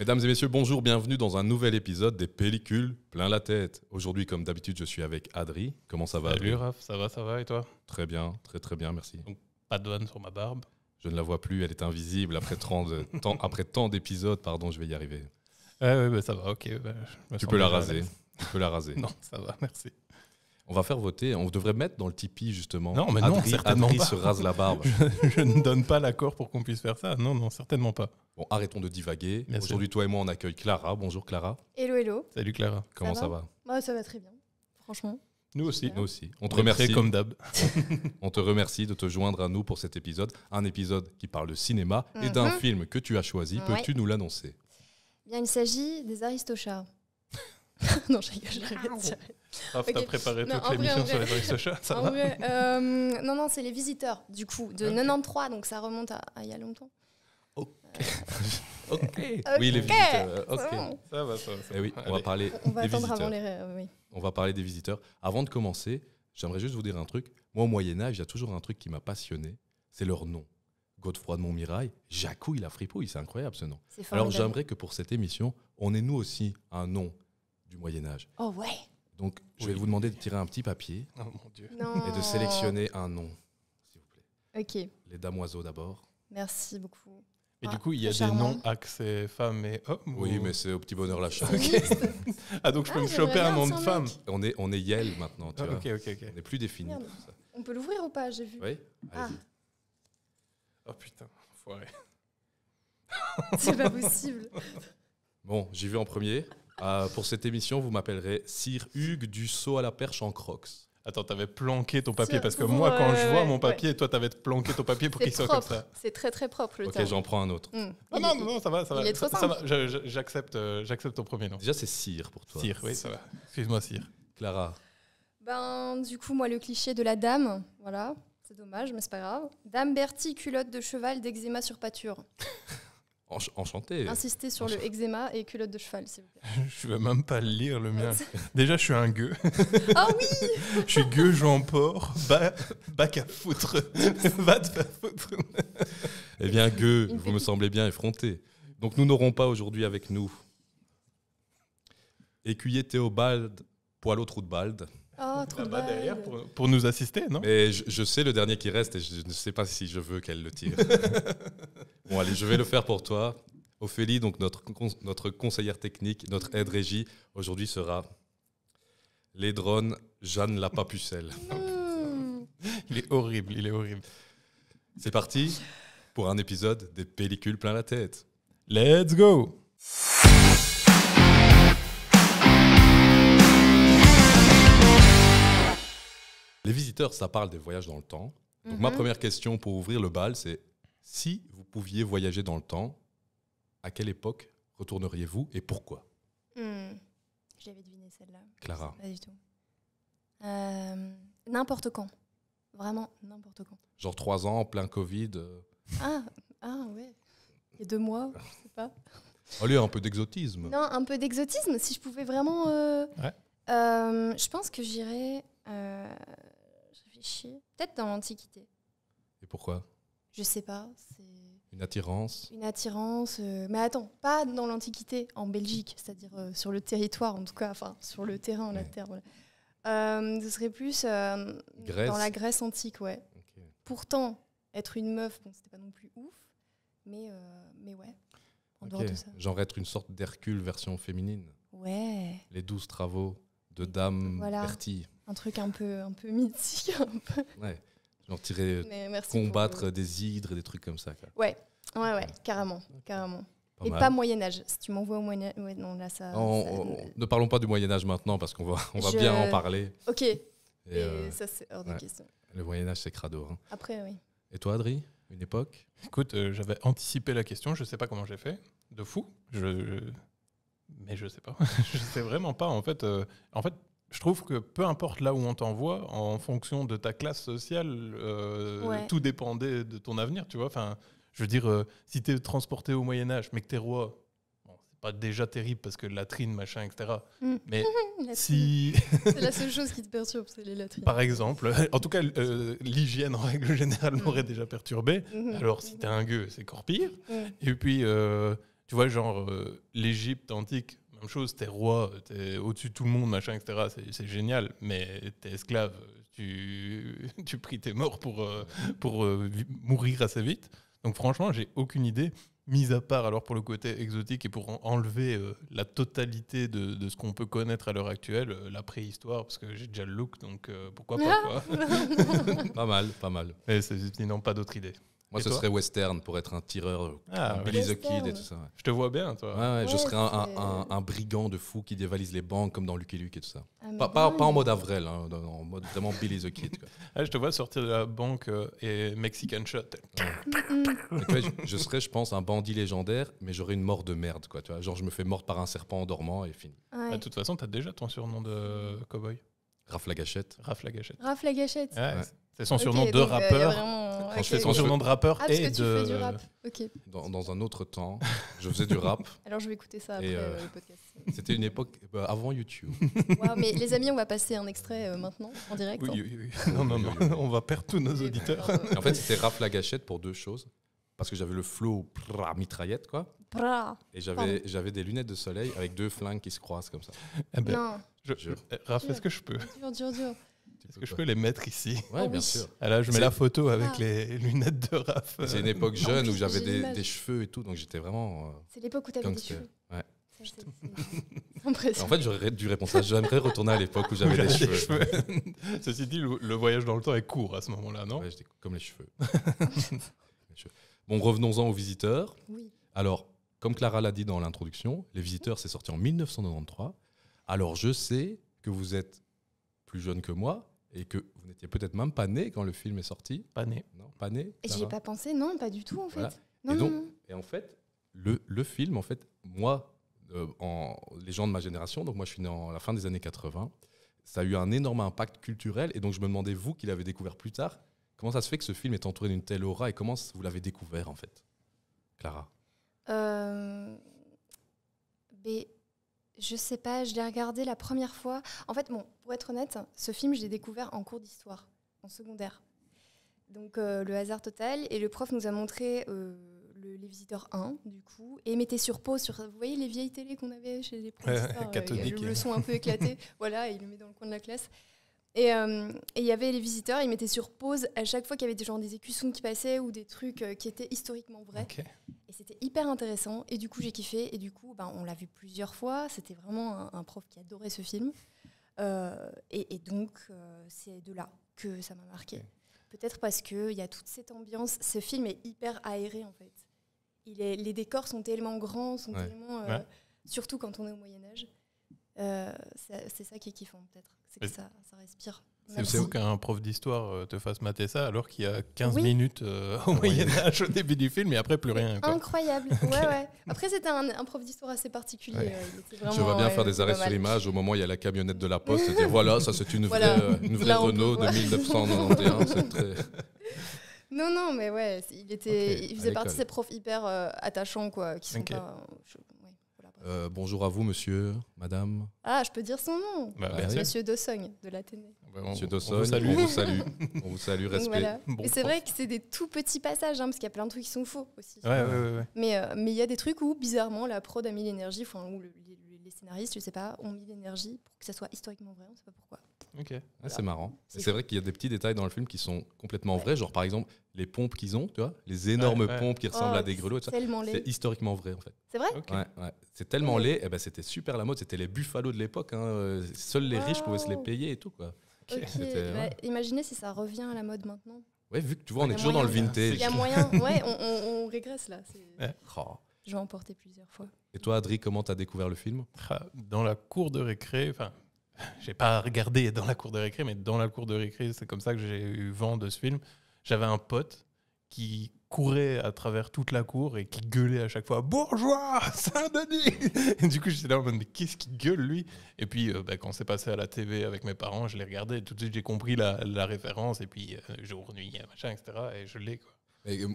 Mesdames et messieurs, bonjour, bienvenue dans un nouvel épisode des Pellicules plein la tête. Aujourd'hui, comme d'habitude, je suis avec Adri. Comment ça va Salut Raph, ça va, ça va, et toi Très bien, très très bien, merci. Donc, pas de douane sur ma barbe Je ne la vois plus, elle est invisible. Après, 30, euh, tant, après tant d'épisodes, pardon, je vais y arriver. Ah oui, bah, ça va, ok. Bah, tu peux la raser. Tu peux la raser. non, ça va, merci. On va faire voter. On devrait mettre dans le Tipeee, justement. Non, mais non, certainement Adri se rase la barbe. je, ne donne pas l'accord pour qu'on puisse faire ça. Non, non, certainement pas. Bon, arrêtons de divaguer. Aujourd'hui, toi et moi, on accueille Clara. Bonjour, Clara. Hello, hello. Salut Clara. Comment ça va ça va très bien, franchement. Nous aussi. Nous aussi. On te remercie. comme d'hab. on te remercie de te joindre à nous pour cet épisode. Un épisode qui parle de cinéma et mhm. d'un film que tu as choisi. Peux-tu nous l'annoncer Bien, il s'agit des Aristochats. non, je j'arrête. Ah, t'as préparé non, toute l'émission sur les Chat, euh, Non, non, c'est les visiteurs, du coup, de 93, donc ça remonte à, il y a longtemps. Ok. Euh, ok Oui, les visiteurs. Euh, ok. Ça va, ça va. Eh oui, on va parler on, va des visiteurs. Avant les On va parler des visiteurs. Avant de commencer, j'aimerais juste vous dire un truc. Moi, au Moyen-Âge, il y a toujours un truc qui m'a passionné, c'est leur nom. Godefroy de Montmirail, Jacouille la fripouille, c'est incroyable ce nom. Alors j'aimerais que pour cette émission, on ait nous aussi un nom du Moyen Âge. Oh ouais. Donc, je vais vous demander de tirer un petit papier oh, mon Dieu. et de sélectionner un nom, s'il vous plaît. Ok. Les damoiseaux d'abord. Merci beaucoup. Et du ah, coup, il y a des noms axés femmes et hommes Oui, mais c'est au petit bonheur la chance. ah, donc je peux ah, me choper un nom de femme on est, on est Yel maintenant, tu ah, vois. On n'est plus défini. On peut l'ouvrir ou pas J'ai vu. Oui, Ah. Oh putain, enfoiré. c'est pas possible. Bon, j'y vais en premier. Euh, pour cette émission, vous m'appellerez Sir Hugues du saut à la perche en crocs. Attends, t'avais planqué ton papier parce que moi, quand je euh, vois mon papier, toi, t'avais planqué ton papier pour qu'il soit comme C'est très très propre le Ok, j'en prends un autre. Hmm. non, non, non, ça va, Il est J'accepte, j'accepte ton premier nom. Déjà, c'est Sire pour toi. Sire, oui, ça va. Excuse-moi, Sire. Clara. Ben, du coup, moi, le cliché de la dame, voilà, c'est dommage, mais c'est pas grave. Dame Bertie, culotte de cheval, d'eczéma sur pâture. enchanté. Insister sur le eczéma et culotte de cheval, s'il vous plaît. je vais même pas lire le mien. Déjà, je suis un gueux. Ah oui Je suis gueux, Jean Port, bac à foutre. Va te foutre. eh bien, gueux, vous me semblez bien effronté. Donc, nous n'aurons pas aujourd'hui avec nous écuyer Théobald, de balde oh, ah, là-bas ah, derrière pour, nous assister, non Mais je, sais le dernier qui reste et je ne sais pas si je veux qu'elle le tire. bon, allez, je vais le faire pour toi. Ophélie, donc notre, notre conseillère technique, notre aide régie, aujourd'hui sera les drones Jeanne la Papucelle. Hmm. il est horrible, il est horrible. C'est parti pour un épisode des pellicules plein la tête. Let's go! Les visiteurs, ça parle des voyages dans le temps. Donc, ma mhm. première question pour ouvrir le bal, c'est si vous pouviez voyager dans le temps, à quelle époque retourneriez-vous et pourquoi hmm. J'avais deviné celle-là. Clara. Pas du tout. Euh, n'importe quand. Vraiment, n'importe quand. Genre trois ans, plein Covid. Euh. Ah, ah ouais. Et deux mois, je sais pas. Allez, un peu d'exotisme. Non, un peu d'exotisme. Si je pouvais vraiment. Euh, je pense que j'irais Peut-être dans l'Antiquité. Et pourquoi Je sais pas. Une attirance Une attirance. Euh, mais attends, pas dans l'Antiquité, en Belgique, c'est-à-dire euh, sur le territoire en tout cas, enfin sur le terrain, en la terre. Euh, ce serait plus dans la Grèce antique, ouais. Pourtant, être une meuf, bon, c'était pas non plus ouf, mais, mais ouais. En dehors ça. Genre être une sorte d'Hercule version féminine. Ouais. Les douze travaux de Dame voilà un truc un peu, un peu mythique. Un Ouais, genre tirer, combattre des hydres et des trucs comme ça. Ouais, ouais, ouais, carrément, carrément. et pas Moyen Âge. Si tu m'envoies au Moyen ouais, non là ça. ne parlons pas du Moyen Âge maintenant parce qu'on va, on va bien en parler. Ok. Et, euh, ça c'est hors de question. Le Moyen Âge c'est crado. Hein. Après oui. Et toi Adri, une époque Écoute, euh, j'avais anticipé la question. Je sais pas comment j'ai fait. De fou. Je, je mais je sais pas. je sais vraiment pas. En fait, euh, en fait, je trouve que peu importe là où on t'envoie, en fonction de ta classe sociale, euh, tout dépendait de ton avenir, tu vois. Enfin, je veux dire, si euh, si t'es transporté au Moyen Âge, mais que t'es roi, c'est pas déjà terrible parce que latrine, machin, etc. Mm. Mais si... c'est la seule chose qui te perturbe, c'est les latrines. Par exemple, en tout cas, euh, l'hygiène en règle générale mm. m'aurait déjà perturbé. Mm-hmm. Mm-hmm. Alors si t'es un gueux, c'est encore pire. Mm. Et puis, tu vois, genre l'Égypte antique même chose, t'es roi, t'es au-dessus de tout le monde, machin, etc. C'est génial, mais t'es esclave, tu, tu pries tes morts pour, euh, pour euh, mourir assez vite. Donc franchement, j'ai aucune idée, mis à part alors pour le côté exotique et pour enlever euh, la totalité de, ce qu'on peut connaître à l'heure actuelle, la préhistoire, parce que j'ai déjà le look, donc pourquoi pas ah pas mal, pas mal. Et non, pas d'autre idée. Moi, ce serait western pour être un tireur, euh, ah, Billy the Kid et tout ça. Je te vois bien, toi. je serais un, un, brigand de fou qui dévalise les banques comme dans Lucky Luke et tout ça. Ah, pas, pas, en mode Avrel, hein, en mode vraiment Billy the Kid. Ah, je te vois sortir de la banque euh, et Mexican Shot. je, serais, je pense, un bandit légendaire, mais j'aurais une mort de merde. Quoi, tu vois Genre, je me fais mort par un serpent en dormant et fini. Bah, de toute façon, tu as déjà ton surnom de cowboy. Raph la gâchette. Raph la gâchette. Raph la gâchette. C'est son surnom de euh, rappeur. C'est son surnom de rappeur ah, et de. Fais du rap. Dans, un autre temps, je faisais du rap. Alors je vais écouter ça après euh, euh, le podcast. C'était une époque bah, avant YouTube. mais les amis, on va passer un extrait maintenant en direct. Oui, hein. oui, oui. Non, non, non, on va perdre tous nos auditeurs. en fait, c'était Raph la gâchette pour deux choses parce que j'avais le flow mitraillette quoi. Et j'avais j'avais des lunettes de soleil avec deux flingues qui se croisent comme ça. Eh ben, non. Euh, Raph, est-ce que je peux Dur, dur, dur. Est-ce que je peux les mettre ici ah Oui, bien sûr. Alors, ah je mets la photo avec ah. les lunettes de Raph. C'est une époque jeune où j'avais des, cheveux et tout, donc j'étais vraiment. Euh, c'est l'époque où avais des cheveux. Ouais. En fait, j'aurais dû répondre ça. J'aimerais retourner à l'époque où j'avais des, cheveux. Ceci dit, le voyage dans le temps est court à ce moment-là, non ouais, J'étais comme les cheveux. bon, revenons-en aux visiteurs. Oui. Alors, comme Clara l'a dit dans l'introduction, les visiteurs, c'est sorti en 1993. Alors je sais que vous êtes plus jeune que moi et que vous n'étiez peut-être même pas né quand le film est sorti. Pas né. Non, pas né. J'y ai pas pensé, non, pas du tout en fait. Non, et, et en fait, le, film, en fait, moi, euh, en, les gens de ma génération, donc moi je suis né en la fin des années 80, ça a eu un énorme impact culturel et donc je me demandais, vous qui l'avez découvert plus tard, comment ça se fait que ce film est entouré d'une telle aura et comment vous l'avez découvert en fait Clara euh, je sais pas, je l'ai regardé la première fois. En fait, bon, pour être honnête, ce film, je l'ai découvert en cours d'histoire, en secondaire. Donc, euh, le hasard total. Et le prof nous a montré euh, Les Visiteurs 1, du coup, et mettait sur pause. Sur, vous voyez les vieilles télés qu'on avait chez les profs euh, Le son un peu éclaté. voilà, et il le met dans le coin de la classe. Euh, et il y avait les visiteurs, ils mettaient sur pause à chaque fois qu'il y avait des, des écussons qui passaient ou des trucs euh, qui étaient historiquement vrais. Et c'était hyper intéressant. Et du coup, j'ai kiffé. Et du coup, ben, on l'a vu plusieurs fois. C'était vraiment un, prof qui adorait ce film. Euh, et, donc, c'est de là que ça m'a marqué. Peut-être parce qu'il y a toute cette ambiance. Ce film est hyper aéré, en fait. Il est, les décors sont tellement grands, sont tellement. Surtout quand on est au Moyen-Âge. Euh, c'est ça qui est kiffant, peut-être. C'est que ça, respire. C'est fou qu'un prof d'histoire euh, te fasse mater ça alors qu'il y a 15 minutes euh, au Moyen-Âge au début du film et après plus rien. Incroyable. ouais, ouais. Après, c'était un, prof d'histoire assez particulier. Vraiment, je vois bien faire des arrêts sur l'image au moment où il y a la camionnette de la poste et voilà, ça c'est une vraie, une vraie Renault de 1991. très. Non, non, mais ouais, il, était, il faisait partie de ces profs hyper attachants, quoi, qui sont euh, bonjour à vous, monsieur, madame. Ah, je peux dire son nom. Bah, monsieur Dossogne de l'Athénée. Bah, monsieur Dossogne, on vous salue. on vous salue, respect. c'est vrai que c'est des tout petits passages, hein, parce qu'il y a plein de trucs qui sont faux aussi. Ouais, euh, mais il y a des trucs où, bizarrement, la prod a mis l'énergie, enfin, le, les scénaristes, je sais pas, ont mis l'énergie pour que ça soit historiquement vrai, on sait pas pourquoi. Ok, ah, c'est marrant. C'est vrai qu'il y a des petits détails dans le film qui sont complètement vrais, genre par exemple les pompes qu'ils ont, tu vois, les énormes pompes qui ressemblent à oh, des grelots, c'est historiquement vrai en fait. C'est vrai C'est tellement laid, eh ben, c'était super la mode, c'était les buffalos de l'époque, hein. Euh, seuls les riches pouvaient se les payer et tout quoi. imaginez si ça revient à la mode maintenant. Ouais, vu que tu vois, on est toujours dans le vintage. Il y a moyen, ouais, on, régresse là. Oh je vais plusieurs fois. Et toi, Adri, comment tu as découvert le film ah, Dans la cour de récré, enfin, j'ai pas regardé dans la cour de récré, mais dans la cour de récré, c'est comme ça que j'ai eu vent de ce film. J'avais un pote qui courait à travers toute la cour et qui gueulait à chaque fois Bourgeois Saint-Denis Et du coup, j'étais là en mode Mais qu'est-ce qui gueule lui Et puis, euh, bah, quand c'est passé à la TV avec mes parents, je l'ai regardé tout de suite j'ai compris la, référence et puis euh, jour, machin, etc. Et je l'ai quoi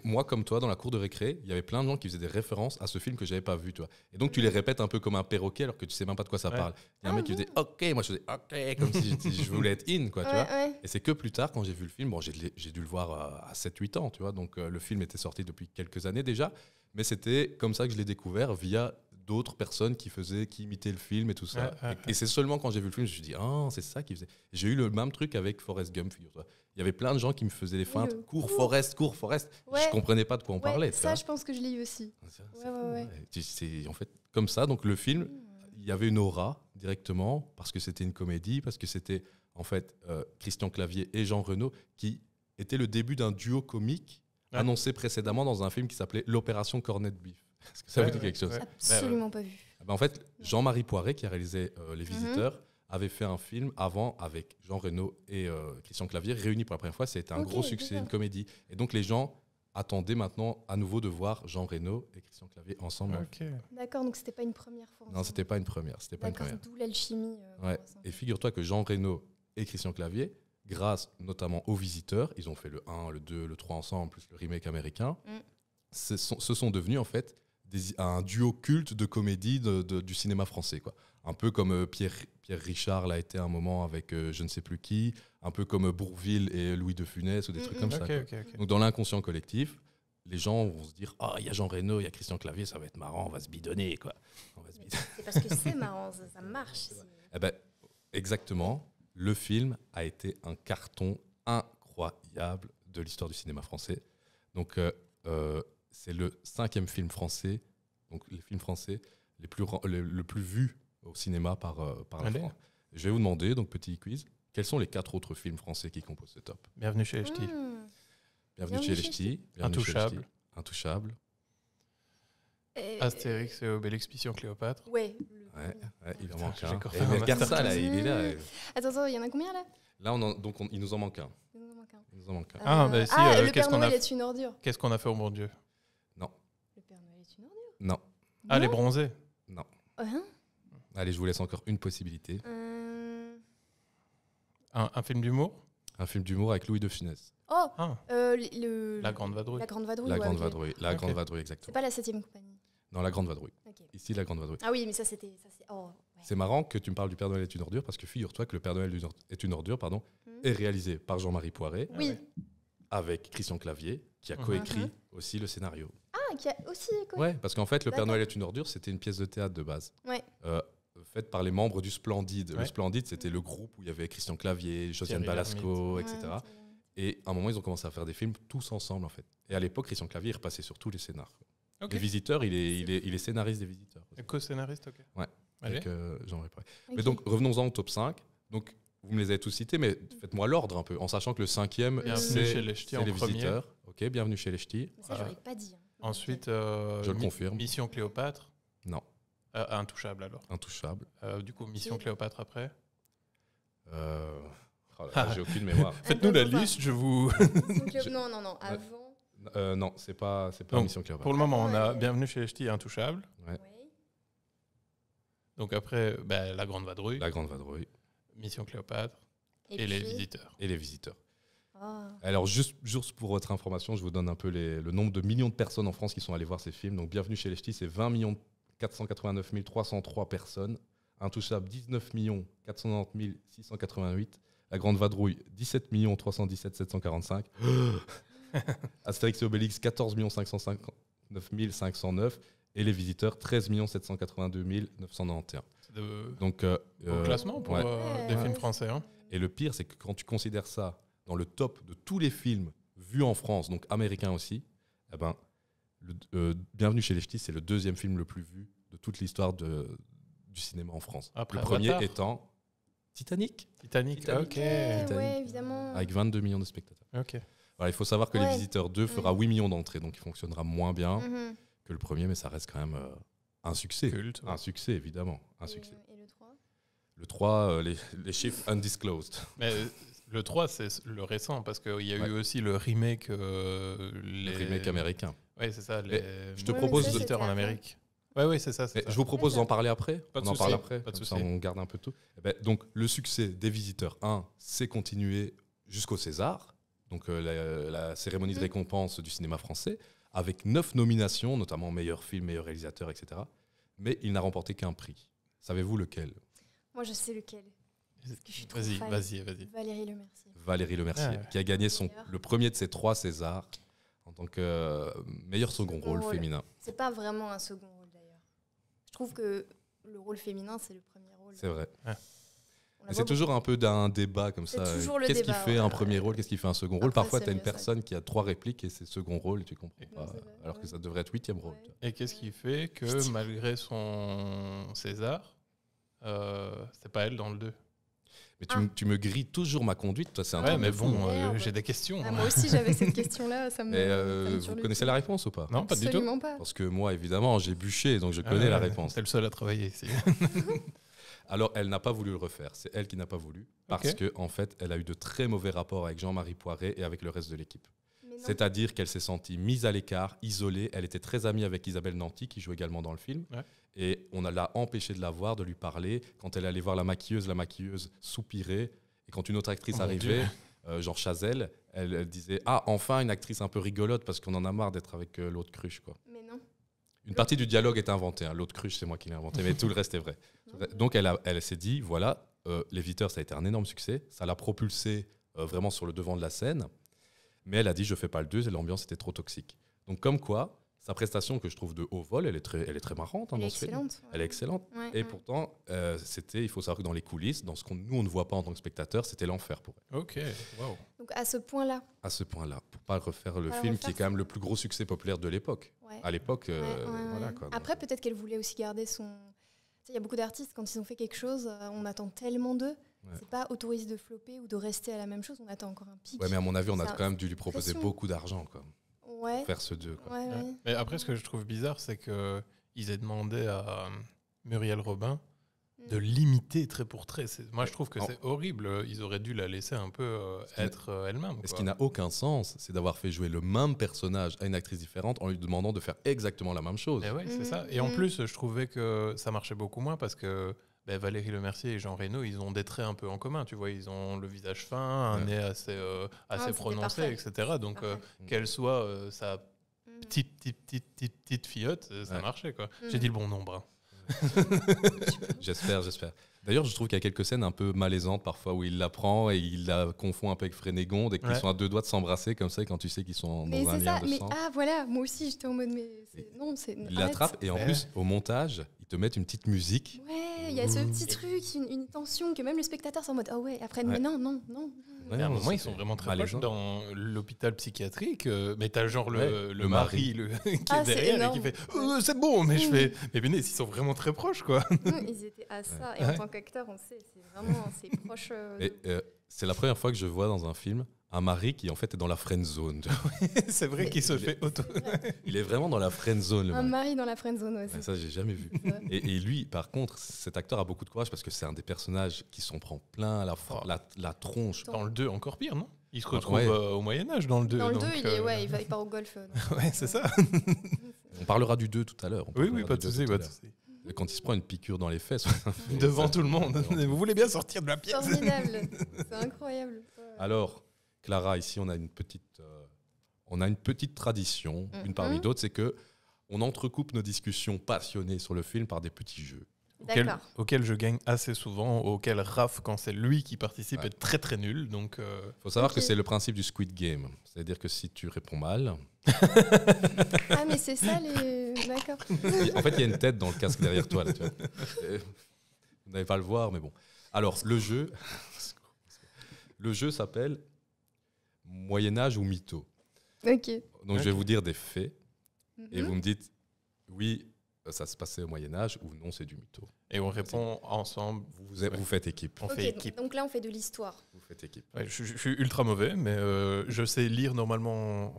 moi, comme toi, dans la cour de récré, il y avait plein de gens qui faisaient des références à ce film que j'avais pas vu, toi. Et donc, tu les répètes un peu comme un perroquet alors que tu sais même pas de quoi ça parle. Il y a un mec qui faisait OK, moi je faisais OK, comme si je, voulais être in, quoi, tu vois. Et c'est que plus tard, quand j'ai vu le film, bon, j'ai dû le voir euh, à 7-8 ans, tu vois. Donc, euh, le film était sorti depuis quelques années déjà, mais c'était comme ça que je l'ai découvert via d'autres personnes qui faisaient, qui imitaient le film et tout ça. et, c'est seulement quand j'ai vu le film, je me suis dit, ah, c'est ça qu'ils faisait ». J'ai eu le même truc avec Forrest Gump, figure-toi il y avait plein de gens qui me faisaient des feintes. cours, Forest, cours, Forest. Je comprenais pas de quoi on parlait. Ça, je pense que je l'ai eu aussi. Ah, c'est en fait comme ça. Donc le film, hmm. il y avait une aura directement parce que c'était une comédie, parce que c'était en fait euh, Christian Clavier et Jean Reno qui étaient le début d'un duo comique annoncé précédemment dans un film qui s'appelait L'Opération Cornet de Bif. ça vous dit quelque chose Absolument pas vu. Ah ben, en fait, Jean-Marie Poiret, qui a réalisé euh, Les mm-hmm. Visiteurs, avait fait un film avant avec Jean Reno et euh, Christian Clavier réunis pour la première fois. C'était un gros succès, une comédie. Et donc les gens attendaient maintenant à nouveau de voir Jean Reno et Christian Clavier ensemble. D'accord, donc c'était pas une première fois. Non, c'était pas une première. C'était pas une première. D'où l'alchimie. Euh, ouais. Et figure-toi que Jean Reno et Christian Clavier, grâce notamment aux visiteurs, ils ont fait le 1, le 2, le 3 ensemble, plus le remake américain. Mm. se Ce, sont, devenus en fait un duo culte de comédie du cinéma français. Quoi. Un peu comme euh, Pierre, Pierre Richard l'a été un moment avec euh, je ne sais plus qui, un peu comme Bourville et Louis de Funès ou des mm, trucs mm. comme ça. Donc dans l'inconscient collectif, les gens vont se dire Ah, il y a Jean Reno, il y a Christian Clavier, ça va être marrant, on va se bidonner. quoi. C'est parce que c'est marrant, ça marche. Eh ben, exactement. Le film a été un carton incroyable de l'histoire du cinéma français. Donc, euh, euh, c'est le cinquième film français, donc les films français les plus, le plus vu au cinéma par, euh, par la France. Je vais vous demander, donc petit quiz, quels sont les quatre autres films français qui composent ce top Bienvenue chez HT. Hmm. Bienvenue, chez HT. Intouchable. Intouchable. Astérix et Obélix, Mission Cléopâtre. Oui. ouais, il en manque un. Eh, regarde ça, là, il est là. Attends, attends, il y en a combien là Là, donc il nous en manque un. Il nous en manque un. Ah, bah euh, si, ah, euh, qu'est-ce qu'on a une ordure. Qu'est-ce qu'on a fait au bon Dieu Non. Le Père Noël est une ordure Non. Ah, les bronzés Non. Oh, hein Allez, je vous laisse encore une possibilité. Euh. Un, film d'humour Un film d'humour avec Louis de Funès. Oh ah. euh, La Grande Vadrouille. La Grande Vadrouille. La Grande Vadrouille, exactement. C'est pas la septième compagnie Non, La Grande Vadrouille. Ici, La Grande Vadrouille. Ah oui, mais ça, c'était. Oh, c'est marrant que tu me parles du Père Noël est une ordure parce que figure-toi que le Père Noël est une ordure pardon, hmm. est réalisé par Jean-Marie Poiret. Avec Christian Clavier, qui a mhm. coécrit uh-huh. aussi le scénario. Ah, qui a aussi coécrit. Ouais, parce qu'en fait, le Père Noël est une ordure, c'était une pièce de théâtre de base. Ouais. Euh, faite par les membres du Splendide. Le Splendide, c'était le groupe où il y avait Christian Clavier, Josiane Balasco, etc. et à un moment, ils ont commencé à faire des films tous ensemble, en fait. Et à l'époque, Christian Clavier, il repassait sur tous les scénars. Les visiteurs, il est, il est, scénariste des visiteurs. Co-scénariste, ok. Ouais, avec euh, Jean Mais donc, revenons-en au top 5. Donc, vous me les avez tous cités, mais faites-moi l'ordre un peu, en sachant que le cinquième, c'est les, les visiteurs. Ok, bienvenue chez les ch'tis. Ça, j'aurais pas dit. Hein. Ensuite, euh, je le confirme. Mission Cléopâtre. Euh, intouchable alors. Intouchable. Euh, du coup, Mission Cléopâtre après euh, oh J'ai aucune mémoire. Faites-nous la liste, je vous. Non, non, non, avant. non, c'est pas, c'est pas Mission Cléopâtre. Pour le moment, on a Bienvenue chez Ch'ti Intouchable. Ouais. Donc après, bah, La Grande Vadrouille. La Grande Vadrouille. Mission Cléopâtre. Et, les visiteurs. Et les visiteurs. Ah. Alors, juste, juste, pour votre information, je vous donne un peu les, le nombre de millions de personnes en France qui sont allées voir ces films. Donc, Bienvenue chez les Ch'tis, c'est 20 millions de 489 303 personnes. Intouchable 19 490 688. La Grande Vadrouille 17 317 745. Astérix et Obélix 14 559 509. Et les visiteurs 13 782 991. C'est Donc, bon euh, euh, classement pour euh, des films français. Hein. Et le pire, c'est que quand tu considères ça dans le top de tous les films vus en France, donc américains aussi, eh ben, euh, Bienvenue chez les Ch'tis, c'est le deuxième film le plus vu de toute l'histoire de, du cinéma en France. le premier étant Titanic. Titanic, ok. Eh Avec 22 millions de spectateurs. Ok. il faut savoir que Les Visiteurs 2 fera 8 millions d'entrées, donc il fonctionnera moins bien mm-hmm. que le premier, mais ça reste quand même euh, un succès. Un succès, évidemment. Un et, succès. Euh, et le 3 Le 3, les, chiffres undisclosed. Mais le 3, c'est le récent, parce qu'il y a eu aussi le remake. Le remake américain. Oui, c'est ça. Je te propose en Amérique. Oui, oui, c'est ça, Je vous propose d'en parler après. Pas de on en parle après. Pas de on garde un peu tout. Eh ben, donc, le succès des visiteurs 1, s'est continué jusqu'au César, donc euh, la, cérémonie de mm. récompense du cinéma français, avec neuf nominations, notamment meilleur film, meilleur réalisateur, etc. Mais il n'a remporté qu'un prix. Savez-vous lequel Moi, je sais lequel. Vas-y, vas-y, vas-y. Valérie Lemercier. Valérie Lemercier, Mercier ah, qui a gagné son, le premier de ses trois Césars en tant que euh, meilleur second rôle, féminin. C'est pas vraiment un second rôle d'ailleurs. Je trouve que le rôle féminin, c'est le premier rôle. C'est vrai. C'est toujours un peu d'un débat comme ça. Qu'est-ce qui fait un premier rôle Qu'est-ce qui fait un second rôle Parfois, tu as une personne qui a trois répliques et c'est second rôle tu comprends pas. alors que ça devrait être huitième rôle. Et qu'est-ce qui fait que malgré son César, euh, c'est pas elle dans le deux tu, me grilles toujours ma conduite, toi, c'est un mais bon, euh, j'ai des questions. Ah, hein. moi aussi, j'avais cette question-là, euh, vous connaissez la réponse ou pas Non, pas du tout. Parce que moi, évidemment, j'ai bûché, donc je ah connais la réponse. C'est le seul à travailler Alors, elle n'a pas voulu le refaire. C'est elle qui n'a pas voulu. Parce que, en fait, elle a eu de très mauvais rapports avec Jean-Marie Poiret et avec le reste de l'équipe. C'est-à-dire qu'elle s'est sentie mise à l'écart, isolée. Elle était très amie avec Isabelle Nanty, qui joue également dans le film. Et on l'a empêchée de la voir, de lui parler. Quand elle allait voir la maquilleuse, la maquilleuse soupirait. Et quand une autre actrice oh arrivait, euh, genre Chazelle, elle, disait Ah, enfin une actrice un peu rigolote, parce qu'on en a marre d'être avec euh, l'autre cruche. Quoi. Mais non. Une partie du dialogue est inventée. Hein. L'autre cruche, c'est moi qui l'ai inventée, mais tout le reste est vrai. Donc elle, elle s'est dit Voilà, euh, Léviteur, Les ça a été un énorme succès. Ça l'a propulsée vraiment sur le devant de la scène mais elle a dit je fais pas le 2 et l'ambiance était trop toxique. Donc comme quoi, sa prestation que je trouve de haut vol, elle est très, elle est très marrante hein, elle dans est ce film. Elle est excellente. et pourtant, euh, c'était, il faut savoir que dans les coulisses, dans ce qu'on nous on ne voit pas en tant que spectateur, c'était l'enfer pour elle. Ok, wow. Donc à ce point-là. À ce point-là, pour pas refaire le film qui est quand même le plus gros succès populaire de l'époque. À l'époque, euh, voilà quoi, Après, euh. peut-être qu'elle voulait aussi garder son. Il y a beaucoup d'artistes quand ils ont fait quelque chose, on attend tellement d'eux c'est pas autorisé de flopper ou de rester à la même chose. On attend encore un pic. Ouais, mais à mon avis, on a quand même dû lui proposer beaucoup d'argent, quoi. Ouais. Pour faire ce deux. Quoi. Ouais, Mais après, ce que je trouve bizarre, c'est que euh, ils aient demandé à euh, Muriel Robin mm. de limiter trait pour trait. Moi, je trouve que c'est horrible. Ils auraient dû la laisser un peu euh, être elle-même. Ce qui n'a aucun sens, c'est d'avoir fait jouer le même personnage à une actrice différente en lui demandant de faire exactement la même chose. Et eh c'est mm. ça. Et en mm. plus, je trouvais que ça marchait beaucoup moins parce que ben, Valérie Valérie Mercier et Jean Reynaud, ils ont des traits un peu en commun, tu vois, ils ont le visage fin, un nez assez, euh, ah, prononcé, etc. Donc, euh, qu'elle mm. soit euh, sa mm. petite, petite, petite, petite, petite ça marchait, quoi. Mm. J'ai dit le bon nombre. Hein. j'espère, j'espère. D'ailleurs, je trouve qu'il y a quelques scènes un peu malaisantes parfois où il la prend et il la confond un peu avec Frénégonde et qu'ils sont à deux doigts de s'embrasser comme ça quand tu sais qu'ils sont en dans un lien ça, mais Ah voilà, moi aussi j'étais en mode mais non, c'est Il l'attrape et en plus au montage, te mettent une petite musique. Ouais, il y a ce petit truc, une, tension que même le spectateur s'en mode ah ouais, après Mais non, non, non. à un moment, ils sont vraiment très proches dans l'hôpital psychiatrique. Euh, mais t'as genre le, le, mari, le, qui ah, est derrière et qui fait oh, c'est bon, mais je fais mais venez, ils sont vraiment très proches quoi. ils étaient à ça. Et en tant qu'acteur, on sait, c'est vraiment c'est proche. Euh, euh, c'est la première fois que je vois dans un film un mari qui en fait est dans la friend zone. c'est vrai qu'il se fait auto. il est vraiment dans la friend zone. un mari dans la friend zone aussi. Ouais, ça j'ai jamais vu. Et, lui, par contre, cet acteur a beaucoup de courage parce que c'est un des personnages qui s'en prend plein la, oh. la, tronche. Dans le 2 encore pire, non Il se retrouve au Moyen Âge dans le 2. Euh, dans le 2, il, euh, ouais, il, part au golf. Euh, ouais, c'est ça. on parlera du 2 tout à l'heure. Oui, oui, pas de souci, pas de Quand il se prend une piqûre dans les fesses. Devant tout le monde. Vous voulez bien sortir de la pièce Formidable. C'est incroyable. Alors, Clara, ici, on a une petite, euh, on a une petite tradition, une mhm. parmi d'autres, c'est que on entrecoupe nos discussions passionnées sur le film par des petits jeux. auxquels je gagne assez souvent, auxquels Raph, quand c'est lui qui participe, est très très nul. Donc, euh, faut savoir que c'est le principe du Squid Game, c'est-à-dire que si tu réponds mal. ah mais c'est ça les. D'accord. en fait, il y a une tête dans le casque derrière toi. tu Vous n'allez pas le voir, mais bon. Alors, le jeu, le jeu s'appelle Moyen-Âge ou mytho. Ok. Donc, je vais vous dire des faits et mhm. vous me dites oui, euh, ça se passait au Moyen-Âge ou non, c'est du mytho. Et on répond ensemble. Vous, vous, faites équipe. On fait équipe. Donc, là, on fait de l'histoire. Vous faites équipe. je, suis ultra mauvais, mais euh, je sais lire normalement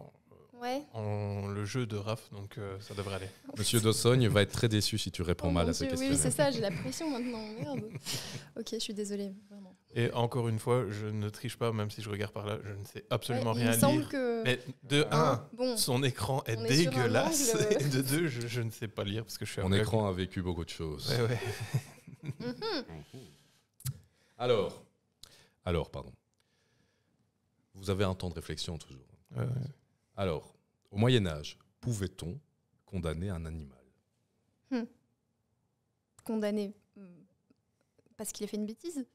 en le jeu de Raph, donc euh, ça devrait aller. Monsieur Dossogne va être très déçu si tu réponds oh mal à cette question. oui, c'est ça, j'ai la pression maintenant. Merde. ok, je suis désolée. Et encore une fois, je ne triche pas, même si je regarde par là, je ne sais absolument rien rien il me semble Que... Mais de 1, ah, son écran est, dégueulasse. Et de 2, je, ne sais pas lire parce que je suis Mon écran a vécu beaucoup de choses. Ouais, ouais. Alors, alors, pardon. Vous avez un temps de réflexion toujours. Ouais, alors, au Moyen Âge, pouvait-on condamner un animal hmm. Condamner hmm, parce qu'il a fait une bêtise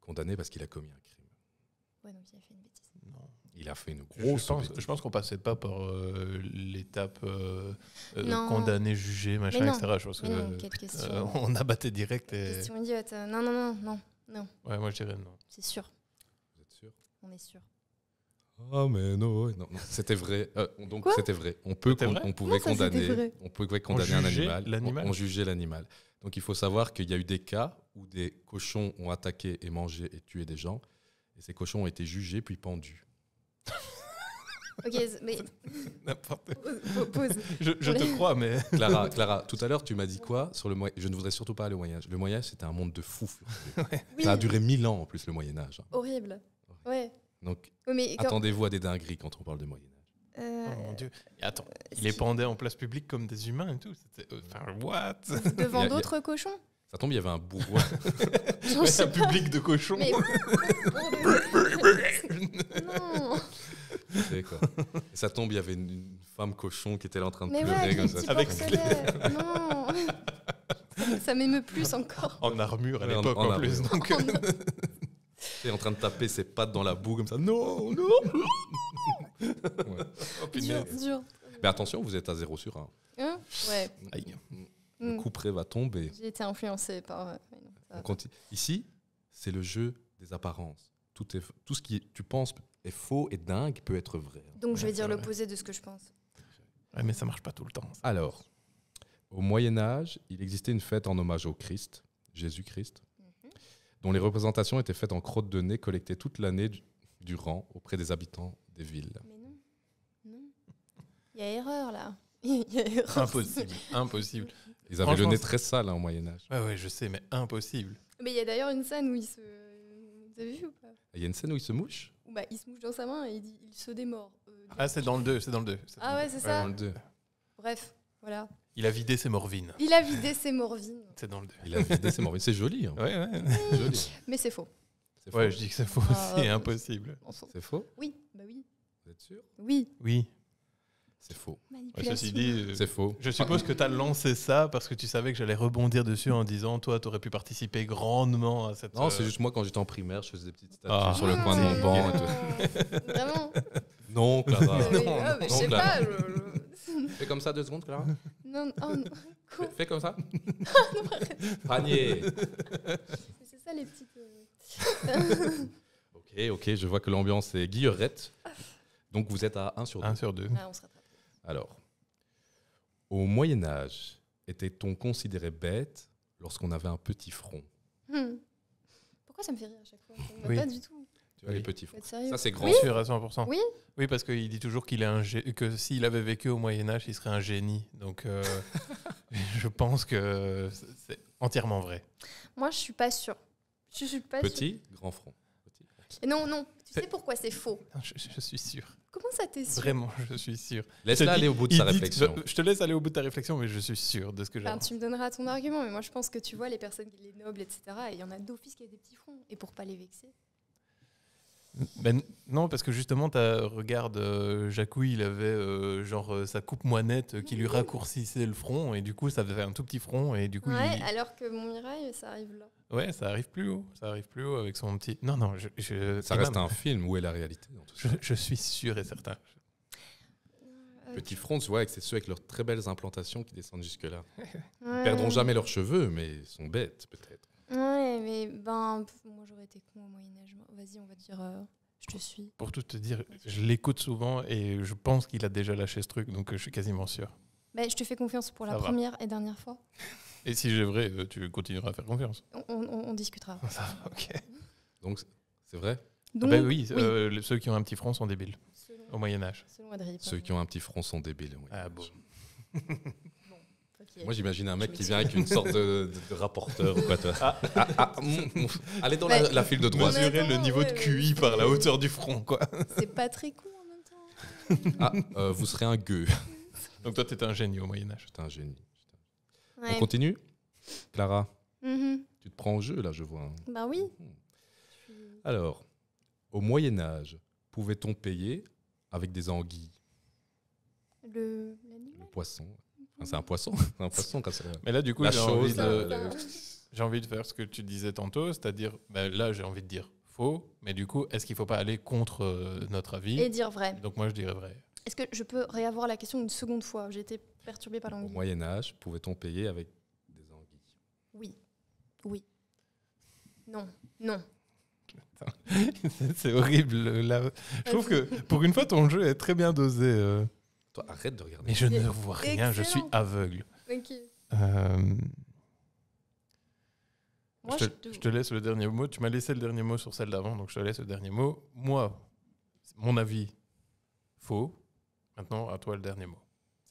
Condamner parce qu'il a commis un crime. Ouais, donc il a fait une bêtise. Non. Il a fait une grosse. Je pense, qu'on ne qu'on passait pas par euh, l'étape euh, euh, condamné, jugé, machin, etc. on abattait direct. Et... Question idiote. Non, non, non, non, non. Ouais, moi je dirais non. C'est sûr. Vous êtes sûr On est sûr. Ah, mais non, c'était vrai. Euh, donc, c'était vrai. On, peut on, pouvait condamner, on pouvait condamner un animal. On, jugeait l'animal. Donc, il faut savoir qu'il y a eu des cas où des cochons ont attaqué et mangé et tué des gens. Et ces cochons ont été jugés puis pendus. ok, mais. N'importe Je, te crois, mais. Clara, Clara tout à l'heure, tu m'as dit quoi sur le moyen Je ne voudrais surtout pas le au Moyen-Âge. Le Moyen-Âge, c'était un monde de fous. Ça a duré mille ans en plus, le Moyen-Âge. Hein. Horrible. Ouais. Donc, attendez-vous à des dingueries quand on parle de Moyen-Âge. Euh, oh mon dieu. attends, euh, il les pendait en place publique comme des humains et tout. C'était. Euh, enfin, what Devant d'autres cochons ça tombe, il y avait un bourgeois. un public de cochons. non. ça tombe, il y avait une, femme cochon qui était là en train de pleurer comme ça. Avec Non. Ça, m'émeut plus encore. En armure à l'époque en, plus. Donc... Tu en train de taper ses pattes dans la boue comme ça. Non, non ouais. oh, dur, Mais attention, vous êtes à 0 sur un. Hein ouais. Le mm. coup près va tomber. J'ai été influencé par. Euh, Ici, c'est le jeu des apparences. Tout, est, tout ce qui tu penses est faux et dingue peut être vrai. Donc je vais dire l'opposé de ce que je pense. Ouais, mais ça marche pas tout le temps. Alors, au Moyen Âge, il existait une fête en hommage au Christ, Jésus-Christ, dont les représentations étaient faites en crottes de nez collectées toute l'année du durant auprès des habitants des villes. Mais non, non. Il y a erreur là. Impossible, impossible. Ils avaient le nez très sale hein, au Moyen Âge. Oui, ouais, je sais, mais impossible. Mais il y a d'ailleurs une scène où il se... Vous avez vu ou pas Il y a une scène où il se mouche bah, Il se mouche dans sa main et il se démord. Euh, ah, c'est dans le 2, c'est dans le 2. Ah ouais, c'est ça. Dans le 2. Bref, voilà. Il a vidé ses morvines. Il a vidé ses morvines. C'est dans le Il a vidé ses morvines. C'est joli. Hein. Oui, oui. Mais c'est faux. faux. je dis que c'est faux. Ah, aussi. c'est impossible. C'est faux Oui, bah oui. Vous êtes sûr Oui. Oui. C'est faux. ceci dit, euh, c'est faux. Je suppose que tu as lancé ça parce que tu savais que j'allais rebondir dessus en disant toi, tu aurais pu participer grandement à cette. Non, euh, c'est juste moi quand j'étais en primaire, je faisais des petites ah. statues sur le coin de mon ah. banc et tout. Vraiment Non, Clara. non, non, oh, sais pas. Fais comme ça deux secondes, Clara. Non, oh, non. Fais, comme ça. Oh, Panier. C'est ça les petites. Euh. ok, ok, je vois que l'ambiance est guillerette. Donc vous êtes à 1 sur 2. 1 sur 2. Ah, Alors, au Moyen-Âge, était-on considéré bête lorsqu'on avait un petit front hmm. Pourquoi ça me fait rire à chaque fois pas du tout les petits fronts. Ça, c'est grand. sûr, à 100%. Oui. Oui, parce qu'il dit toujours qu'il est un que s'il avait vécu au Moyen-Âge, il serait un génie. Donc, euh, je pense que c'est entièrement vrai. Moi, je suis pas sûre. Je suis pas Petit, grand front. Non, non. Tu sais pourquoi c'est faux je, suis sûr. Comment ça t'est sûr Vraiment, je suis sûr. laisse aller au bout de sa réflexion. Je, te laisse aller au bout de ta réflexion, mais je suis sûr de ce que j'ai. Ben, tu me donneras ton argument, mais moi je pense que tu vois les personnes, les nobles, etc. Et il y en a d'office qui a des petits fronts. Et pour pas les vexer. Ben, non, parce que justement, as, regarde, euh, il avait euh, genre euh, sa coupe moinette qui lui raccourcissait le front, et du coup, ça faisait un tout petit front, et du coup. alors que mon Mireille ça arrive là. Ouais, ça arrive plus haut, ça arrive plus haut avec son petit. Non, non, Ça reste un film, où est la réalité Je, suis sûr et certain. Euh, petit front, tu vois, c'est ceux avec leurs très belles implantations qui descendent jusque-là. Ils Perdront jamais leurs cheveux, mais sont bêtes, peut-être. Ouais, mais ben, moi j'aurais été con au Moyen-Âge. Vas-y, on va dire. Euh, je te suis. Pour tout te dire, je l'écoute souvent et je pense qu'il a déjà lâché ce truc, donc euh, je suis quasiment sûr. Bah, je te fais confiance pour la première et dernière fois. Et si j'ai vrai, euh, tu continueras à faire confiance. On, discutera. Ça va, ok. Donc, c'est- vrai. Ah bah donc, oui, ceux qui ont un petit front sont débiles au Moyen Âge. selon Ceux qui ont un petit front sont débiles. oui. Ah bon. Moi, j'imagine un mec qui vient avec une sorte de, rapporteur ou quoi, toi. Ah, ah, ah, mm, mm. allez dans la, file de droite. Mesurer le niveau de QI par la hauteur du front, quoi. C'est pas très cool en même temps. Ah, euh, vous serez un gueux. Donc toi, t'es un génie au Moyen-Âge. T'es un génie. On continue Clara, mm-hmm. tu te prends au jeu, là, je vois. Bah oui. Hmm. Alors, au Moyen-Âge, pouvait-on payer avec des anguilles Le, le poisson. C'est un poisson, un poisson Mais là, du coup, j'ai envie, de faire ce que tu disais tantôt, c'est-à-dire, bah, là, j'ai envie de dire faux, mais du coup, est-ce qu'il ne faut pas aller contre euh, notre avis Et dire vrai. Donc moi, je dirais vrai. Est-ce que je peux réavoir la question une seconde fois J'ai été perturbée par l'anguille. Au Moyen Âge, pouvait-on payer avec des anguilles Oui. Oui. Non. Non. C'est horrible. Je trouve que pour une fois, ton jeu est très bien dosé. Euh. Toi, arrête de regarder. Mais je ne vois rien, je suis aveugle. Euh, je, te, laisse le dernier mot. Tu m'as laissé le dernier mot sur celle d'avant, donc je te laisse le dernier mot. Moi, mon avis, faux. Maintenant, à toi le dernier mot.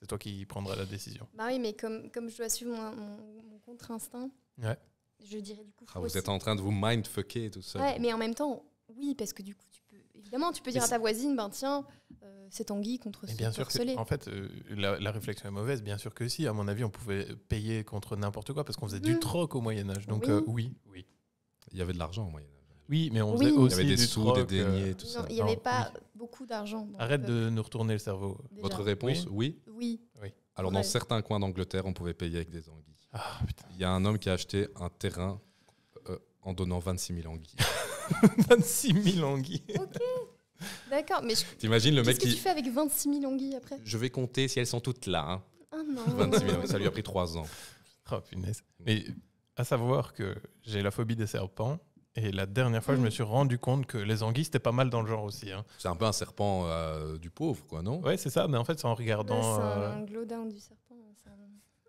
C'est toi qui prendras la décision. Bah oui, mais comme, comme je dois suivre mon, contre-instinct, ouais. je dirais du coup. Ah, vous êtes en train de vous mindfucker tout ça. Ouais, mais en même temps, oui, parce que du coup, tu Évidemment, tu peux dire à ta voisine, ben tiens, euh, c'est Anguille contre ce bien sûr En fait, euh, la, réflexion est mauvaise, bien sûr que si. À mon avis, on pouvait payer contre n'importe quoi parce qu'on faisait du mmh. troc au Moyen-Âge. Donc, euh, oui. oui. Il y avait de l'argent au Moyen-Âge. Oui, mais on faisait aussi. Il y avait des sous, des deniers, tout non, ça. Il n'y avait pas beaucoup d'argent. Arrête de nous retourner le cerveau. Votre réponse, oui Oui. Alors, dans certains coins d'Angleterre, on pouvait payer avec des anguilles. Ah, Il y a un homme qui a acheté un terrain en donnant 26 000 anguilles. 26 000 anguilles. Ok. D'accord, mais je... T'imagines le mec qui. Qu'est-ce que tu fais avec 26 000 anguilles après Je vais compter si elles sont toutes là. Hein. Ah non. 26 000, ça lui a pris 3 ans. Oh punaise. Mais à savoir que j'ai la phobie des serpents. Et la dernière fois, je me mm. suis rendu compte que les anguilles, c'était pas mal dans le genre aussi. Hein. C'est un peu un serpent euh, du pauvre, quoi, non Ouais, c'est ça, mais en fait, c'est en regardant. c'est un euh, glow du serpent.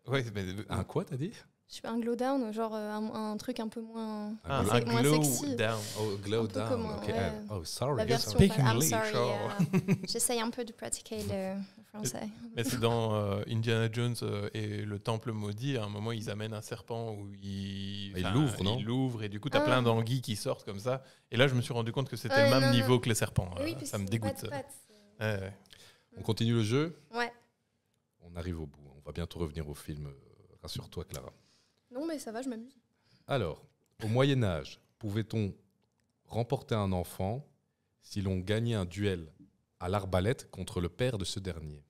ouais, mais- Un quoi, t'as dit je un glow down, genre euh, un, truc un peu moins, un glow moins sexy. down, oh glow down, oh, oh sorry, la version, sorry. I'm oh. euh, J'essaye un peu de pratiquer le français. Mais c'est dans euh, Indiana Jones et le Temple maudit. À un moment, ils amènent un serpent où ils il l'ouvrent, non Ils l'ouvrent et du coup, t'as as ah. plein d'anguilles qui sortent comme ça. Et là, je me suis rendu compte que c'était le même niveau que les serpents. ça me dégoûte. on continue le jeu. Ouais. On arrive au bout. On va bientôt revenir au film. Rassure-toi, Clara. Non, mais ça va, je m'amuse. Alors, au Moyen Âge, pouvait-on remporter un enfant si l'on gagnait un duel à l'arbalète contre le père de ce dernier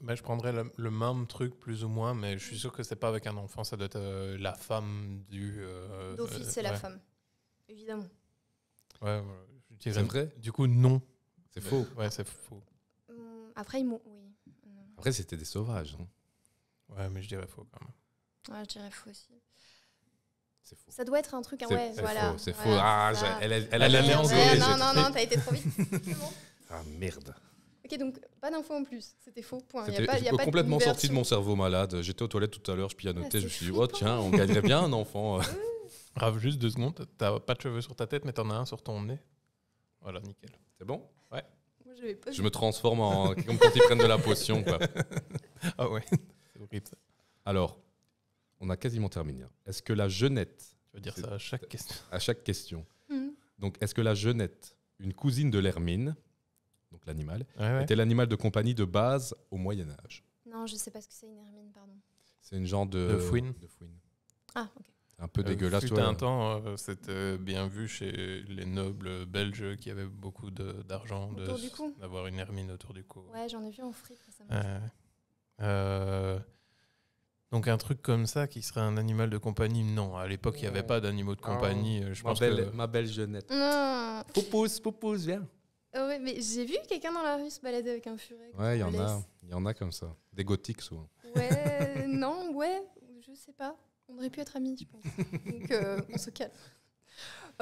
ben, Je, prendrais le, même truc plus ou moins, mais je suis mm. sûr que c'est pas avec un enfant, ça doit être euh, la femme du. Euh, euh D'office, c'est la femme, évidemment. Ouais, C'est vrai. Du coup, non. C'est faux. Ouais, c'est faux. Hum, après, ils m'ont. Oui. Après, c'était des sauvages. non hein. Ouais, mais je dirais faux quand même. Ouais, je dirais faux aussi. C'est faux. Ça doit être un truc, hein, ouais, voilà. C'est faux, ah, elle a, elle a ah, non, non, non, t'as été trop vite. bon. Ah merde. Ok, donc pas d'infos en plus, c'était faux, point. Y a pas, y a pas complètement sorti de mon cerveau malade. J'étais aux toilettes tout à l'heure, je pianotais, ah, je me suis dit, oh tiens, on gagnerait bien un enfant. Rave, juste deux secondes, t'as pas de cheveux sur ta tête, mais t'en as un sur ton nez. Voilà, nickel. C'est bon Ouais. je, pas je me transforme en. comme quand ils prennent de la potion, quoi. ah ouais. Alors, on a quasiment terminé. Hein. Est-ce que la jeunette. Tu veux dire ça à chaque question. À chaque question. Hmm. Donc, est-ce que la jeunette, une cousine de l'hermine, donc l'animal, était l'animal de compagnie de base au Moyen-Âge Non, je ne sais pas ce que c'est une hermine, pardon. C'est une genre de. De fouine. Ah, ok un peu euh, dégueulasse. Fut un temps, euh, c'était euh, bien vu chez les nobles belges qui avaient beaucoup d'argent d'avoir une hermine autour du cou. Ouais, j'en ai vu en fric euh, donc un truc comme ça qui serait un animal de compagnie, non. À l'époque, il n'y avait pas d'animaux de ah. compagnie. Euh, je ma, belle, ma belle jeunette. Poupouse, Poupousse, viens. Ah mais j'ai vu quelqu'un dans la rue se balader avec un furet. Ouais, il y en a. Il y en a comme ça. Des gothiques souvent. Ouais, non, ouais, je sais pas. On aurait pu être amis, je pense. Donc euh, on se calme.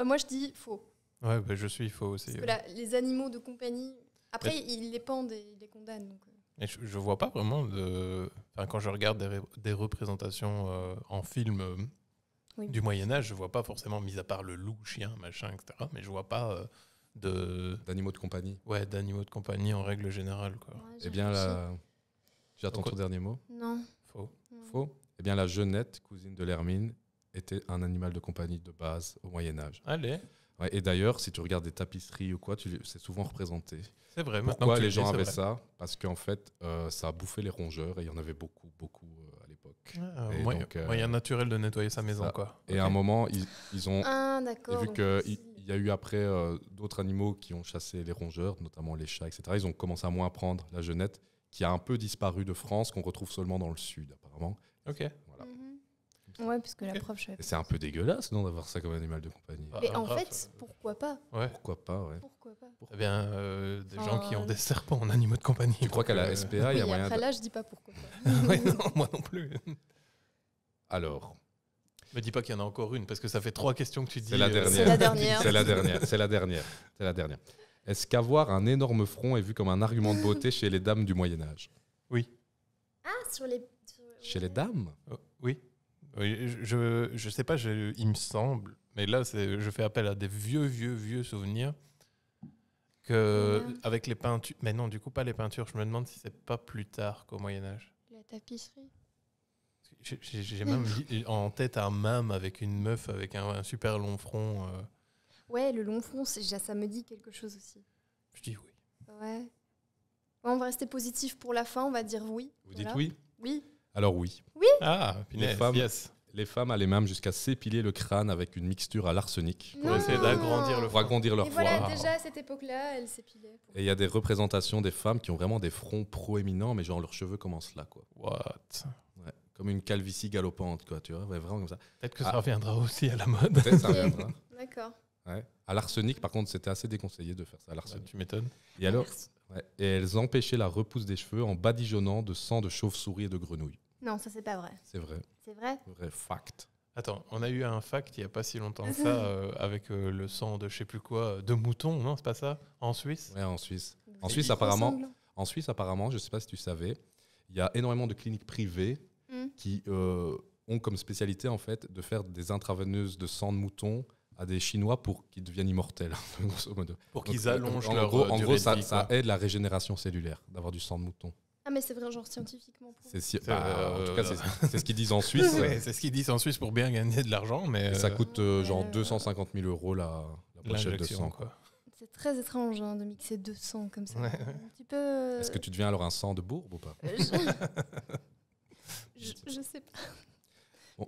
moi, je dis faux. Ouais, bah, je suis faux aussi. les animaux de compagnie. Après, ils il les pendent et ils les condamnent Donc je, ne vois pas vraiment de. quand je regarde des, représentations euh, en film euh, du Moyen-Âge, je vois pas forcément, mis à part le loup, chien, machin, etc., mais je vois pas. Euh, de d'animaux de compagnie ouais d'animaux de compagnie en règle générale quoi et eh bien la... j'attends ton dernier mot non faux faux eh bien la Jeunette cousine de l'Hermine était un animal de compagnie de base au Moyen Âge allez et d'ailleurs, si tu regardes des tapisseries ou quoi, c'est souvent représenté. C'est vrai. Pourquoi les gens avaient ça Parce qu'en fait, euh, ça a bouffé les rongeurs et il y en avait beaucoup, beaucoup euh, à l'époque. Ah, euh, moyen, naturel de nettoyer sa maison, quoi. Et à un moment, ils, ont ah, vu qu'il y, y a eu après d'autres animaux qui ont chassé les rongeurs, notamment les chats, etc. Ils ont commencé à moins prendre la genette, qui a un peu disparu de France, qu'on retrouve seulement dans le sud, apparemment. Ok. Voilà. Ouais, parce que la prof, C'est un peu dégueulasse, non, d'avoir ça comme animal de compagnie. Bah, Mais en fait, euh, pourquoi pas Ouais. Pourquoi pas, ouais. Pourquoi pas Eh bien, euh, des gens qui ont des serpents en animaux de compagnie. Tu crois qu'à la euh, SPA, il y a moyen. après là, je dis pas pourquoi pas. non, moi non plus. Alors, Me dis pas qu'il y en a encore une, parce que ça fait trois questions que tu dis. c'est la dernière. C'est la dernière. C'est la dernière. C'est la dernière. Est-ce qu'avoir un énorme front est vu comme un argument de beauté chez les dames du Moyen Âge Oui. Ah, sur les. Chez les dames Oui je, je sais pas, il me semble, mais là, je fais appel à des vieux, vieux, vieux souvenirs que avec les peintures. Mais non, du coup, pas les peintures. Je me demande si c'est pas plus tard qu'au Moyen Âge. La tapisserie. J'ai même en tête un mâme avec une meuf avec un, super long front. Euh. Ouais, le long front, ça me dit quelque chose aussi. Je dis oui. Ouais. On va rester positif pour la fin, on va dire oui. Vous dites oui Oui. Alors oui. Oui Ah, les femmes, Les femmes allaient même jusqu'à s'épiler le crâne avec une mixture à l'arsenic pour essayer d'agrandir le leur Et voilà, déjà à cette époque-là, elles s'épilaient. Et il y a des représentations des femmes qui ont vraiment des fronts proéminents, mais genre leurs cheveux commencent là, quoi. What Comme une calvitie galopante, quoi, tu vois, vraiment comme ça. Peut-être que ça ah. reviendra aussi à la mode. ça reviendra. D'accord. À l'arsenic, par contre, c'était assez déconseillé de faire ça tu m'étonnes. Et alors, et elles empêchaient la repousse des cheveux en badigeonnant de sang de chauve-souris et de grenouilles. Non, ça, c'est pas vrai. C'est vrai. C'est vrai Vrai fact. Attends, on a eu un fact il n'y a pas si longtemps ça, euh, avec euh, le sang de je sais plus quoi, euh, de mouton, non C'est pas ça En Suisse Ouais, en Suisse. En Suisse, apparemment, hein en Suisse, apparemment, je ne sais pas si tu savais, il y a énormément de cliniques privées hmm. qui ont comme spécialité, en fait, de faire des intraveineuses de sang de mouton à des Chinois pour qu'ils deviennent immortels, grosso modo. Pour qu'ils allongent leur En en gros ça aide la régénération cellulaire, d'avoir du sang de mouton. Ah, mais c'est vrai, genre scientifiquement. C'est bah, euh, en tout cas, c'est ce qu'ils disent en Suisse. c'est ce qu'ils disent en Suisse pour bien gagner de l'argent. mais Ça euh, coûte euh, genre 250 000 euros la, la pochette de sang. C'est très étrange hein, de mixer deux sangs comme ça. Est-ce que tu deviens alors un sang de bourbe ou pas je... sais pas.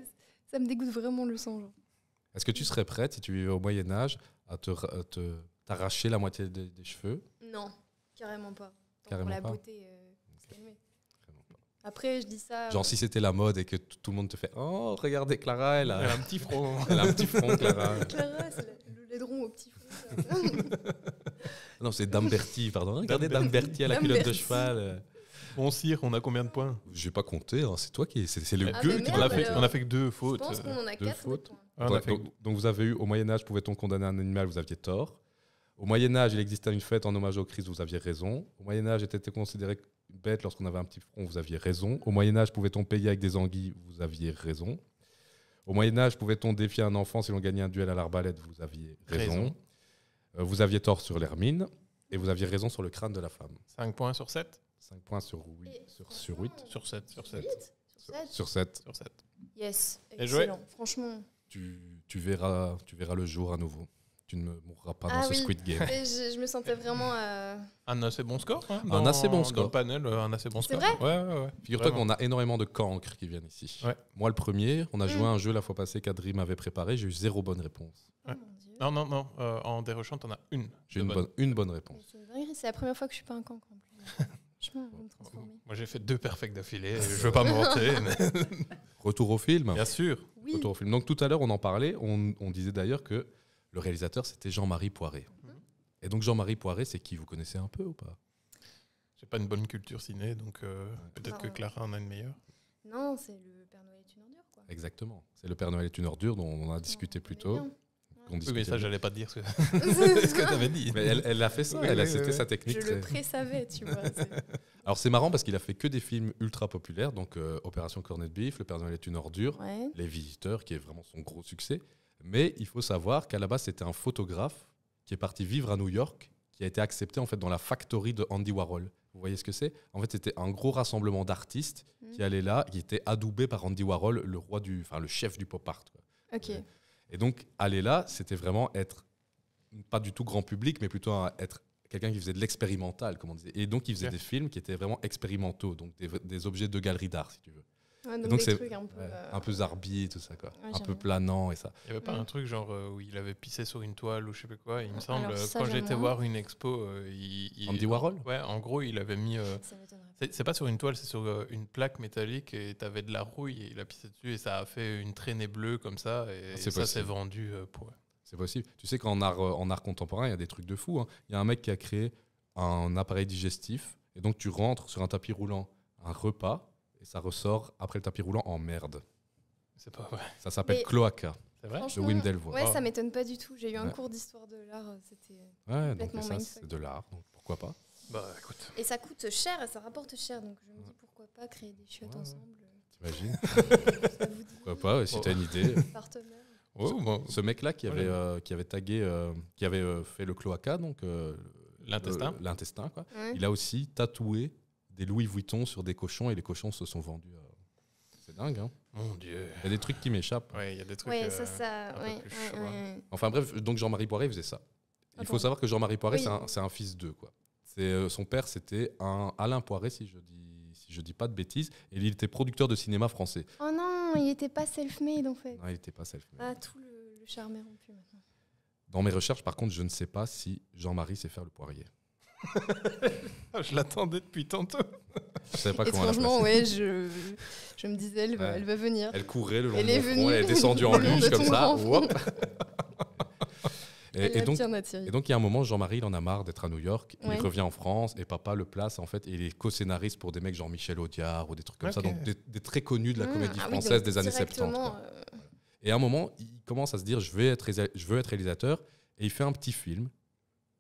Ça me dégoûte vraiment le sang. Est-ce que tu serais prête, si tu vivais au Moyen-Âge, à te, t'arracher la moitié des, cheveux Non, carrément pas. Carrément pour la beauté après, je dis ça. Genre, euh, si c'était la mode et que tout le monde te fait Oh, regardez Clara, elle a, un petit front. elle a un petit front, Clara. Clara, c'est le laidron au petit front. non, c'est Dame Bertie, pardon. Regardez Dame Bertie à la pilote culotte de cheval. Euh. Bon, Sire, on a combien de points J'ai pas compté, hein, c'est toi qui. C'est le ah, qui. On a, fait, on a fait que deux fautes. Je pense qu'on en a quatre. Fautes. Ah, donc, vous avez eu, au Moyen-Âge, pouvait-on condamner un animal Vous aviez tort. Au Moyen-Âge, il existait une fête en hommage au Christ, vous aviez raison. Au Moyen-Âge, était considéré bête, lorsqu'on avait un petit front, vous aviez raison. Au Moyen-Âge, pouvait-on payer avec des anguilles Vous aviez raison. Au Moyen-Âge, pouvait-on défier un enfant si l'on gagnait un duel à l'arbalète Vous aviez raison. Euh, vous aviez tort sur l'hermine et vous aviez raison sur le crâne de la femme. 5 points sur 7 5 points sur 8. Sur, Sur 7. Sur 7. Sur 7. Sur 7. Sur 7. Yes. Excellent. Franchement. Tu, tu, verras, tu verras le jour à nouveau ne mourra pas dans ah ce Squid Game. je, me sentais vraiment. Euh, un assez bon score. Hein, un assez bon score. Dans le panel, euh, un assez bon score. Vrai Figure-toi qu'on a énormément de cancres qui viennent ici. Moi, le premier, on a joué mm. un jeu la fois passée qu'Adri m'avait préparé. J'ai eu zéro bonne réponse. Oh non, non, non. Euh, en dérochant, t'en as une. J'ai une bonne. une bonne réponse. C'est la première fois que je suis pas un cancre en plus. Moi, j'ai fait deux perfects d'affilée. Je veux pas me Mais... Retour au film. Bien sûr. Retour au film. Donc tout à l'heure, on en parlait. on disait d'ailleurs que le réalisateur, c'était Jean-Marie Poiré. Mhm. Et donc Jean-Marie Poiré, c'est qui Vous connaissez un peu ou pas J'ai pas une bonne culture ciné, donc euh, peut-être que Clara en a une meilleure. Non, c'est le Père Noël est une ordure. Quoi. Exactement. C'est le Père Noël est une ordure dont on a discuté plus tôt. Oui, mais ça, j'allais pas te dire ce que, que tu avais dit. Mais elle, a fait ça, c'était sa technique. Je le pré-savais, tu vois. Alors, c'est marrant parce qu'il a fait que des films ultra populaires, donc euh, Opération Cornet Beef, Le Père Noël est une ordure, Les Visiteurs, qui est vraiment son gros succès. Mais il faut savoir qu'à la base, c'était un photographe qui est parti vivre à New York, qui a été accepté en fait dans la factory de Andy Warhol. Vous voyez ce que c'est En fait, c'était un gros rassemblement d'artistes hmm. qui allaient là, qui était adoubés par Andy Warhol, le roi du, enfin le chef du pop art. Et donc aller là, c'était vraiment être pas du tout grand public, mais plutôt être quelqu'un qui faisait de l'expérimental, comme on disait. Et donc, il faisait des films qui étaient vraiment expérimentaux, donc des, des objets de galerie d'art, si tu veux. Ah, donc, c'est euh, un, peu, zarbi tout ça, quoi. un peu planant et ça. Il n'y avait pas mm. un truc genre euh, où il avait pissé sur une toile ou je sais pas quoi. Il me semble, euh, quand j'étais voir une expo, il, Andy Warhol Ouais, en gros, il avait mis. c'est pas sur une toile, c'est sur une plaque métallique et t'avais de la rouille et il a pissé dessus et ça a fait une traînée bleue comme ça et, ah, ça s'est vendu pour. C'est possible. Tu sais qu'en art, en art contemporain, il y a des trucs de fou. Hein. Il y a un mec qui a créé un appareil digestif et donc tu rentres sur un tapis roulant un repas ça ressort après le tapis roulant en merde. Ça s'appelle Cloaca. C'est vrai De Wim ça oh. m'étonne pas du tout. J'ai eu un cours d'histoire de l'art. Euh, c'était... Euh, ouais, complètement c'est de l'art, pourquoi pas Bah Et ça coûte cher et ça rapporte cher. Donc je me dis pourquoi pas créer des chiottes ensemble. T'imagines Pourquoi pas, si t'as une idée. Oh, Ce mec-là qui, avait, euh, qui avait tagué, qui avait fait le cloaca, donc L'intestin. l'intestin, quoi. il a aussi tatoué des Louis Vuitton sur des cochons et les cochons se sont vendus. Euh, c'est dingue, hein Mon Dieu. Il y a des trucs qui m'échappent. Oui, il y a des trucs. Enfin bref, donc Jean-Marie Poiret faisait ça. Il faut savoir que Jean-Marie Poiret, c'est un, fils d'eux, quoi. c'est euh, son père, c'était un Alain Poiret, si je dis si je dis pas de bêtises, et il était producteur de cinéma français. Oh non, il n'était pas self-made en fait. il n'était pas self-made. Ah, tout le, le charme est rompu maintenant. Dans mes recherches, par contre, je ne sais pas si Jean-Marie sait faire le poirier. je l'attendais depuis tantôt. Je savais pas Étrangement, ouais, je, je me disais, elle, va, elle va venir. Elle courait le long elle elle est descendue en luge comme ça. et, et, donc, et, donc, il y a un moment, Jean-Marie, il en a marre d'être à New York. Il revient en France et papa le place. En fait, il est co-scénariste pour des mecs genre Michel Audiard ou des trucs comme ça, donc des, très connus de la ah, comédie ah française des années 70. Euh, et à un moment, il commence à se dire, je, vais être, je veux être réalisateur. Et il fait un petit film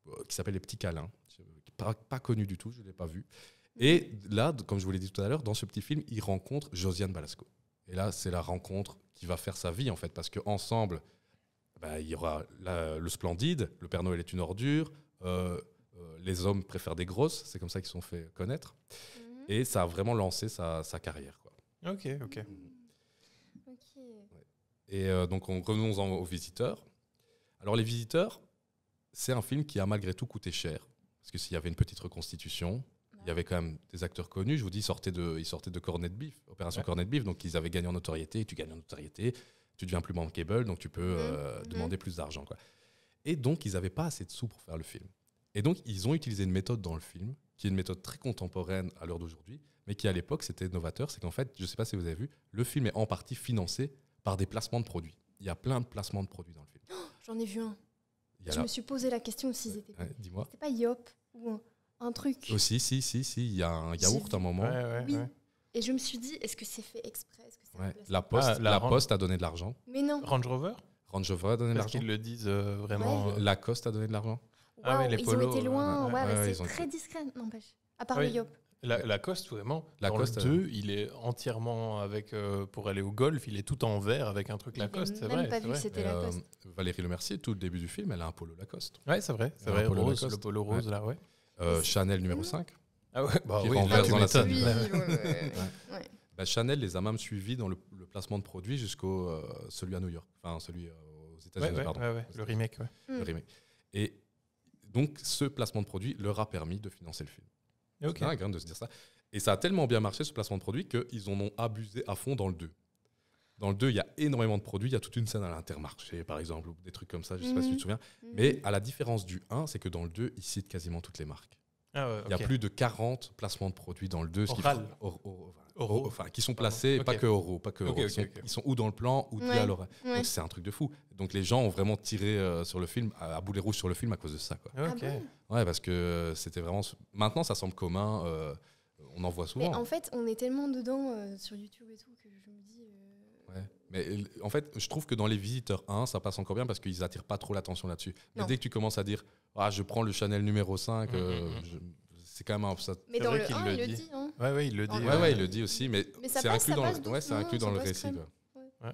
euh, qui s'appelle Les Petits Câlins pas, connu du tout, je ne l'ai pas vu. Et là, comme je vous l'ai dit tout à l'heure, dans ce petit film, il rencontre Josiane Balasco. Et là, c'est la rencontre qui va faire sa vie, en fait, parce qu'ensemble, bah, il y aura le Splendide, le Père Noël est une ordure, euh, euh, les hommes préfèrent des grosses, c'est comme ça qu'ils sont fait connaître. Mhm. Et ça a vraiment lancé sa, carrière. Quoi. Ok, ok. Mhm. Et euh, donc, on, revenons-en aux visiteurs. Alors, Les Visiteurs, c'est un film qui a malgré tout coûté cher. Parce que s'il y avait une petite reconstitution, il y avait quand même des acteurs connus. Je vous dis, ils sortaient de, ils de Cornet de Beef, Opération Cornet de Beef. Donc, ils avaient gagné en notoriété. tu gagnes en notoriété, tu deviens plus bankable, donc tu peux mhm. Euh, mhm. demander plus d'argent. Et donc, ils n'avaient pas assez de sous pour faire le film. Et donc, ils ont utilisé une méthode dans le film, qui est une méthode très contemporaine à l'heure d'aujourd'hui, mais qui à l'époque, c'était novateur. C'est qu'en fait, je ne sais pas si vous avez vu, le film est en partie financé par des placements de produits. Il y a plein de placements de produits dans le film. Oh, j'en ai vu un. Je me suis posé la question s'ils étaient. Dis-moi. C'était pas Yop ou un truc. Aussi, si, si, si. Il y a un yaourt à un moment. Et je me suis dit, est-ce que c'est fait exprès La Poste, ah, la, Poste a donné de l'argent. Mais non. Range Rover. Range Rover a donné de l'argent. qu'ils le disent euh, vraiment... Euh. La Coste a donné de l'argent. Wow, ah ils polos, ont été euh, loin. Ouais, c'est très discret, n'empêche. À part le Yop. La, Lacoste, vraiment. Lacoste. Dans le 2, euh, il est entièrement avec. Euh, pour aller au golf, il est tout en vert avec un truc Lacoste. C'est vrai. pas vu c'était Lacoste. Euh, Valérie Lemercier, tout le début du film, elle a un polo Lacoste. Oui, c'est vrai. C'est vrai, le polo rose, là, ouais. Chanel numéro 5. Ah, ah ouais, bah qui oui, vert dans la scène. Chanel les a même suivis dans le, placement de produits jusqu'au celui à New York. Enfin, celui aux États-Unis, pardon. Le remake, ouais. Mm. Le remake. Et donc, ce placement de produit leur a permis de financer le film. Hein, de se dire ça. Et ça a tellement bien marché ce placement de produit qu'ils en ont abusé à fond dans le 2. Dans le 2, il y a énormément de produits. Il y a toute une scène à l'intermarché, par exemple, ou des trucs comme ça, je ne sais pas si tu te mhm. souviens. Mhm. Mais à la différence du 1, c'est que dans le 2, ils citent quasiment toutes les marques. Ah Il y a plus de 40 placements de produits dans le 2, qui, enfin, qui sont placés, pas que oraux, pas que ils, sont, ou dans le plan ou ouais. à l'oral. donc C'est un truc de fou. Donc les gens ont vraiment tiré euh, sur le film, à, à, boulet rouge sur le film à cause de ça. Ah, ah ouais, parce que c'était vraiment. Maintenant, ça semble commun. Euh, on en voit souvent. Mais en fait, on est tellement dedans euh, sur YouTube et tout que je me dis mais en fait, je trouve que dans les visiteurs 1, ça passe encore bien parce qu'ils attirent pas trop l'attention là-dessus. Mais dès que tu commences à dire ah, je prends le Chanel numéro 5, euh, mm, mm, mm. c'est quand même un. Ça, mais dans le 1, il, le dit. Hein. ouais, ouais, il le dit. Ouais, ouais, il le dit aussi, mais, c'est inclus dans le, ouais, c'est inclus dans le récit. Ouais.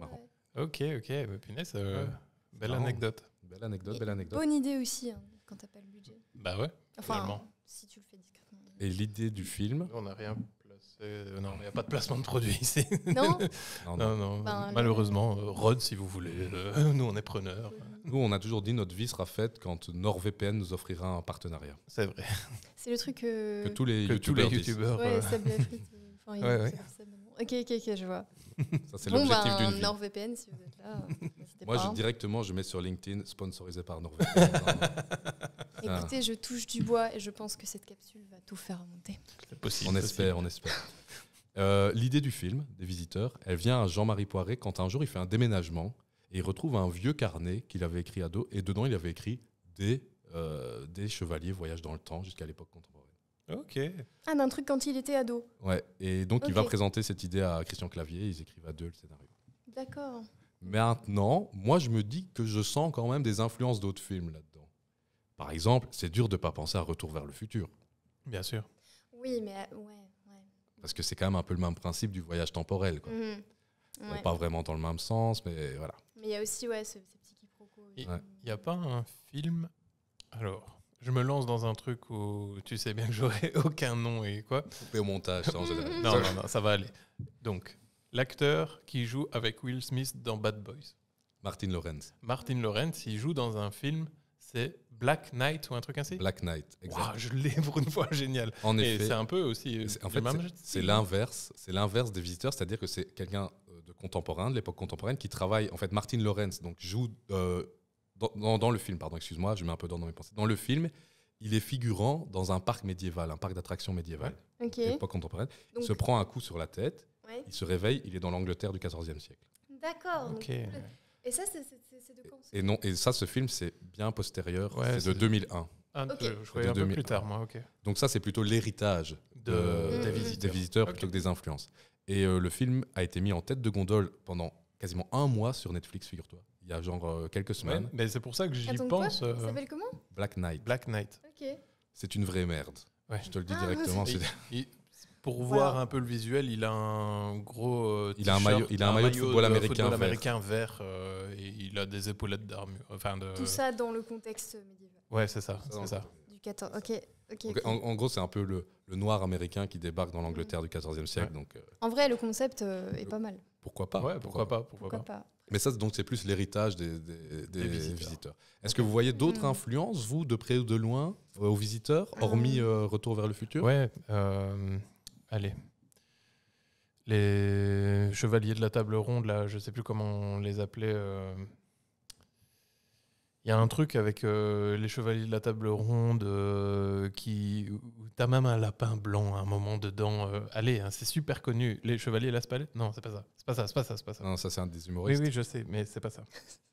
Marrant. Ok, ok, punaise, euh, belle anecdote. Belle anecdote, belle anecdote. Bonne idée aussi hein, quand t'as pas le budget. Bah ouais. finalement. si tu le fais discrètement. Et l'idée du film. On n'a rien euh, non, il n'y a pas de placement de produit ici. Non Non, non. Ben, malheureusement, euh, Rod, si vous voulez, euh, nous, on est preneurs. Nous, on a toujours dit notre vie sera faite quand NordVPN nous offrira un partenariat. C'est vrai. C'est le truc que tous les YouTubeurs. Tous les YouTubeurs ouais, Ok, ok, ok, je vois. Ça, c'est l'objectif ben, d'une NordVPN, si vous êtes là. Euh, Moi, hein. directement, je mets sur LinkedIn, sponsorisé par NordVPN. Écoutez, je touche du bois et je pense que cette capsule va tout faire monter possible. On espère, on espère. Euh, l'idée du film, des visiteurs, elle vient à Jean-Marie Poiret quand un jour il fait un déménagement et il retrouve un vieux carnet qu'il avait écrit à dos et dedans il avait écrit des, euh, des chevaliers voyage dans le temps jusqu'à l'époque contemporaine. Ok. Ah, d'un truc quand il était ado. Ouais, et donc il va présenter cette idée à Christian Clavier, ils écrivent à deux le scénario. D'accord. Maintenant, moi je me dis que je sens quand même des influences d'autres films là-dedans. Par exemple, c'est dur de ne pas penser à Retour vers le futur. Bien sûr. Oui, mais euh, ouais, ouais. Parce que c'est quand même un peu le même principe du voyage temporel. Mhm. Pas vraiment dans le même sens, mais voilà. Mais il y a aussi ces petits quiproquos. Il n'y a pas un film. Alors, je me lance dans un truc où tu sais bien que j'aurai aucun nom et quoi. Coupé au montage, ça, non, non, non, ça va aller. Donc, l'acteur qui joue avec Will Smith dans Bad Boys. Martin Lawrence. Martin Lawrence, il joue dans un film, c'est Black Knight ou un truc ainsi Black Knight, exactement. je l'ai pour une fois, génial. En et effet. c'est un peu aussi. Euh, en c'est l'inverse. C'est l'inverse des visiteurs, c'est-à-dire que c'est quelqu'un euh, de contemporain, de l'époque contemporaine, qui travaille. En fait, Martin Lawrence donc, joue. Euh, dans, le film, pardon, excuse-moi, je mets un peu d'ordre dans mes pensées. Dans le film, il est figurant dans un parc médiéval, un parc d'attractions médiéval, pas époque contemporaine. il se prend un coup sur la tête, il se réveille, il est dans l'Angleterre du XIVe siècle. D'accord. Et ça, c'est de quand et, non, et ça, ce film, c'est bien postérieur, c'est de 2001. Un je croyais un peu plus tard, moi. Donc ça, c'est plutôt l'héritage de, mm. des visiteurs, plutôt que des influences. Et euh, le film a été mis en tête de gondole pendant quasiment un mois sur Netflix, figure-toi il y a genre euh, quelques semaines. mais c'est pour ça que j'y ah, pense. Euh, s'appelle comment Black Knight. Black Knight. C'est une vraie merde. Je te le dis ah, directement. pour voir un peu le visuel, il a un gros. Euh, il a un maillot, il a un, maillot, de football, américain, vert. et il a des épaulettes d'armure. Enfin de... Tout ça dans le contexte médiéval. Ouais, c'est ça. Du En, gros, c'est un peu le, noir américain qui débarque dans l'Angleterre mm. du 14e siècle. Donc, en vrai, le concept est pas mal. Pourquoi pas pourquoi, pas, pourquoi, pas. Mais ça, donc, c'est plus l'héritage des, visiteurs. Est-ce que vous voyez mm. d'autres influences, vous, de près ou de loin, euh, aux visiteurs, mm. hormis euh, Retour vers le futur Ouais, euh, allez. Les chevaliers de la table ronde, là, je sais plus comment on les appelait. Il y a un truc avec euh, les chevaliers de la table ronde euh, qui t'as même un lapin blanc à un moment dedans. Euh. allez, hein, c'est super connu. Les chevaliers de la palais Non, c'est pas ça. C'est pas ça. C'est pas ça. C'est pas ça. Non, ça c'est un des humoristes. Oui, oui, je sais, mais c'est pas ça.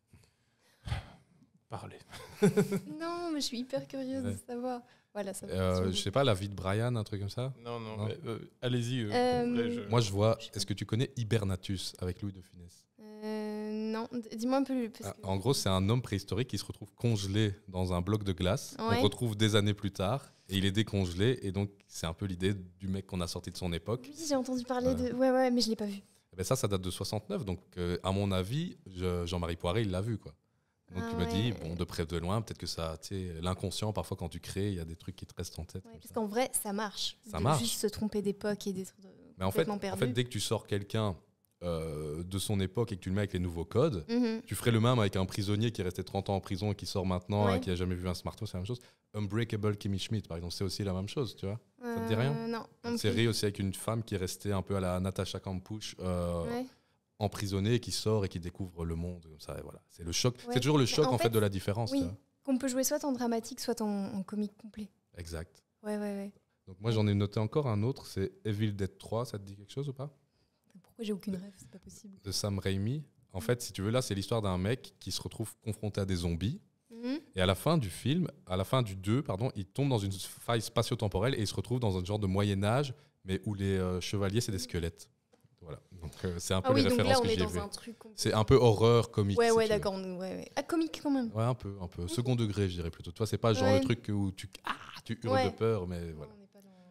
Parlez. non, mais je suis hyper curieuse de savoir. Voilà, ça je sais pas, la vie de Brian, un truc comme ça Non, non, allez-y. Moi, je vois, est-ce que tu connais Hibernatus avec Louis de Funès euh, non, dis-moi un peu ah, En gros, c'est un homme préhistorique qui se retrouve congelé dans un bloc de glace. On On retrouve des années plus tard et il est décongelé. Et donc, c'est un peu l'idée du mec qu'on a sorti de son époque. Oui, j'ai entendu parler euh. de. Ouais, ouais, mais je l'ai pas vu. Eh ben, ça, ça date de 69. Donc, euh, à mon avis, Jean-Marie Poiré, il l'a vu, quoi. Donc, il tu me ah dit, bon, de près, de loin, peut-être que ça, tu sais, l'inconscient, parfois, quand tu crées, il y a des trucs qui te restent en tête. parce qu'en vrai, ça marche. Ça de marche. Juste se tromper d'époque et d'être. Mais en fait, en fait, dès que tu sors quelqu'un euh, de son époque et que tu le mets avec les nouveaux codes, mhm. tu ferais le même avec un prisonnier qui est resté 30 ans en prison et qui sort maintenant et qui n'a jamais vu un smartphone, c'est la même chose. Unbreakable Kimmy Schmidt, par exemple, c'est aussi la même chose, tu vois. Ça te dit rien euh, Non. Une série aussi avec une femme qui est restée un peu à la Natasha Kampusch. Euh, emprisonnée qui sort et qui découvre le monde comme ça et voilà c'est le choc c'est toujours le choc en, fait, de la différence qu'on peut jouer soit en dramatique soit en, comique complet exact ouais ouais ouais donc moi j'en ai noté encore un autre c'est Evil Dead 3 ça te dit quelque chose ou pas j'ai aucune rêve C'est pas possible. De Sam Raimi. En mm. fait, si tu veux, là, c'est l'histoire d'un mec qui se retrouve confronté à des zombies. Mm. Et à la fin du film, à la fin du 2, pardon, il tombe dans une faille spatio-temporelle et il se retrouve dans un genre de Moyen-Âge, mais où les euh, chevaliers, c'est des mm. squelettes. Voilà. Donc, euh, c'est un ah peu les références que j'ai C'est un peu horreur, comique. Ouais, ouais, d'accord. Ah, comique quand même. Ouais, un peu, un peu. Second degré, je dirais plutôt. Toi, c'est pas genre le truc où tu, ah, tu hurles de peur, mais voilà.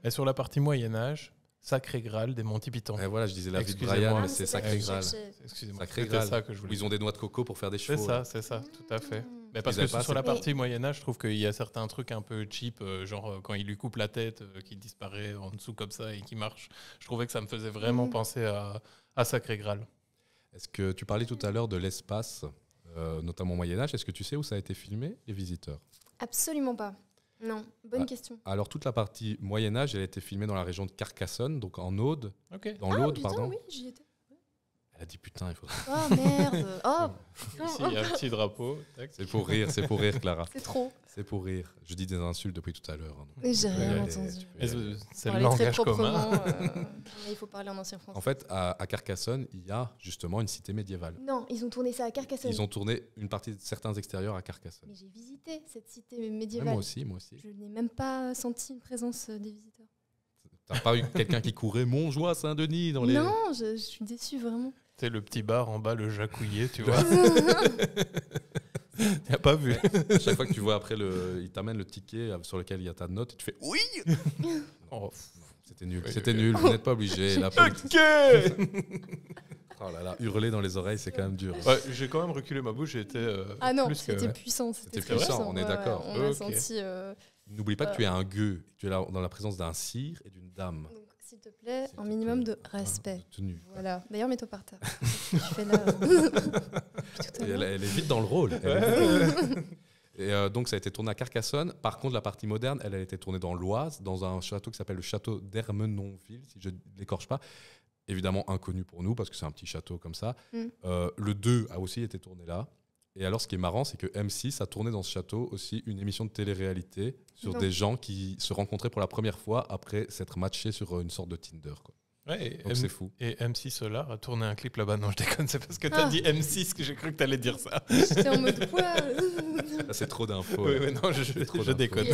Et sur la partie Moyen-Âge, Sacré Graal des Monty Python. Et voilà, je disais la vie de Brian, ah, mais c'est Sacré Graal. Excusez-moi, ça que je voulais. Ils ont des noix de coco pour faire des chevaux. C'est ça, c'est ça, tout à fait. Mm. Mais parce que sur la partie Moyen-Âge, je trouve qu'il y a certains trucs un peu cheap, euh, genre euh, quand il lui coupe la tête, euh, qui disparaît en dessous comme ça et qui marche. Je trouvais que ça me faisait vraiment mm. penser à, Sacré Graal. Est-ce que tu parlais tout à l'heure de l'espace, notamment Moyen-Âge Est-ce que tu sais où ça a été filmé, Les Visiteurs Absolument pas. Non, bonne ah, question. Alors toute la partie Moyen Âge, elle a été filmée dans la région de Carcassonne, donc en Aude. Dans ah, pardon. Oui, j'y étais. Elle dit putain, il faut. Oh merde Oh Ici, il y a un petit drapeau. C'est pour rire, c'est pour rire, Clara. C'est trop. C'est pour rire. Je dis des insultes depuis tout à l'heure. Hein, j'ai rien entendu. C'est le euh, il faut parler en ancien français. En fait, à, Carcassonne, il y a justement une cité médiévale. Non, ils ont tourné ça à Carcassonne. Ils ont tourné une partie de certains extérieurs à Carcassonne. Mais j'ai visité cette cité médiévale. moi aussi, moi aussi. Je n'ai même pas senti une présence euh, des visiteurs. T'as pas eu quelqu'un qui courait Montjoie Saint-Denis dans les. Non, je, je suis déçue vraiment. C'est le petit bar en bas, le jacouillé, tu vois. Il a pas vu. Chaque fois que tu vois après, le, il t'amène le ticket euh, sur lequel il y a ta note et tu fais oui C'était nul, c'était nul, vous n'êtes pas obligé. La Oh là là, hurler dans les oreilles, c'est quand même dur. j'ai quand même reculé ma bouche, J'étais. Euh, ah non, c'était puissant. C'était puissant, on est d'accord. on euh, N'oublie pas que tu es un gueux, tu es là dans la présence d'un sire et d'une dame s'il te plaît, un minimum de respect. Voilà. D'ailleurs, mets-toi par terre. fais elle, est vite dans le rôle. Et euh, donc, ça a été tourné à Carcassonne. Par contre, la partie moderne, elle a été tournée dans l'Oise, dans un château qui s'appelle le château d'Hermenonville, si je ne l'écorche pas. Évidemment, inconnu pour nous, parce que c'est un petit château comme ça. Mm. Euh, le 2 a aussi été tourné là. Et alors, ce qui est marrant, c'est que M6 a tourné dans ce château aussi une émission de télé-réalité sur des gens qui se rencontraient pour la première fois après s'être matchés sur euh, une sorte de Tinder. Ouais, c'est fou. Et M6 là, a tourné un clip là-bas. Non, je déconne, c'est parce que tu as ah. dit M6 que j'ai cru que tu allais dire ça. J'étais en mode quoi ah, C'est trop d'infos. je, déconne.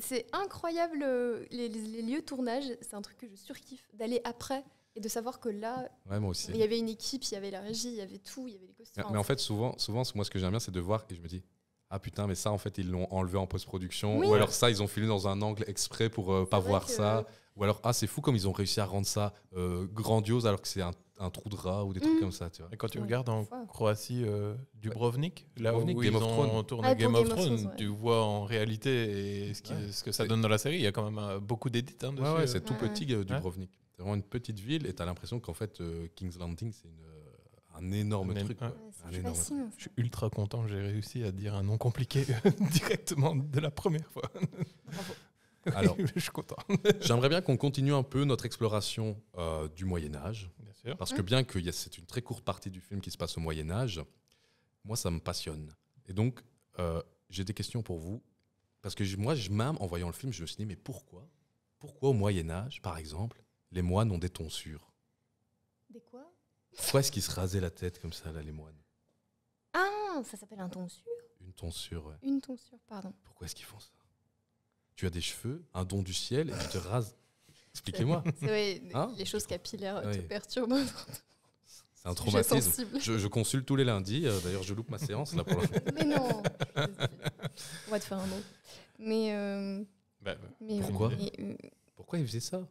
C'est incroyable les, euh, les, les lieux tournage. C'est un truc que je surkiffe d'aller après et de savoir que là, aussi. il y avait une équipe, il y avait la régie, il y avait tout, il y avait les costumes. Mais en fait, souvent, souvent moi, ce que j'aime bien, c'est de voir et je me dis, ah putain, mais ça, en fait, ils l'ont enlevé en post-production. Ou alors ça, ils ont filé dans un angle exprès pour ne euh, pas voir ça. Ou alors, ah, c'est fou comme ils ont réussi à rendre ça euh, grandiose alors que c'est un, trou de rat ou des trucs mm. comme ça. Tu vois. Et quand tu regardes en Croatie euh, Dubrovnik, là où ils ont tourné ah, Game, of Thrones, tu vois en réalité ce, ce, que ça donne dans la série. Il y a quand même beaucoup d'édits hein, dessus. c'est tout petit Dubrovnik. C'est vraiment une petite ville et tu as l'impression qu'en fait, euh, King's Landing, c'est euh, un énorme truc. énorme Je suis ultra content, j'ai réussi à dire un nom compliqué directement de la première fois. Bravo. Alors, je suis content. j'aimerais bien qu'on continue un peu notre exploration euh, du Moyen Âge. Bien sûr. Parce que bien que c'est une très courte partie du film qui se passe au Moyen Âge, moi, ça me passionne. Et donc, j'ai des questions pour vous. Parce que moi, je, même en voyant le film, je me suis dit, mais pourquoi Pourquoi au Moyen Âge, par exemple, les moines ont des tonsures. Des quoi Pourquoi est-ce qu'ils se rasaient la tête comme ça, les moines Ah, ça s'appelle un tonsure Une tonsure, Une tonsure, pardon. Pourquoi est-ce qu'ils font ça Tu as des cheveux, un don du ciel, et tu te rases. Expliquez-moi. Vrai, hein les choses capillaires te perturbent. C'est un traumatisme. Je, consulte tous les lundis. Euh, d'ailleurs, je loupe ma séance là pour Mais non On va te faire un mot. Euh, bah, mais. pourquoi euh, Pourquoi ils faisaient ça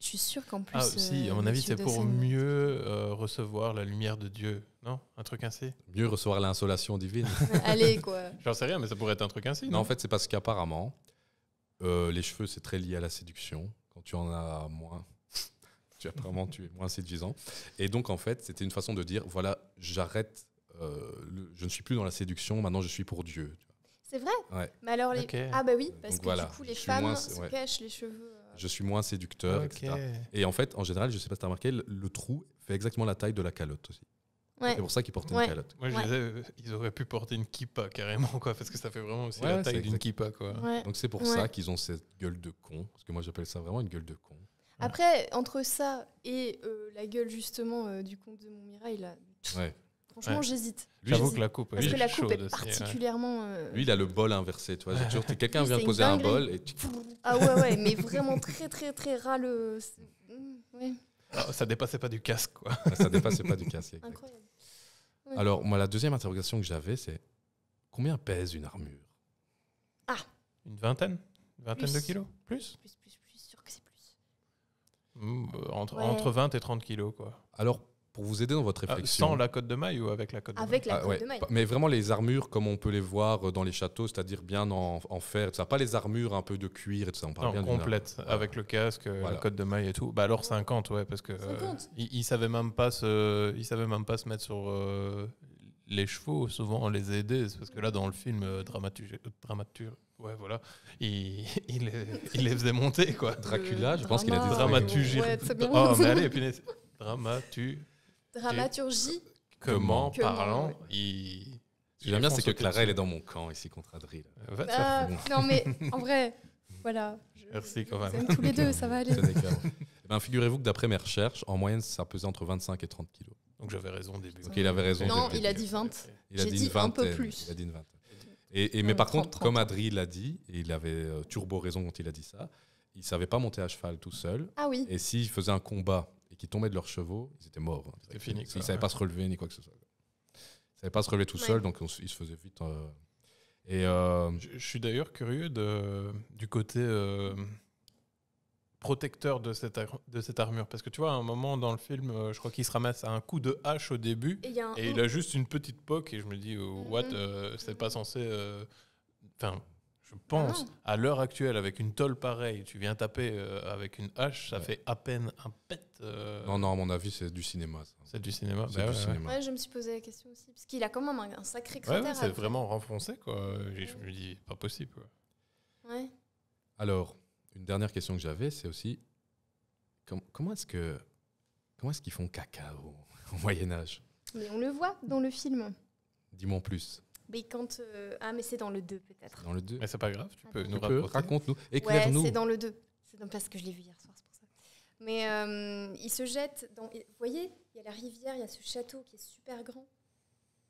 je suis sûr qu'en ah, plus. Ah, si, euh, à mon avis, c'est pour euh, mieux euh, recevoir la lumière de Dieu, non Un truc ainsi Mieux recevoir l'insolation divine. Allez, quoi. J'en sais rien, mais ça pourrait être un truc ainsi. Non, en fait, c'est parce qu'apparemment, les cheveux, c'est très lié à la séduction. Quand tu en as moins, tu, apparemment, tu es moins séduisant. Et donc, en fait, c'était une façon de dire voilà, j'arrête, je ne suis plus dans la séduction, maintenant je suis pour Dieu. C'est vrai ouais. Mais alors, ah bah oui, parce que du coup, les femmes se cachent les cheveux. Je suis moins séducteur, etc. Et en fait, en général, je ne sais pas si tu as remarqué, le, trou fait exactement la taille de la calotte aussi. C'est pour ça qu'ils portaient une calotte. Euh, ils auraient pu porter une kippa carrément, quoi, parce que ça fait vraiment aussi la taille d'une kippa. Quoi. Donc c'est pour ça qu'ils ont cette gueule de con, parce que moi j'appelle ça vraiment une gueule de con. Après, entre ça et euh, la gueule justement euh, du comte de Montmirail, là, Franchement, j'hésite. J'avoue que la coupe, parce la coupe est particulièrement. Euh, Lui, il a le bol inversé, tu vois. Toujours, quelqu'un vient poser un bol et tu... Ah ouais, ouais, mais vraiment très, très, très rare le. Ah, ça dépassait pas du casque, quoi. Ah, ça dépassait pas du casque. Incroyable. Alors, moi, la deuxième interrogation que j'avais, c'est combien pèse une armure Ah Une vingtaine Une vingtaine de kilos Plus que c'est plus. Hmm, bah, entre, entre 20 et 30 kilos, quoi. Alors, pour vous aider dans votre ah, réflexion. sans la cote de maille ou avec la cote ah, de maille Avec la de maille. Mais vraiment les armures comme on peut les voir dans les châteaux, c'est-à-dire bien en, fer, ça. Pas les armures un peu de cuir et tout ça. On parle bien complète, avec le casque, euh, la cote de maille et tout. Bah alors 50, ouais, parce que euh, il savait même pas se, même pas se mettre sur euh, les chevaux, souvent on les aider, parce que là dans le film euh, dramaturge, Ouais, voilà. Il, il, les, il, faisait monter, quoi. Dracula, je pense qu'il a des Dramaturge. oh, mais allez, dramaturgie. Comment, parlant, il... Ce que j'aime bien, c'est que Clara, elle est dans mon camp ici contre adrien non, mais en vrai, voilà. Merci quand même. tous les deux, ça va aller. Eh ben, Figurez-vous que d'après mes recherches, en moyenne, ça pesait entre 25 et 30 kilos. Donc j'avais raison au début. il avait raison. Non, il a dit 20. Il a dit, un peu plus. Il a dit 20. Et, mais euh, par contre, comme Adri l'a dit, et il avait euh, turbo raison quand il a dit ça, il savait pas monter à cheval tout seul. Ah oui. Et s'il faisait un combat qui tombaient de leurs chevaux, ils étaient morts. Hein. Ils ne savaient pas se relever ni quoi que ce soit. Ils ne savaient pas se relever tout seul, seuls, donc ils se faisaient vite. Euh, et euh, je, suis d'ailleurs curieux de, du côté euh, protecteur de cette, de cette armure. Parce que tu vois, à un moment dans le film, je crois qu'il se ramasse à un coup de hache au début. Et, il a juste une petite poque. Et je me dis, oh, what, mm-hmm. c'est pas censé. Enfin, je pense, ah. à l'heure actuelle, avec une tôle pareille, tu viens taper euh, avec une hache, ça fait à peine un pet. Euh. Non, non, à mon avis, c'est du cinéma. C'est du cinéma bah je me suis posé la question aussi. Parce qu'il a quand même un, sacré cratère. c'est vraiment renfoncé, quoi. Je me dis, pas possible. Quoi. Alors, une dernière question que j'avais, c'est aussi comment est-ce que comment est-ce qu'ils font caca au, Moyen Âge Mais on le voit dans le film. Dis-moi en plus. Mais quand. euh, Ah, mais c'est dans le 2 peut-être. Dans le 2. Mais c'est pas grave, tu peux nous raconter. Raconte-nous, Ouais, nous c'est dans le 2. C'est dans- le parce que je l'ai vu hier soir, c'est pour ça. Mais euh, il se jette dans. Vous voyez, il y a la rivière, il y a ce château qui est super grand.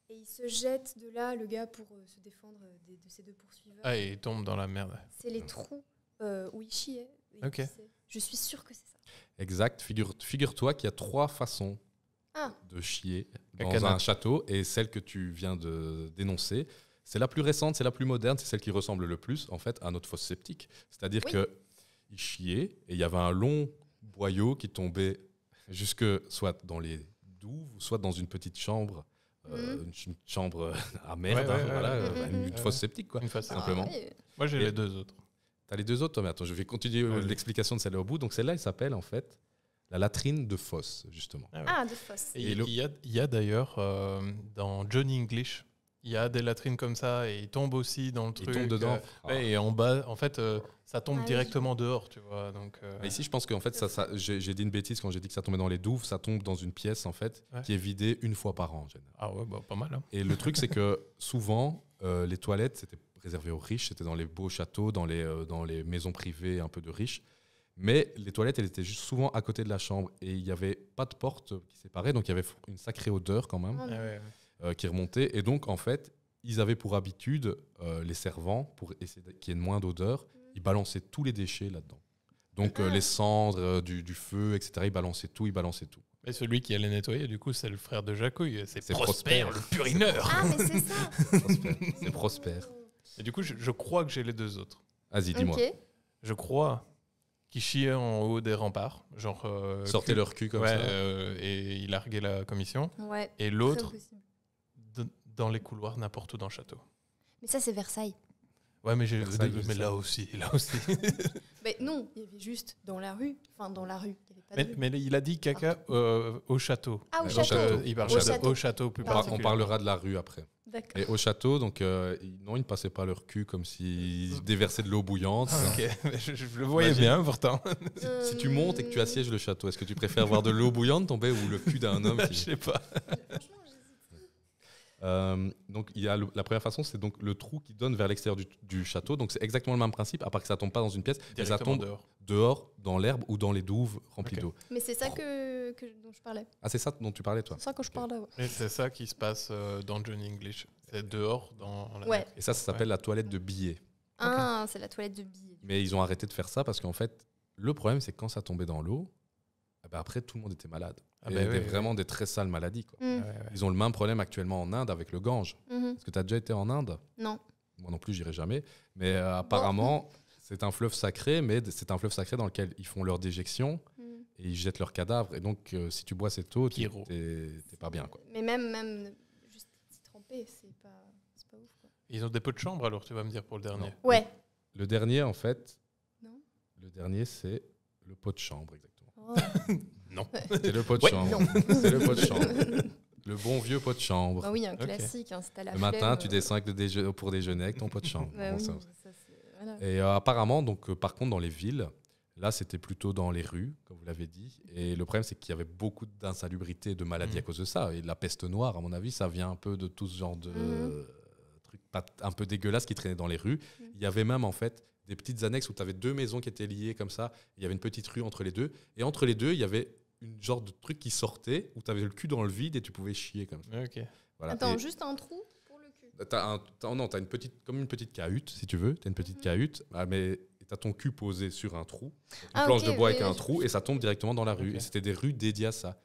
Et il se jette de là, le gars, pour euh, se défendre euh, de ses deux poursuiveurs. Ah, et il tombe dans la merde. C'est les trous où il chiait. Ok. Je suis sûre que c'est ça. Exact. Figure- Figure-toi qu'il y a trois façons Ah. de chier dans un château. Et celle que tu viens de dénoncer, c'est la plus récente, c'est la plus moderne, c'est celle qui ressemble le plus en fait à notre fosse sceptique. C'est-à-dire que il chiait et il y avait un long boyau qui tombait jusque soit dans les douves, soit dans une petite chambre. Euh, mhm. une, chambre à merde, une, hein, euh, une fosse sceptique, quoi, simplement. Ah Moi, j'ai les deux autres. T'as les deux autres, mais attends, je vais continuer l'explication de celle-là au bout. Donc, celle-là, elle s'appelle en fait la latrine de fosse, justement. Ah, ah de fosse. il, y a, d'ailleurs, euh, dans John English, il y a des latrines comme ça et il tombe aussi dans le truc. Ils tombent dedans. Euh, ah. Et en bas, en fait, euh, ça tombe ah directement dehors, tu vois. Donc, Mais ici, je pense qu'en fait, ça, j'ai dit une bêtise quand j'ai dit que ça tombait dans les douves. Ça tombe dans une pièce, en fait, qui est vidée une fois par an, Ah ouais, bah, pas mal. Hein. Et le truc, c'est que souvent, les toilettes, c'était réservé aux riches, c'était dans les beaux châteaux, dans les, dans les maisons privées un peu de riches. Mais les toilettes, elles étaient juste souvent à côté de la chambre et il n'y avait pas de porte qui séparait, donc il y avait une sacrée odeur quand même ah ah euh, qui remontait. Et donc, en fait, ils avaient pour habitude, euh, les servants, pour essayer qu'il y ait moins d'odeur, mm. ils balançaient tous les déchets là-dedans. Donc, euh, ah. les cendres du, feu, etc., ils balançaient tout, ils balançaient tout. Et celui qui allait nettoyer, du coup, c'est le frère de Jacouille, c'est Prosper, le purineur. Ah, mais c'est ça C'est Prosper. Et du coup, je, crois que j'ai les deux autres. Vas-y, dis-moi. Je crois qui chiaient en haut des remparts, genre euh, sortaient leur cul comme ça euh, et ils larguaient la commission. et l'autre dans les couloirs n'importe où dans le château. Mais ça c'est Versailles. Ouais, mais, j'ai, mais là aussi, là aussi. mais non, il y avait juste dans la rue, enfin dans la rue. mais, il a dit caca euh, au château. Ah, au, château. Il au château. au château. On parlera de la rue après. Et au château, donc, euh, ils ne passaient pas leur cul comme s'ils déversaient de l'eau bouillante. Ah, ok, je, le voyais bien pourtant. Si, tu montes et que tu assièges le château, est-ce que tu préfères voir de l'eau bouillante tomber ou le cul d'un homme Je Je sais pas. Euh, donc il y a la première façon, c'est donc le trou qui donne vers l'extérieur du, château. Donc c'est exactement le même principe, à part que ça tombe pas dans une pièce, mais ça tombe dehors dehors, dans l'herbe ou dans les douves remplies d'eau. Mais c'est ça que, dont je parlais. Ah, c'est ça dont tu parlais, toi C'est ça que je parlais. Et c'est ça qui se passe euh, dans John English. C'est dehors, dans la Et ça, ça s'appelle la toilette de billets. Ah, c'est la toilette de billets. Mais ils ont arrêté de faire ça parce qu'en fait, le problème, c'est que quand ça tombait dans l'eau, eh ben, après, tout le monde était malade. Ah ben il y vraiment des très sales maladies. Mm. Ah ils ont le même problème actuellement en Inde avec le Gange. Mm-hmm. Est-ce que tu as déjà été en Inde Non. Moi non plus, j'irai jamais. Mais euh, apparemment, c'est un fleuve sacré, mais c'est un fleuve sacré dans lequel ils font leur déjection mm. et ils jettent leurs cadavres. Et donc, euh, si tu bois cette eau, t'es pas bien. Mais même, même juste tremper, c'est pas, pas ouf. Quoi. Ils ont des pots de chambre, alors, tu vas me dire, pour le dernier. Non. Ouais. Le dernier, en fait. Non. Le dernier, c'est le pot de chambre, exactement. Oh. non. C'est le pot de chambre. c'est le pot de chambre. Le bon vieux pot de chambre. Ah oui, un classique. la le matin, tu euh. descends avec le pour déjeuner avec ton pot de chambre. Bah oui, ça, et euh, apparemment, donc, euh, par contre, dans les villes, là, c'était plutôt dans les rues, comme vous l'avez dit. Et le problème, c'est qu'il y avait beaucoup d'insalubrité, de maladies mm. à cause de ça. Et la peste noire, à mon avis, ça vient un peu de tout ce genre de mm. trucs un peu dégueulasses qui traînaient dans les rues. Mm. Il y avait même, en fait, des petites annexes où tu avais deux maisons qui étaient liées comme ça. Il y avait une petite rue entre les deux. Et entre les deux, il y avait une genre de truc qui sortait où tu avais le cul dans le vide et tu pouvais chier comme ça. Attends, juste un trou T'as un, as, une petite, comme une petite cahute, si tu veux. T'as une petite mhm. cahute, ah, mais t'as ton cul posé sur un trou, une ah, planche de bois avec un trou, et ça tombe directement dans la rue. Et c'était des rues dédiées à ça.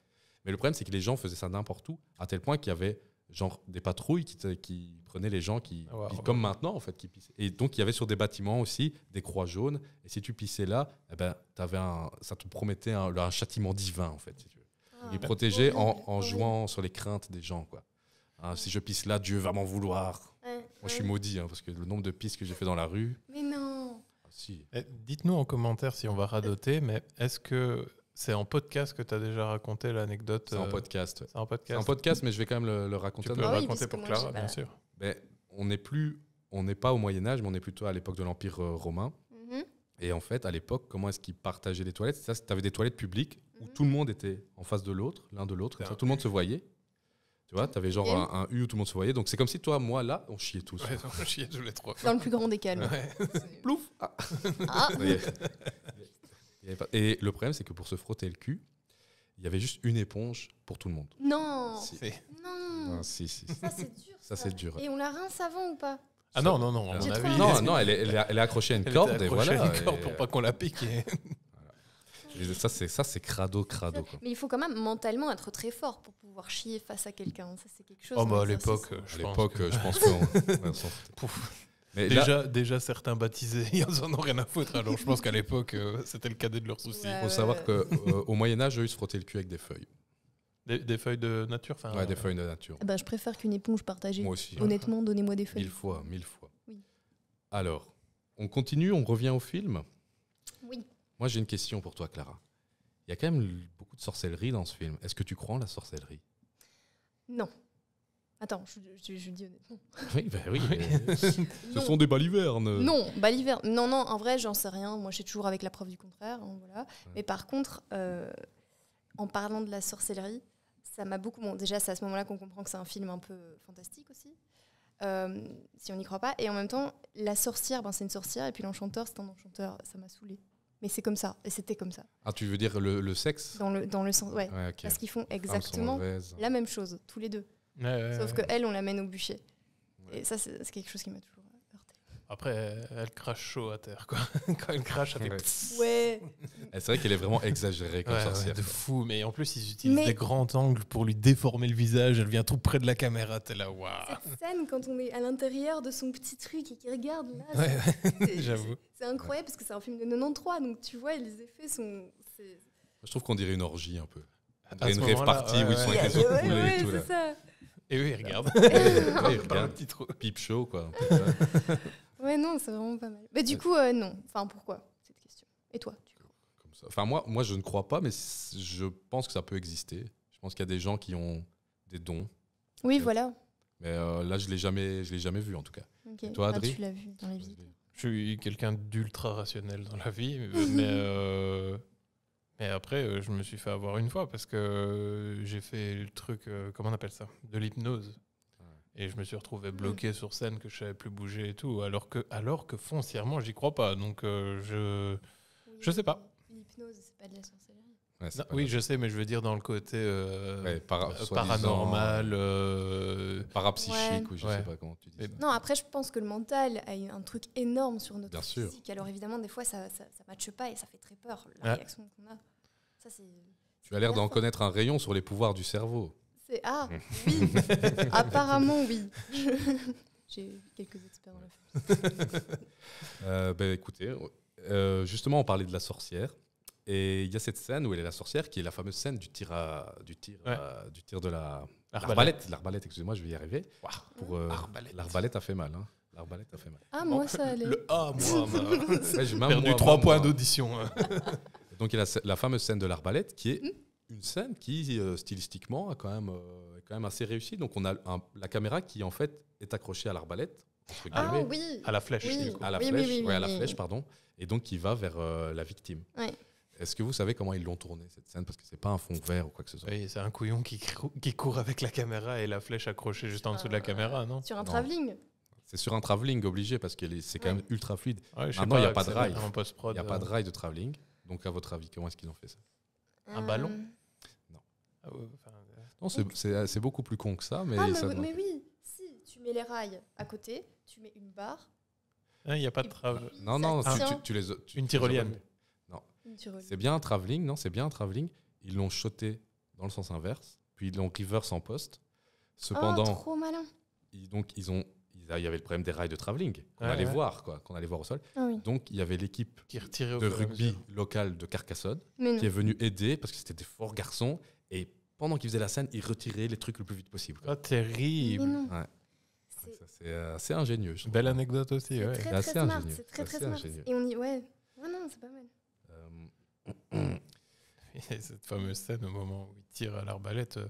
Mais le problème, c'est que les gens faisaient ça n'importe où, à tel point qu'il y avait genre des patrouilles qui, qui prenaient les gens qui, ah, comme maintenant en fait qui pissaient. et donc il y avait sur des bâtiments aussi des croix jaunes et si tu pissais là eh ben ça te promettait un, châtiment divin en fait si tu ils protégeaient en, en, jouant sur les craintes des gens quoi Hein, si je pisse là, Dieu va m'en vouloir. Euh, moi, je suis maudit hein, parce que le nombre de pistes que j'ai fait dans la rue. Mais non. Ah, si. Eh, dites-nous en commentaire si on va radoter, mais est-ce que c'est en podcast que tu as déjà raconté l'anecdote C'est en euh, podcast. C'est en podcast. en podcast, mais je vais quand même le, raconter. Ah pour Clara, bien sûr. Mais ben, on n'est plus, on n'est pas au Moyen Âge, mais on est plutôt à l'époque de l'Empire euh, romain. Mhm. Et en fait, à l'époque, comment est-ce qu'ils partageaient les toilettes Ça, tu avais des toilettes publiques où mhm. tout le monde était en face de l'autre, l'un de l'autre. Tout le monde se voyait. Tu vois, t'avais genre un, U où tout le monde se voyait. Donc c'est comme si toi, moi, là, on chiait tous. Ouais, on chiait tous les trois. Dans le plus grand des calmes. Plouf ah. ah. Et le problème, c'est que pour se frotter le cul, il y avait juste une éponge pour tout le monde. Non Non, Ça, c'est dur. Ça, c'est dur. Et on la rince avant ou pas ah non, non, non, On a vu. Non, elle est, elle est accrochée à une elle corde. accrochée et à une corde pour pas qu'on la pique ça, c'est ça, c'est crado, crado. Mais il faut quand même mentalement être très fort pour pouvoir chier face à quelqu'un. Ça, c'est quelque chose. Oh à hein, l'époque, je, l'époque, je pense que déjà, déjà, certains baptisés, ils en ont rien à foutre. Alors je pense qu'à l'époque, euh, c'était le cadet de leurs soucis. Il faut savoir qu'au euh, Moyen Âge, eux, ils se frottaient le cul avec des feuilles. Des, feuilles de nature enfin, Ouais, des feuilles de nature. Eh ben, je préfère qu'une éponge partagée. Moi aussi. Hein. Honnêtement, donnez-moi des feuilles. Mille fois, mille fois. Oui. Alors, on continue, on revient au film. Moi, j'ai une question pour toi, Clara. Il y a quand même beaucoup de sorcellerie dans ce film. Est-ce que tu crois en la sorcellerie Non. Attends, je, je, dis honnêtement. Oui, ben oui. Ce sont des balivernes. Non, balivernes. Non, non, en vrai, j'en sais rien. Moi, je suis toujours avec la preuve du contraire. Hein, voilà. Mais par contre, euh, en parlant de la sorcellerie, ça m'a beaucoup. Bon, déjà, c'est à ce moment-là qu'on comprend que c'est un film un peu fantastique aussi, euh, si on n'y croit pas. Et en même temps, la sorcière, ben, c'est une sorcière, et puis l'enchanteur, c'est un enchanteur. Ça m'a saoulée. Mais c'est comme ça, et c'était comme ça. Ah, tu veux dire le, sexe dans le, dans le sens, ouais. Parce qu'ils font exactement la même chose, tous les deux. Sauf que elle, on l'amène au bûcher. Et ça, c'est quelque chose qui m'a toujours après, elle crache chaud à terre, quoi. Quand elle crache, elle Ouais. Eh, c'est vrai qu'elle est vraiment exagérée comme sorcière. de fou, mais en plus, ils utilisent des grands angles pour lui déformer le visage. Elle vient tout près de la caméra, t'es là, waouh. Cette scène, quand on est à l'intérieur de son petit truc et qu'il regarde là. j'avoue. C'est incroyable parce que c'est un film de 93, donc tu vois, les effets sont. Je trouve qu'on dirait une orgie un peu. une rêve partie où ils sont avec les autres et tout. Là. Ça. Et oui, regarde. regarde. petit Pipe chaud, quoi. Ouais, non, c'est vraiment pas mal. Mais du coup, euh, non. Enfin, pourquoi cette question Et toi tu Comme ça. Enfin, moi, moi, je ne crois pas, mais je pense que ça peut exister. Je pense qu'il y a des gens qui ont des dons. Oui, voilà. Mais euh, là, je l'ai jamais, je l'ai jamais vu en tout cas. toi, ah, Adri Tu l'as vu dans la vie. Je suis quelqu'un d'ultra rationnel dans la vie, mais euh, mais après, je me suis fait avoir une fois parce que j'ai fait le truc, comment on appelle ça, de l'hypnose. Et je me suis retrouvé mm. bloqué sur scène, que je savais plus bouger et tout, alors que, alors que foncièrement, j'y crois pas. Donc, euh, je, ne je sais pas. L'hypnose, c'est pas de la sorcellerie. oui, je sais, mais je veux dire dans le côté euh, euh, paranormal, parapsychique, ou je sais pas comment tu dis. Non, après, je pense que le mental a un truc énorme sur notre physique. Alors évidemment, des fois, ça, ça, matche pas et ça fait très peur la réaction qu'on a. Ça, c'est. Tu as l'air d'en connaître un rayon sur les pouvoirs du cerveau ah mm. oui, apparemment oui. J'ai quelques experts dans la euh, Ben écoutez, euh, justement, on parlait de la sorcière. Et il y a cette scène où elle est la sorcière, qui est la fameuse scène du tir, à, du, tir du tir de la l'arbalète. L'arbalète, excusez-moi, je vais y arriver. Pour euh, l'arbalète a fait mal. Hein. L'arbalète a fait mal. Ah moi ça allait. ah moi. J'ai perdu trois points d'audition. Hein. Donc il y a la fameuse scène de l'arbalète qui est mm une scène qui, euh, stylistiquement, a quand, même, euh, quand même assez réussie. Donc, on a la caméra qui, en fait, est accrochée à l'arbalète. Ah à la flèche. À la flèche, à la flèche pardon. Et donc, qui va vers euh, la victime. Est-ce que vous savez comment ils l'ont tournée, cette scène Parce que c'est pas un fond vert ou quoi que ce soit. Oui, c'est un couillon qui, qui, court avec la caméra et la flèche accrochée juste en ah. dessous de la caméra, non Sur un travelling c'est sur un travelling obligé parce que c'est quand même ultra fluide. Maintenant, il n'y a pas de rail. Il n'y a pas de rail de travelling. Donc, à votre avis, comment est-ce qu'ils ont fait ça Un ballon ah non, c'est beaucoup plus con que ça. Mais, ah, oui, si tu mets les rails à côté, tu mets une barre. Il hein, a pas de travel. Non, non, tu, les, une tyrolienne. Non. C'est bien un travelling, non, c'est bien travelling. Ils l'ont shoté dans le sens inverse, puis ils l'ont reverse en poste. Cependant, oh, donc ils ont il y avait le problème des rails de travelling qu'on allait voir quoi qu'on allait voir au sol ah donc il y avait l'équipe de rugby local de Carcassonne qui est venue aider parce que c'était des forts garçons et pendant qu'il faisait la scène, il retirait les trucs le plus vite possible. Oh, ah, terrible C'est assez euh, ingénieux. Belle anecdote aussi. C'est très, très, smart. Et on y... Ouais, ouais ah non, c'est pas mal. Euh, cette fameuse scène au moment où il tire à l'arbalète, euh,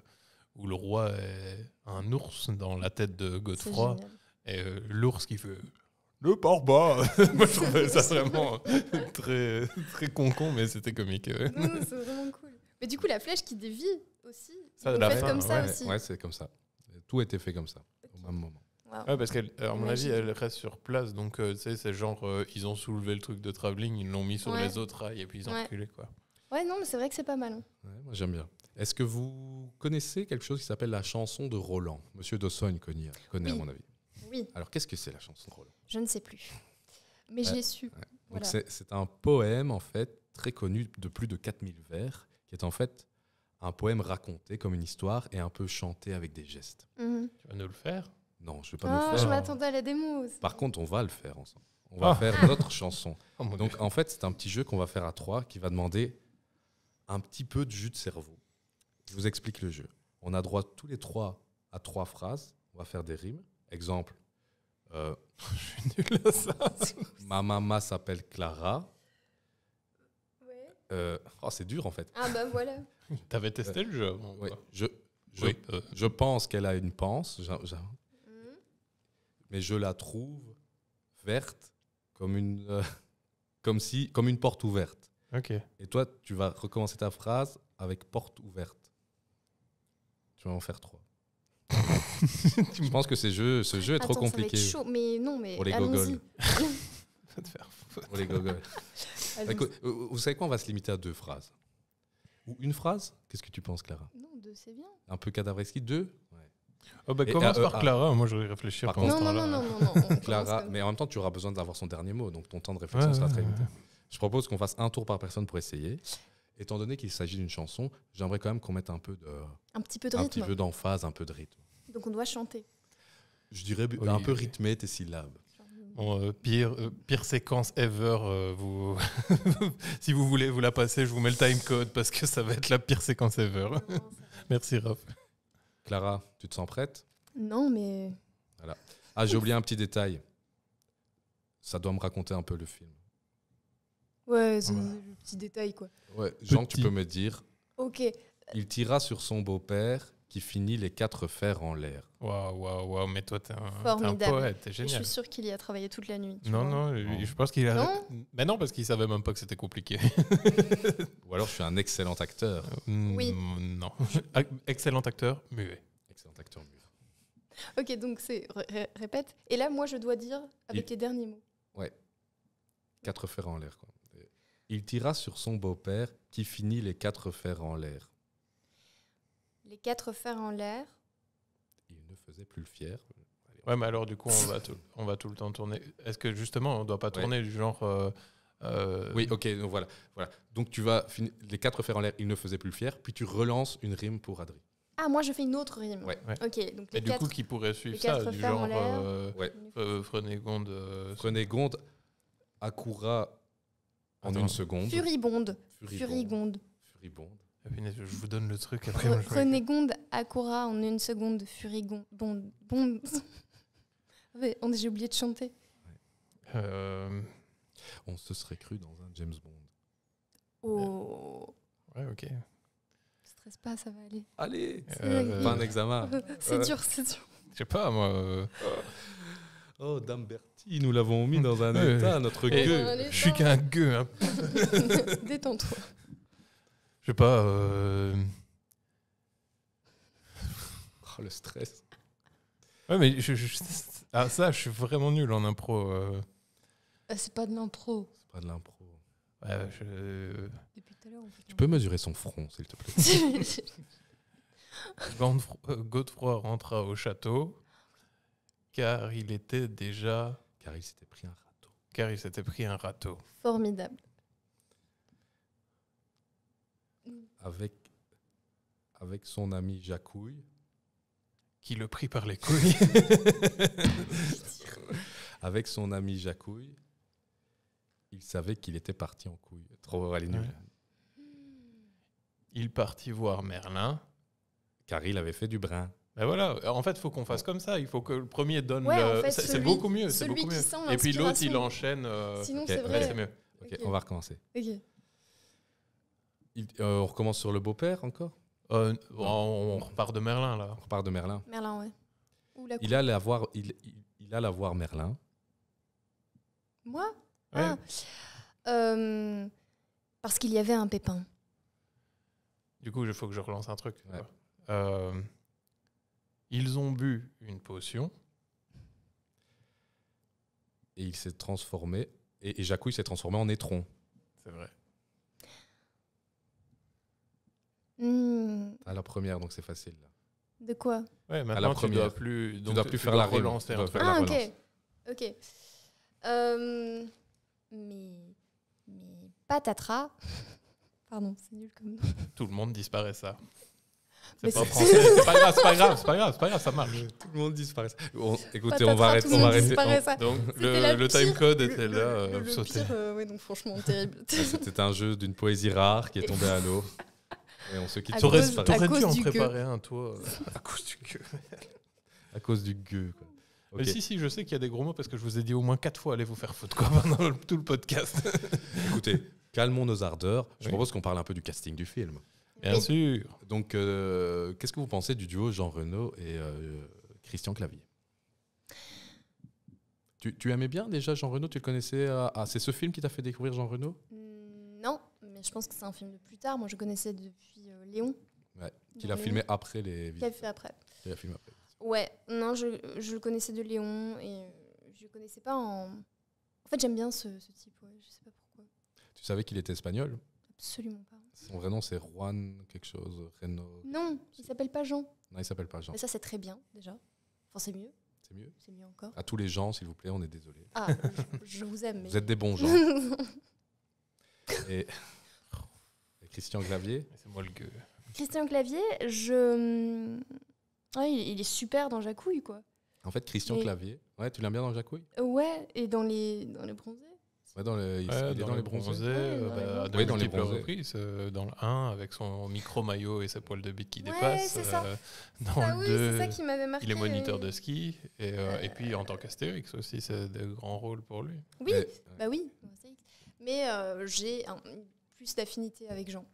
où le roi est un ours dans la tête de Godefroy. Et l'ours qui fait le pars pas. Moi, je trouvais ça vraiment très, très con, mais c'était comique. Non, c'est vraiment cool. Mais du coup, la flèche qui dévie aussi. Ça, comme ça aussi. Ouais, c'est comme ça. Tout était fait comme ça, au même moment. Oui, Ouais, parce qu'à euh, mon avis, elle reste sur place. Donc, euh, tu sais, c'est genre, euh, ils ont soulevé le truc de traveling, ils l'ont mis sur les autres rails et puis ils ont reculé, quoi. Ouais, non, mais c'est vrai que c'est pas mal. Hein. moi, j'aime bien. Est-ce que vous connaissez quelque chose qui s'appelle la chanson de Roland Monsieur Dossogne connaît, connaît à mon avis. Oui. Alors, qu'est-ce que c'est la chanson de Roland Je ne sais plus. Mais j'ai su. C'est un poème, en fait, très connu de plus de 4000 vers qui est en fait un poème raconté comme une histoire et un peu chanté avec des gestes. Mhm. Tu vas nous le faire Non, je ne vais pas nous le ah, faire. Je m'attendais à la démo. Par contre, on va le faire ensemble. On va ah. faire notre chanson. Oh Donc en fait, c'est un petit jeu qu'on va faire à trois qui va demander un petit peu de jus de cerveau. Je vous explique le jeu. On a droit tous les trois à trois phrases. On va faire des rimes. Exemple. Euh, je suis à ça. Ma maman s'appelle Clara. Euh, oh, c'est dur en fait. Ah bah voilà. T'avais testé le jeu Je, euh, je, pense qu'elle a une panse, mm. mais je la trouve verte comme une, euh, comme si, comme une porte ouverte. Ok. Et toi, tu vas recommencer ta phrase avec porte ouverte. Tu vas en faire trois. je pense que ces jeux, ce jeu est trop compliqué. mais non, mais les gogoles. Pour les gogoles. Bah, vous savez quoi On va se limiter à deux phrases. Ou une phrase Qu'est-ce que tu penses, Clara Non, deux, c'est bien. Un peu cadavreski, deux Oh bah, commence euh, par euh, ah. Clara, moi je vais réfléchir non, non, non, non, Clara, mais en même temps, tu auras besoin d'avoir son dernier mot, donc ton temps de réflexion sera très limité. Je propose qu'on fasse un tour par personne pour essayer. Étant donné qu'il s'agit d'une chanson, j'aimerais quand même qu'on mette un peu de. Un petit peu de rythme. Un petit peu d'emphase, un peu de rythme. Donc on doit chanter. Je dirais un peu rythmer tes syllabes. Euh, euh, pire, séquence ever. Euh, vous si vous voulez, vous la passez. Je vous mets le timecode parce que ça va être la pire séquence ever. Merci, Raph. Clara, tu te sens prête Non, mais. Ah, j'ai oublié un petit détail. Ça doit me raconter un peu le film. Ouais, c'est le petit détail, quoi. Ouais, Jean, tu peux me dire. Ok. Il tira sur son beau-père qui finit les quatre fers en l'air. Waouh, waouh, waouh, mais toi, t'es un, poète, t'es génial. Je suis sûr qu'il y a travaillé toute la nuit. Non, non, je pense qu'il a. mais ben non, parce qu'il savait même pas que c'était compliqué. Ou alors je suis un excellent acteur. Hmm, oui. Non. excellent acteur muet. Excellent acteur muet. Ok, donc c'est. Répète. Et là, moi, je dois dire avec les derniers mots. Ouais. Quatre fers en l'air, Il tira sur son beau-père qui finit les quatre fers en l'air les quatre fers en l'air. Il ne faisait plus le fier. ouais, mais alors du coup, on va tout, on va tout le temps tourner. Est-ce que justement, on ne doit pas tourner du genre. Euh, euh, oui, ok, donc voilà, voilà. Donc tu vas finir les quatre fers en l'air, il ne faisait plus le fier, puis tu relances une rime pour Adri. Ah, moi je fais une autre rime. Ouais. Ok. Donc les Et du coup, qui pourrait suivre ça Du genre. Euh, ouais. Euh, Akura en une seconde. Furibonde. Furibonde. Furibonde. Furibonde. Ah, je vous donne le truc après. Renégonde, Akora en une seconde, Furigon. Bon, bon. J'ai oublié de chanter. Euh, on se serait cru dans un James Bond. Oh. Ouais, ok. Stresse pas, ça va aller. Allez Pas un examen. c'est euh. dur, c'est dur. Je sais pas, moi. Euh. Oh, oh Dame Bertie, nous l'avons mis dans un état, notre gueux. Je suis qu'un gueux. Hein. Détends-toi. Je sais pas. Euh, oh, le stress. mais je, ah, ça, je suis vraiment nul en impro. Euh. Ah, c'est pas de l'impro. C'est pas de l'impro. Tu peux mesurer son front, s'il te plaît. Euh, Godefroy rentra au château car il était déjà. Car il s'était pris un râteau. car il s'était pris un râteau. Formidable. avec, avec son ami Jacouille. Qui le prit par les couilles. avec son ami Jacouille, il savait qu'il était parti en couille. Trop, elle est nulle. Il partit voir Merlin. Car il avait fait du brin. mais ben voilà, en fait, il faut qu'on fasse comme ça. Il faut que le premier donne le... c'est beaucoup mieux. c'est beaucoup mieux. Et puis l'autre, il enchaîne. Euh, c'est mieux. on va recommencer. Ok. Euh, on recommence sur le beau-père encore euh, on, on, repart de Merlin, là. On repart de Merlin. Merlin, ouais. il, a la voir, il, a la voir Merlin. Moi ah. euh, Parce qu'il y avait un pépin. Du coup, il faut que je relance un truc. ils ont bu une potion. Et il s'est transformé. Et, et Jacouille s'est transformé en étron. C'est vrai. Mmh. À la première, donc c'est facile. De quoi Ouais, maintenant à la première. dois plus, donc tu dois plus tu faire, dois la relance, faire la relance. Ah, ok. Ok. Euh, mais, patatras. Pardon, c'est nul comme nom. Tout le monde disparaît ça. C'est pas c'est pas grave, c'est pas grave, c'est pas grave, c'est pas grave, ça marche. Tout le monde disparaît. écoutez, on va arrêter. On va arrêter. Donc le, le time code était là. Le, euh, pire, donc euh, franchement terrible. C'était un jeu d'une poésie rare qui est tombé à l'eau. Et on se quitte. T'aurais dû en préparer un, toi. Euh, à cause du gueux. à cause du gueux, Mais euh, si, si, je sais qu'il y a des gros mots parce que je vous ai dit au moins quatre fois allez vous faire foutre quoi pendant tout le podcast. Écoutez, calmons nos ardeurs. Je propose qu'on parle un peu du casting du film. Bien sûr. Donc, euh, qu'est-ce que vous pensez du duo Jean renaud et Christian Clavier tu, aimais bien déjà Jean Renault Tu le connaissais ah, C'est ce film qui t'a fait découvrir Jean Renault je pense que c'est un film de plus tard. Moi, je connaissais depuis euh, Léon. Ouais, qu'il a filmé après les Qu'il a fait après. Qu'il a filmé après. Ouais, non, je, le connaissais de Léon et euh, je le connaissais pas en. En fait, j'aime bien ce, type, ouais, je sais pas pourquoi. Tu savais qu'il était espagnol Absolument pas. Son vrai nom, c'est Juan quelque chose, Reno. Non, il s'appelle pas Jean. Non, il s'appelle pas Jean. Mais ça, c'est très bien, déjà. Enfin, c'est mieux. C'est mieux C'est mieux encore. À tous les gens, s'il vous plaît, on est désolé. Ah, je, vous aime. Vous êtes des bons gens. Et Christian Clavier. C'est moi le gueux. Christian Clavier, je. Mm, il est super dans Jacouille, quoi. En fait, Christian Clavier. Ouais, tu l'aimes bien dans Jacouille Ouais, et dans les, dans les bronzés. Ouais, dans, le, il est dans, les bronzés. bah, dans les bah, bronzés. Reprises, euh, dans le 1, avec son micro-maillot et sa poêle de bite qui dépasse. Euh, dans ah le 2, ça qui marqué, il est moniteur de ski. Et, euh, et puis en tant qu'Astérix aussi, c'est de grands rôles pour lui. Oui, bah oui. Mais j'ai un plus d'affinité avec Jean.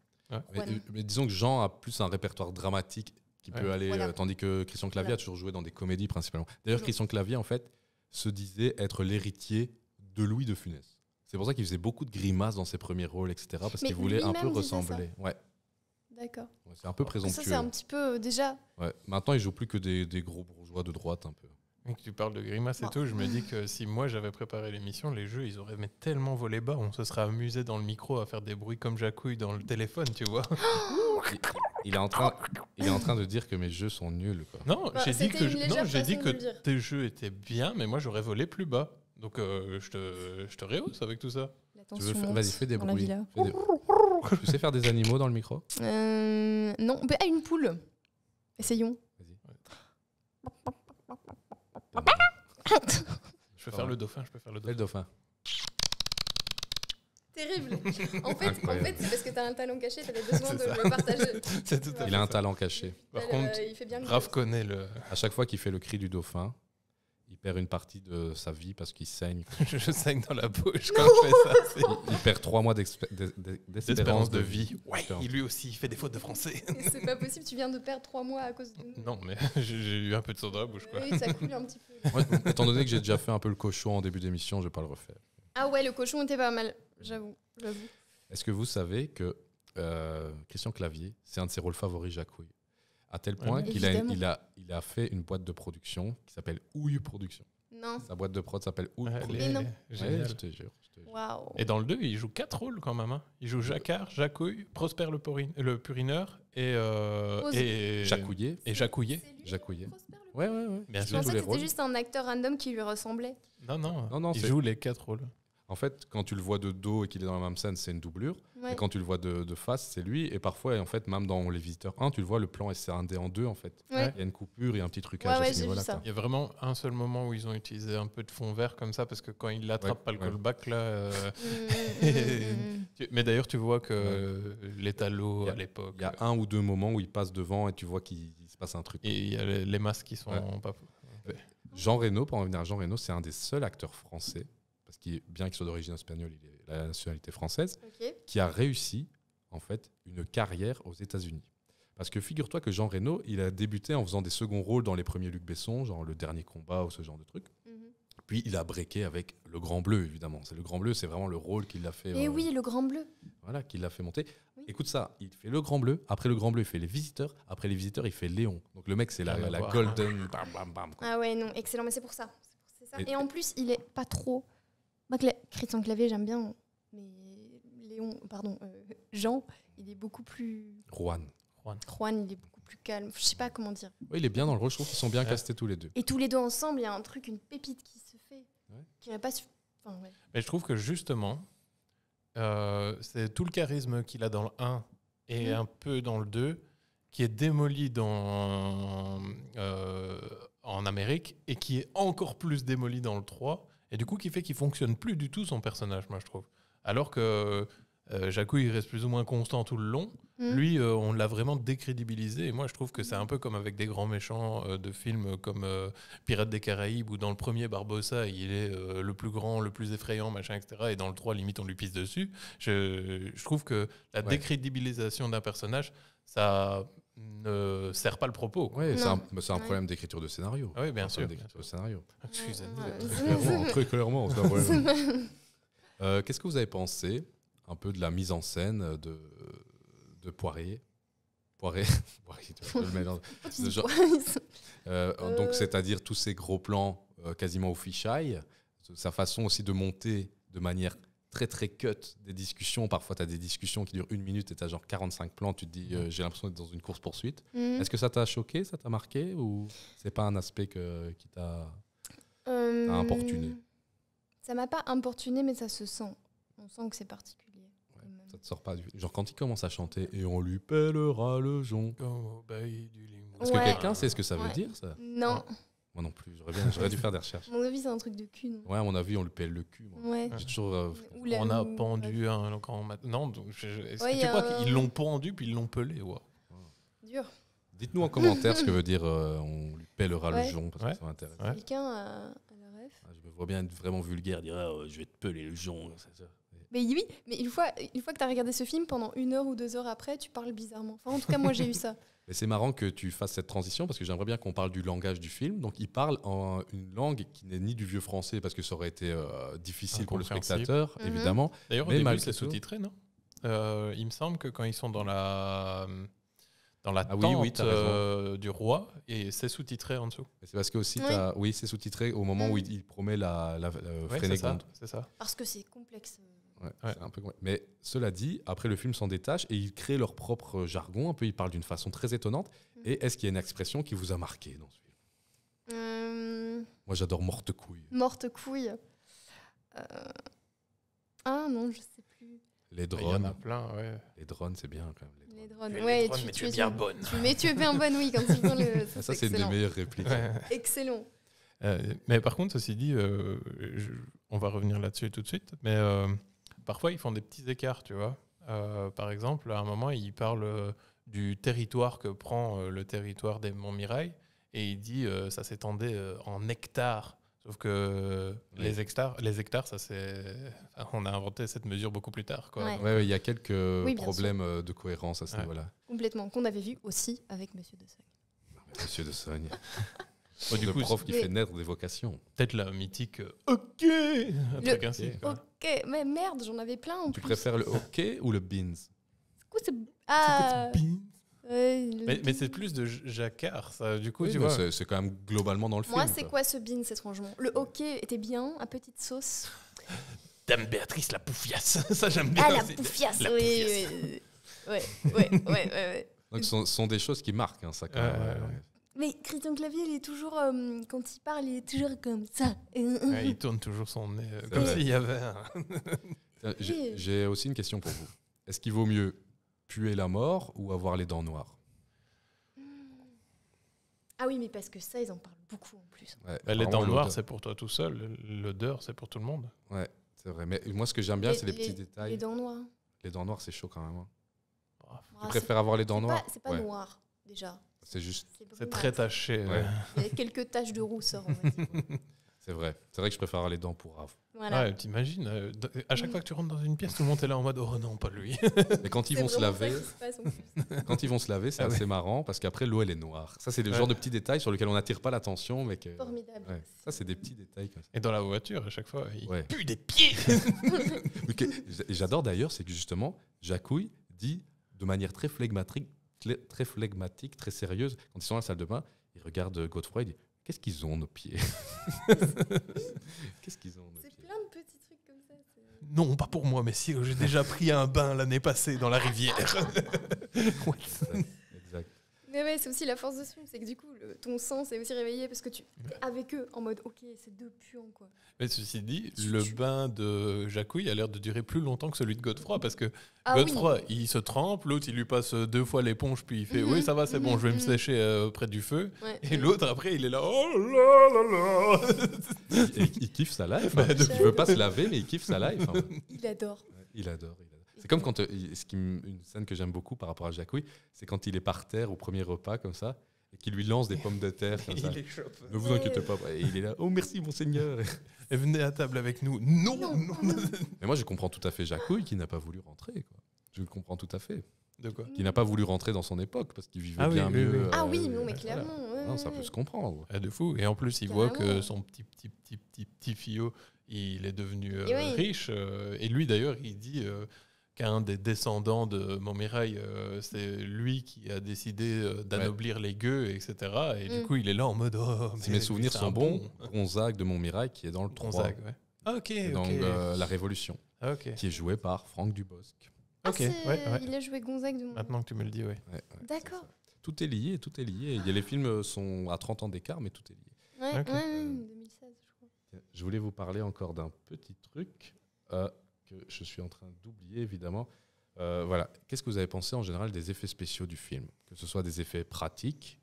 Mais, disons que Jean a plus un répertoire dramatique qui peut aller, euh, tandis que Christian Clavier a toujours joué dans des comédies principalement. D'ailleurs, Christian Clavier, en fait, se disait être l'héritier de Louis de Funès. C'est pour ça qu'il faisait beaucoup de grimaces dans ses premiers rôles, etc. Parce qu'il voulait un peu ressembler. Ouais. D'accord. c'est un peu présomptueux. Ça, c'est un petit peu euh, déjà. Maintenant, il joue plus que des, gros bourgeois de droite, un peu. tu parles de grimaces et tout, je me dis que si moi j'avais préparé l'émission, les jeux, ils auraient tellement volé bas. On se serait amusé dans le micro à faire des bruits comme Jacouille dans le téléphone, tu vois. Il, est en train, est en train de dire que mes jeux sont nuls. Bah, non, j'ai dit que, dit que tes jeux étaient bien, mais moi j'aurais volé plus bas. Donc euh, je, te, je rehausse avec tout ça. Vas-y, fais des bruits. tu sais faire des animaux dans le micro euh, Non, mais à une poule. Essayons. Je peux faire le dauphin, je peux faire le dauphin. Terrible. En fait, c'est parce que tu as un talent caché, tu besoin de le partager. Il a un talent caché. Par contre, euh, Raph connaît le. À chaque fois qu'il fait le cri du dauphin, il perd une partie de sa vie parce qu'il saigne. je saigne dans la bouche quand je fais ça. Il, perd trois mois d'expérience de, vie. il lui aussi il fait des fautes de français. C'est pas possible, tu viens de perdre trois mois à cause de nous. Non, mais j'ai eu un peu de sang dans la bouche. Quoi. Oui, ça coule un petit peu. étant donné que j'ai déjà fait un peu le cochon en début d'émission, je vais pas le refaire. Ah ouais, le cochon était pas mal, j'avoue. Est-ce que vous savez que euh, Christian Clavier, c'est un de ses rôles favoris, Jacouille à tel point qu'il a, il a, il a fait une boîte de production qui s'appelle Houille Production. Non. Sa boîte de prod s'appelle Houille Production. Et dans le 2, il joue quatre rôles quand même. Hein. Il joue Jacquard, Jacouille, Prosper le, le Purineur et, euh, et Jacouillet. Et Jacouillet. Jacouillet. Ouais, ouais, ouais. je pensais que c'était juste un acteur random qui lui ressemblait. Non, non, non, non il joue les quatre rôles. En fait, quand tu le vois de dos et qu'il est dans la même scène, c'est une doublure. Et quand tu le vois de, face, c'est lui. Et parfois, en fait, même dans Les Visiteurs 1, tu le vois, le plan est scindé en deux, en fait. Il y a une coupure, il y a un petit trucage à Il y a vraiment un seul moment où ils ont utilisé un peu de fond vert comme ça, parce que quand il l'attrape pas le callback, là... Mm. Euh, mais d'ailleurs, tu vois que l'étalo, à l'époque... Il y a un ou deux moments où il passe devant et tu vois qu'il se passe un truc. Et il y a les masques qui sont pas... Jean Reno, pour en revenir à Jean Reno, c'est un des seuls acteurs français qui bien qu'il soit d'origine espagnole, il est la nationalité française, qui a réussi en fait une carrière aux États-Unis. Parce que figure-toi que Jean Reno, il a débuté en faisant des seconds rôles dans les premiers Luc Besson, genre Le Dernier Combat ou ce genre de truc. Mhm. Puis il a breaké avec Le Grand Bleu, évidemment. C'est Le Grand Bleu, c'est vraiment le rôle qu'il a fait. Et euh, oui, Le Grand Bleu. Voilà, qu'il l'a fait monter. Écoute ça, il fait Le Grand Bleu. Après Le Grand Bleu, il fait Les Visiteurs. Après Les Visiteurs, il fait Léon. Donc le mec, c'est la, ah, la, golden. ah ouais, non, excellent, mais c'est pour ça. Et, Et, en plus, il est pas trop moi, Christian Clavier, j'aime bien, mais Léon, pardon, euh, Jean, il est beaucoup plus. Juan. Juan. il est beaucoup plus calme. Je sais pas comment dire. Oui, il est bien dans le rôle. Je trouve qu'ils sont bien castés tous les deux. Et tous les deux ensemble, il y a un truc, une pépite qui se fait, qui pas. Enfin, Mais je trouve que justement, euh, c'est tout le charisme qu'il a dans le 1 et mhm. un peu dans le 2 qui est démoli dans, euh, en Amérique et qui est encore plus démoli dans le 3 et du coup, qui fait qu'il fonctionne plus du tout son personnage, moi, je trouve. Alors que euh, Jacou, il reste plus ou moins constant tout le long. Hmm. Lui, euh, on l'a vraiment décrédibilisé. Et moi, je trouve que c'est un peu comme avec des grands méchants euh, de films comme euh, Pirates des Caraïbes, où dans le premier, Barbossa, il est le plus grand, le plus effrayant, machin, etc. Et dans le 3, limite, on lui pisse dessus. Je, je trouve que la décrédibilisation d'un personnage, ça ne sert pas le propos. Oui, c'est un, bah, problème d'écriture de scénario. Ah oui, bien sûr. D'écriture de scénario. Excusez-moi. Très clairement, c'est un problème. Euh, qu'est-ce que vous avez pensé un peu de la mise en scène de, de Poirier Poiré, euh, euh, donc c'est-à-dire tous ces gros plans quasiment au fisheye, sa façon aussi de monter de manière très très cut des discussions. Parfois, tu as des discussions qui durent une minute et tu as genre 45 plans. Tu te dis, euh, j'ai l'impression d'être dans une course-poursuite. Mhm. Est-ce que ça t'a choqué, ça t'a marqué ou c'est pas un aspect que, qui t'a euh, importuné Ça m'a pas importuné, mais ça se sent. On sent que c'est particulier. ça te sort pas du. Genre, quand il commence à chanter et on lui pèlera le jonc. Est-ce que quelqu'un sait ce que ça veut dire, ça Non. Hein moi non plus, j'aurais dû faire des recherches. mon avis, c'est un truc de cul. ouais, à mon avis, on le pèle le cul. Ouais. J'ai toujours. Euh, on a pendu un. non. Non, est-ce ouais, crois un... Ils l'ont pendu puis ils l'ont pelé. Dur. Dites-nous en commentaire ce que veut dire euh, on lui pèlera le jonc Quelqu'un à la ref ah, Je me vois bien être vraiment vulgaire, dire ah, je vais te peler le jonc. Mais oui, mais une fois, une fois que tu as regardé ce film, pendant une heure ou deux heures après, tu parles bizarrement. en tout cas, moi, j'ai eu ça. c'est marrant que tu fasses cette transition parce que j'aimerais bien qu'on parle du langage du film. Donc, il parle en une langue qui n'est ni du vieux français parce que ça aurait été euh, difficile pour le spectateur, mhm. évidemment. D'ailleurs, au mais début, sous-titré, non euh, Il me semble que quand ils sont dans la dans la ah tente euh, du roi et c'est sous-titré en dessous. C'est parce que aussi, oui, c'est sous-titré au moment où mhm. il, promet la, la, C'est ça. Parce que c'est complexe. Un peu... Mais cela dit, après le film s'en détache et ils créent leur propre jargon. Un peu, ils parlent d'une façon très étonnante. Mm. Et est-ce qu'il y a une expression qui vous a marqué dans ce film euh, Moi, j'adore morte couille. Morte couille. Ah non, je sais plus. Les drones. Il y en a plein, ouais. Les drones, c'est bien quand même. Les drones, Oui, tu, mais tu, es bien bonne. Tu, mais tu es bien bonne, oui, quand le. Ça, c'est une des meilleures répliques. Excellent. Euh, mais par contre, ceci dit, on va revenir là-dessus tout de suite. Mais parfois, ils font des petits écarts, tu vois. Euh, par exemple, à un moment, il parle euh, du territoire que prend euh, le territoire des Montmirail et il dit que ça s'étendait en hectares. Sauf que les hectares, les hectares, ça c'est, on a inventé cette mesure beaucoup plus tard. Quoi. il y a quelques problèmes de cohérence à ce niveau-là. Complètement, qu'on avait vu aussi avec Monsieur de Sogne. Monsieur de Sogne. du coup, le prof qui fait naître des vocations. Peut-être la mythique hockey. Euh, OK Un truc le... ainsi. mais merde, j'en avais plein. En tu préfères le hockey ou le Beans C'est Quoi, c'est. Ah beans euh, mais, c'est plus de jacquard, ça. Du coup, tu vois. C'est quand même globalement dans le film. Moi, c'est quoi ce beans, étrangement Le hockey était bien, à petite sauce. Dame Béatrice, la poufiasse. ça, j'aime bien. Ah, la poufiasse, la oui, oui. oui. oui, ouais, ouais, Donc, ce sont, des choses qui marquent, hein, ça, quand même. Mais Christian Clavier, est toujours, euh, quand il parle, il est toujours comme ça. Euh, euh. il tourne toujours son nez, comme s'il y avait un... J'ai aussi une question pour vous. Est-ce qu'il vaut mieux puer la mort ou avoir les dents noires Ah oui, mais parce que ça, ils en parlent beaucoup en plus. Bah, les dents noires, c'est pour toi tout seul. L'odeur, c'est pour tout le monde. Ouais, c'est vrai. Mais moi, ce que j'aime bien, c'est les, petits détails. Les dents noires. Les dents noires, c'est chaud quand même. Hein. Ah, tu ah, préfères avoir les dents noires C'est pas, noir, déjà. C'est juste. C'est très taché. Il y a quelques taches de rousseur. C'est vrai. C'est vrai que je préfère aller dents pour Rav. Voilà. Ouais, t'imagines. Euh, à chaque fois que tu rentres dans une pièce, tout le monde est là en mode oh non, pas lui. Mais quand ils vont se laver, quand ils vont se laver, c'est ah assez marrant parce qu'après l'eau elle est noire. Ça c'est le genre de petits détails sur lesquels on n'attire pas l'attention, mais Formidable. Ça c'est des petits détails. Et dans la voiture, à chaque fois, il pue des pieds. J'adore d'ailleurs, c'est que justement, Jacouille dit de manière très flegmatique très flegmatique, très sérieuse. Quand ils sont dans la salle de bain, ils regardent Godefroy et disent Qu'est-ce qu'ils ont, nos pieds Qu'est-ce qu'ils ont, nos pieds C'est plein de petits trucs comme ça. Non, pas pour moi, mais si, j'ai déjà pris un bain l'année passée dans la rivière. c'est aussi la force de ce c'est que du coup, ton sens est aussi réveillé parce que tu es avec eux en mode, ok, c'est deux puants quoi. Mais ceci dit, le bain de Jacouille a l'air de durer plus longtemps que celui de Godefroy parce que ah Godefroy, il se trempe, l'autre, il lui passe deux fois l'éponge, puis il fait, mhm, oui, ça va, c'est bon, mhm, je vais me mhm. sécher euh, près du feu. Et l'autre, après, il est là, oh là là là. il, kiffe sa life. Hein. Bah, il veut pas se laver, mais il kiffe sa life. Hein. Il adore. Il adore. C'est comme quand, euh, une scène que j'aime beaucoup par rapport à Jacouille, c'est quand il est par terre au premier repas comme ça et qu'il lui lance des pommes de terre. Ne vous inquiétez pas, il est là. Oh merci monseigneur. Et venez à table avec nous. Non, Mais moi je comprends tout à fait Jacouille qui n'a pas voulu rentrer. Je le comprends tout à fait. De quoi Qui n'a pas voulu rentrer dans son époque parce qu'il vivait ah bien mieux. Euh, ah oui, non, mais clairement. Non, ça peut se comprendre. est ah, de fou. Et en plus, il voit que son petit, petit, petit, petit, petit fillot, il est devenu euh, riche. et lui, d'ailleurs, il dit qu'un des descendants de Montmirail, euh, c'est lui qui a décidé euh, d'anoblir les gueux, etc. Et du mm. coup, il est là en mode. Oh, si mes souvenirs sont bons, Gonzague de Montmirail qui est dans le 3. Ah, dans euh, La Révolution. Qui est joué par Franck Dubosc. Ah, ok, il a joué Gonzague de Montmirail. Maintenant que tu me le dis, oui. D'accord. Tout est lié, tout est lié. Les films sont à 30 ans d'écart, mais tout est lié. 2016, je crois. Je voulais vous parler encore d'un petit truc que je suis en train d'oublier évidemment. Euh, voilà. Qu'est-ce que vous avez pensé en général des effets spéciaux du film Que ce soit des effets pratiques,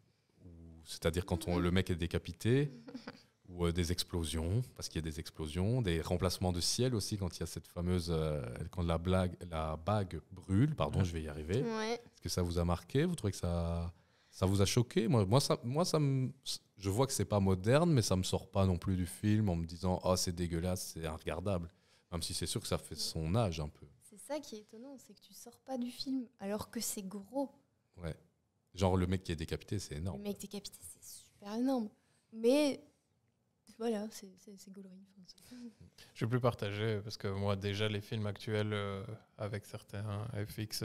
c'est-à-dire quand on, le mec est décapité, ou euh, des explosions, parce qu'il y a des explosions, des remplacements de ciel aussi, quand il y a cette fameuse. Euh, quand la, blague, la bague brûle, pardon, je vais y arriver. Est-ce que ça vous a marqué Vous trouvez que ça, ça vous a choqué moi, moi, moi ça je vois que c'est pas moderne, mais ça me sort pas non plus du film en me disant Oh, c'est dégueulasse, c'est regardable même si c'est sûr que ça fait son âge un peu. C'est ça qui est étonnant, c'est que tu sors pas du film alors que c'est gros. Ouais. Genre le mec qui est décapité, c'est énorme. Le mec décapité, c'est super énorme. Mais voilà, c'est gaulerie. Je vais plus partager parce que moi, déjà, les films actuels euh, avec certains FX 3D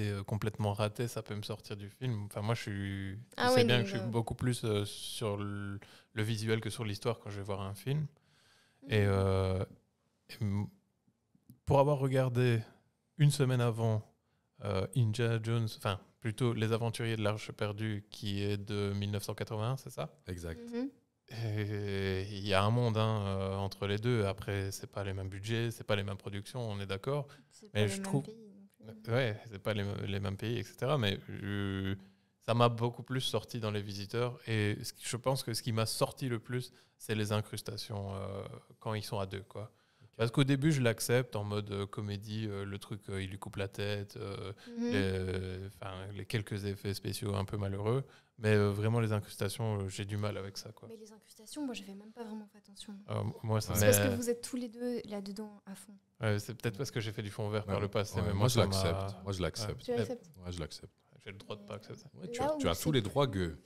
euh, euh, complètement ratés, ça peut me sortir du film. Enfin, moi, je suis. c'est ah bien que je suis beaucoup plus sur le, visuel que sur l'histoire quand je vais voir un film. Mm. Et pour avoir regardé une semaine avant euh, Jones, enfin plutôt Les Aventuriers de l'Arche perdue, qui est de 1981, c'est ça Exact. Mhm. Il y a un monde hein, euh, entre les deux. Après, c'est pas les mêmes budgets, c'est pas les mêmes productions, on est d'accord. Mais je trouve, pays. ouais, c'est pas les, mêmes pays, etc. Mais euh, ça m'a beaucoup plus sorti dans les visiteurs. Et je pense que ce qui m'a sorti le plus, c'est les incrustations quand ils sont à deux, quoi. Parce qu'au début, je l'accepte en mode euh, comédie, euh, le truc, euh, il lui coupe la tête, mhm. les, quelques effets spéciaux un peu malheureux. Mais vraiment, les incrustations, j'ai du mal avec ça. Quoi. Mais les incrustations, moi, j'avais même pas vraiment fait attention. moi, ça c'est parce que vous êtes tous les deux là-dedans à fond. c'est peut-être parce que j'ai fait du fond vert par le passé. mais moi, je l'accepte. Moi, je l'accepte. Tu je l'accepte. J'ai le droit de pas accepter. tu tu as tous les droits gueux.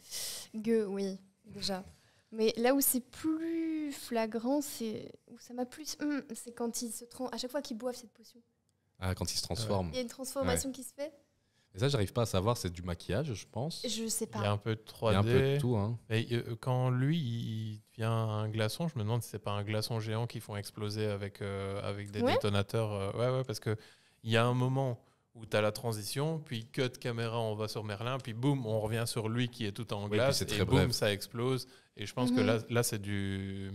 Gueux, oui, déjà. Mais là où c'est plus flagrant, c'est où ça m'a plus, hum, c'est quand il se à chaque fois qu'il boivent cette potion. Ah, quand il se transforme Il y a une transformation qui se fait. Et ça, j'arrive pas à savoir, c'est du maquillage, je pense. Je sais pas. Il y a un peu de 3D. Il y a un peu de tout. Hein. Et euh, euh, quand lui, il devient un glaçon, je me demande si c'est pas un glaçon géant qu'ils font exploser avec, euh, avec des détonateurs. ouais, ouais, parce qu'il y a un moment où tu as la transition, puis cut caméra, on va sur Merlin, puis boum, on revient sur lui qui est tout en glace, et boum, ça explose. Et je pense que mhm. là, là c'est du,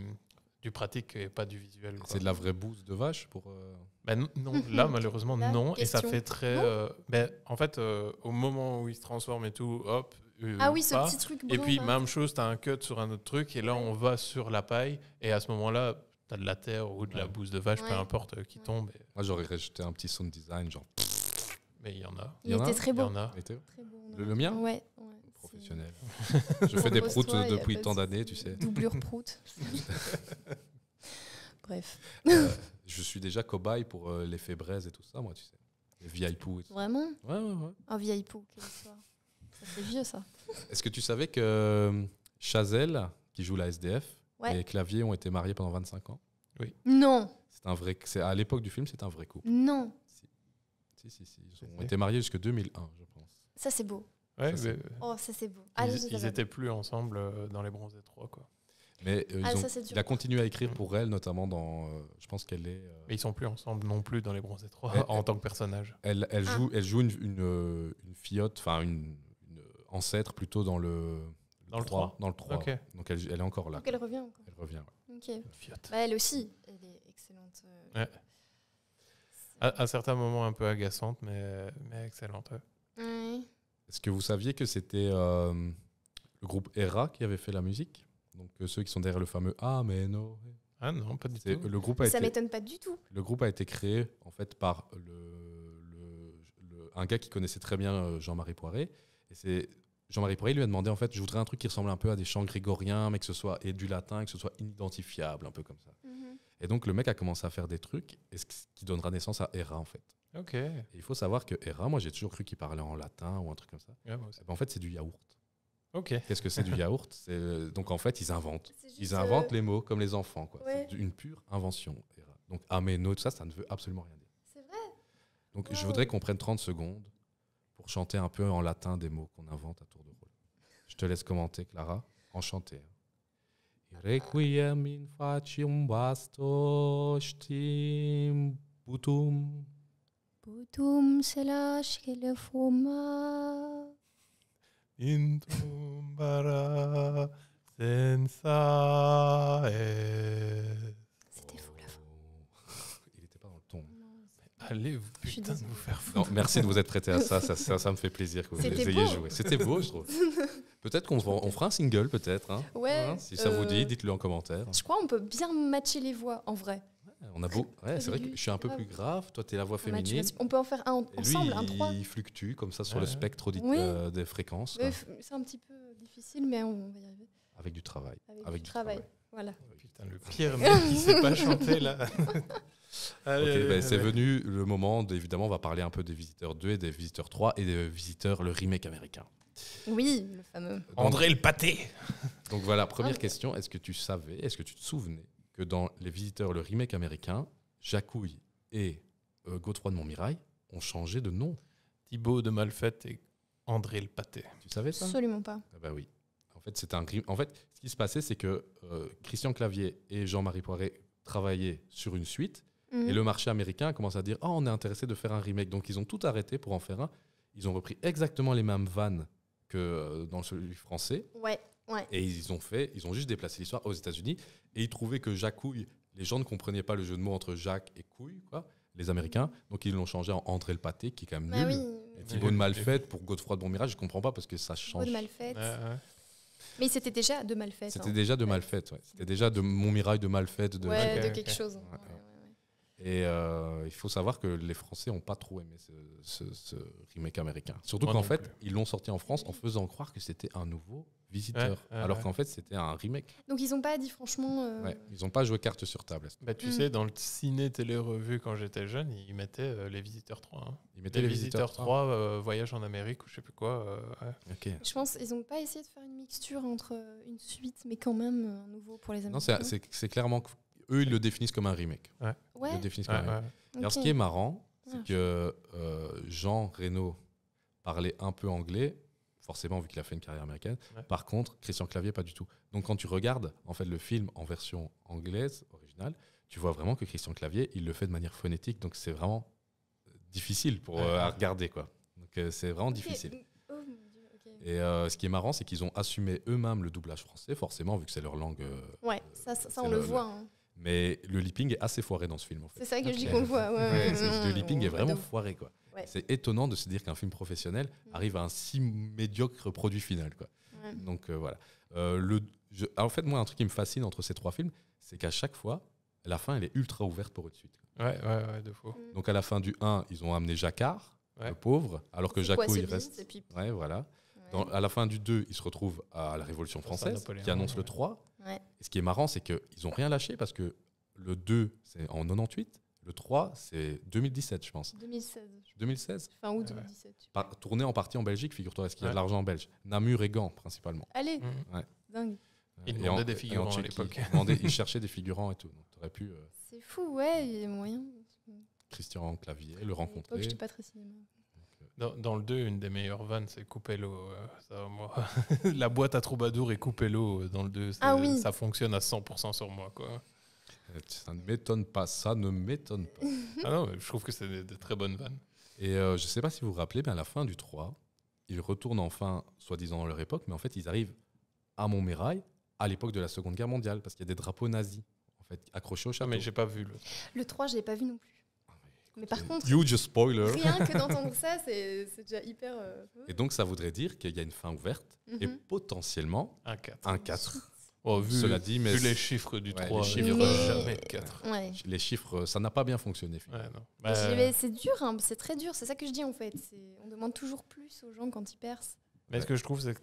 du pratique et pas du visuel. C'est de la vraie bouse de vache pour. Euh, ben non, mhm. là malheureusement non, et ça fait très. Euh, ben, en fait, euh, au moment où il se transforme et tout, hop. ah oui, ce petit truc. et puis même chose, tu as un cut sur un autre truc, et là on va sur la paille, et à ce moment-là, as de la terre ou de la bouse de vache, peu importe, qui tombe. Moi j'aurais rajouté un petit sound design, genre. Mais il y en a. Il, y en était a très beau. Il y en a. Très le, le mien Ouais professionnel. je fais des proutes depuis tant d'années, tu sais. Doublure prout. Bref. Euh, je suis déjà cobaye pour l'effet euh, les fébraises et tout ça, moi, tu sais. Les vieilles Vraiment Ouais, ouais, ouais. Un vieille quelle histoire. C'est vieux, ça. Est-ce que tu savais que euh, Chazelle, qui joue la SDF, et Clavier ont été mariés pendant 25 ans Oui. Non C'est un vrai. C'est, à l'époque du film, c'est un vrai couple. Non si. Si, si, si. Ils ont été mariés jusqu'en 2001, je pense. Ça, c'est beau. Ouais, oh, c'est beau. ils, ils étaient plus ensemble euh, dans les Bronzés 3, quoi. Mais euh, ah, ils ont, a continué à écrire mm. pour elle, notamment dans. Euh, je pense qu'elle est. Mais ils sont plus ensemble non plus dans les Bronzés 3 en tant que personnage. Elle, ah. joue, elle joue une, une, une enfin une, ancêtre plutôt dans le. Dans le 3, Dans le 3. Donc elle, est encore là. Donc elle revient Elle revient, ouais. Bah, elle aussi, elle est excellente. Ouais. À, à, certains moments un peu agaçante, mais, mais excellente. Est-ce que vous saviez que c'était euh, le groupe ERA qui avait fait la musique Donc euh, ceux qui sont derrière le fameux Ah mais non. Ah non, pas du tout. Le groupe ça m'étonne pas du tout. Le groupe a été créé en fait par le, un gars qui connaissait très bien euh, Jean-Marie Poiré. Et c'est Jean-Marie Poiré lui a demandé en fait, je voudrais un truc qui ressemble un peu à des chants grégoriens, mais que ce soit et du latin, que ce soit identifiable, un peu comme ça. Mhm. Et donc le mec a commencé à faire des trucs, et ce qui donnera naissance à ERA en fait. Ok. il faut savoir que Hera, moi j'ai toujours cru qu'il parlait en latin ou un truc comme ça. Ah, eh ben, en fait, c'est du yaourt. Ok. Qu'est-ce que c'est du yaourt euh, Donc en fait, ils inventent. Ils inventent euh, les mots comme les enfants. C'est une pure invention, Donc ameno, ah, tout ça, ça ne veut absolument rien dire. C'est vrai. Donc je voudrais qu'on prenne 30 secondes pour chanter un peu en latin des mots qu'on invente à tour de rôle. Je te laisse commenter, Clara. Enchanté. Hein. Ah. Requiem in facium c'était fou la fin. Il n'était pas dans le ton. Allez, putain, de vous faire foutre. merci de vous être prêté à ça. Ça, ça, me fait plaisir que vous les ayez joué. C'était beau, je trouve. peut-être qu'on fera un single, peut-être. Hein. Ouais, hein, si ça vous euh, dit, dites-le en commentaire. Je crois qu'on peut bien matcher les voix, en vrai. Euh, on a beau. c'est vrai que je suis un peu plus grave. Toi, tu es la voix ah, féminine. On peut en faire un ensemble, un trois. Il fluctue comme ça sur le spectre euh, des fréquences. C'est un petit peu difficile, mais on va y arriver. Avec du travail. Avec, du, travail. Voilà. Putain, le pire mec qui sait pas chanter là. Ben, c'est venu le moment, évidemment, on va parler un peu des visiteurs 2 et des visiteurs 3 et des visiteurs, le remake américain. Oui, le fameux. André le pâté. Donc voilà, première ah. question, est-ce que tu savais, est-ce que tu te souvenais que dans Les Visiteurs, le remake américain, Jacouille et euh, de Montmirail ont changé de nom. Thibaut de Malfette et André le Pâté. Tu savais ça Absolument pas. Ah bah oui. En fait, c'est un en fait, ce qui se passait, c'est que euh, Christian Clavier et Jean-Marie Poiret travaillaient sur une suite, mhm. et le marché américain commence à dire oh, on est intéressé de faire un remake. Donc, ils ont tout arrêté pour en faire un. Ils ont repris exactement les mêmes vannes que euh, dans celui français. Ouais. Et ils ont fait, ils ont juste déplacé l'histoire aux États-Unis. Et ils trouvaient que Couille les gens ne comprenaient pas le jeu de mots entre Jacques et couille, quoi, les Américains. Donc ils l'ont changé en André le pâté, qui est quand même bah nul. Et Thibaut de Malfête pour Godefroy de Bonmirage, je comprends pas parce que ça change. de Malfête. Mais c'était déjà de Malfête. C'était hein. déjà de malfaite C'était déjà de Montmirail de Malfête. De... Ouais, de quelque chose. Et euh, il faut savoir que les Français n'ont pas trop aimé ce, remake américain. Surtout qu'en fait, ils l'ont sorti en France en faisant croire que c'était un nouveau visiteur, alors qu'en fait, c'était un remake. Donc ils n'ont pas dit franchement. Euh, ouais, ils n'ont pas joué carte sur table. Bah, tu mm. sais, dans le ciné télé-revue quand j'étais jeune, ils mettaient euh, les Visiteurs 3. Hein. Ils mettaient les, Visiteurs 3, Voyage en Amérique ou je sais plus quoi. Ok. Je pense qu'ils n'ont pas essayé de faire une mixture entre une suite, mais quand même un nouveau pour les Américains. Non, c'est clairement eux, ils le définissent comme un remake. ce qui est marrant, c'est ah. que euh, Jean Reno parlait un peu anglais, forcément, vu qu'il a fait une carrière américaine. Par contre, Christian Clavier, pas du tout. Donc, quand tu regardes en fait, le film en version anglaise, originale, tu vois vraiment que Christian Clavier, il le fait de manière phonétique. Donc, c'est vraiment euh, difficile pour, euh, à regarder. Quoi. Donc, c'est vraiment difficile. Oh, Et ce qui est marrant, c'est qu'ils ont assumé eux-mêmes le doublage français, forcément, vu que c'est leur langue. ouais, ça, on le, voit. Hein. Mais le leaping est assez foiré dans ce film. C'est ça que je dis qu'on voit. le leaping est vraiment foiré. quoi. C'est étonnant de se dire qu'un film professionnel mm. arrive à un si médiocre produit final. Quoi. Donc euh, voilà. Euh, le, ah, en fait, moi, un truc qui me fascine entre ces trois films, c'est qu'à chaque fois, la fin, elle est ultra ouverte pour une suite. Ouais, ouais, ouais, de mm. Donc à la fin du 1, ils ont amené Jacquard, le pauvre, alors que Jaco, il reste. Ouais, voilà à la fin du 2, ils se retrouvent à la Révolution française, qui annonce le 3. Et ce qui est marrant, c'est qu'ils n'ont rien lâché parce que le 2, c'est en 98. Le 3, c'est 2017, je pense. 2016. 2016 Fin août 2017. tourné en partie en Belgique, figure-toi, est-ce qu'il y a de l'argent en belge Namur et Gand, principalement. Allez mm. Dingue. Ils demandaient des figurants à l'époque. Ils, cherchaient des figurants et tout. pu. Euh, c'est fou, ouais, il y a moyen. Christian Clavier, le rencontrer. Je n'étais pas très cinéma. Dans, le 2, une des meilleures vannes, c'est couper l'eau. Euh, la boîte à troubadour et l'eau euh, dans le 2. Ah oui. Ça fonctionne à 100% sur moi. Quoi. Euh, ça ne m'étonne pas. Ça ne m'étonne pas. ah non, je trouve que c'est des, très bonnes vannes. Et je ne sais pas si vous vous rappelez, mais à la fin du 3, ils retournent enfin, soi-disant, dans leur époque, mais en fait, ils arrivent à Montmérail à l'époque de la Seconde Guerre mondiale, parce qu'il y a des drapeaux nazis en fait, accrochés au ah, château. mais j'ai pas vu le. Le 3, je l'ai pas vu non plus. Mais par contre, Huge spoiler. rien que d'entendre ça, c'est déjà hyper. Euh, et donc, ça voudrait dire qu'il y a une fin ouverte et mhm. potentiellement un 4. Oh, vu, Cela dit, mais vu les chiffres du 3, les chiffres, euh, jamais 4. Les chiffres, ça n'a pas bien fonctionné. Bah, c'est dur, hein, c'est très dur, c'est ça que je dis en fait. On demande toujours plus aux gens quand ils percent. Mais ce que je trouve, c'est que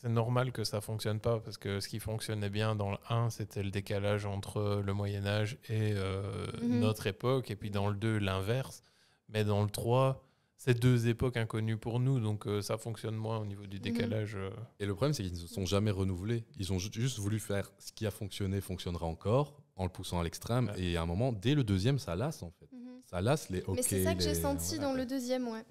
c'est normal que ça fonctionne pas parce que ce qui fonctionnait bien dans le 1, c'était le décalage entre le Moyen Âge et euh, mhm. notre époque, et puis dans le 2, l'inverse. Mais dans le 3, c'est deux époques inconnues pour nous, donc euh, ça fonctionne moins au niveau du mhm. décalage. Euh. Et le problème, c'est qu'ils ne se sont jamais renouvelés. Ils ont juste voulu faire ce qui a fonctionné fonctionnera encore, en le poussant à l'extrême. Et à un moment, dès le deuxième, ça lasse en fait. Mhm. Ça lasse les. Okay, Mais c'est ça que j'ai senti dans le deuxième, ouais.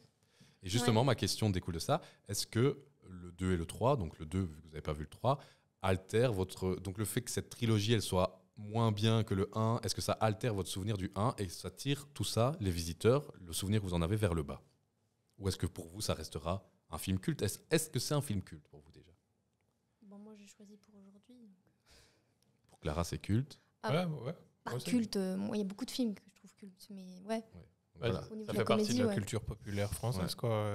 Et justement, ma question découle de ça. Est-ce que le 2 et le 3, donc le 2, vu que vous n'avez pas vu le 3, altère votre. Donc le fait que cette trilogie, elle soit moins bien que le 1, est-ce que ça altère votre souvenir du 1 et ça tire tout ça, les visiteurs, le souvenir que vous en avez vers le bas Ou est-ce que pour vous, ça restera un film culte Est-ce que c'est un film culte pour vous déjà Bon, moi j'ai choisi pour aujourd'hui. Pour Clara, c'est culte. Ah. ouais, ouais. Ah, culte, euh, il y a beaucoup de films que je trouve cultes, mais ouais. Ça fait partie de la culture populaire française, quoi.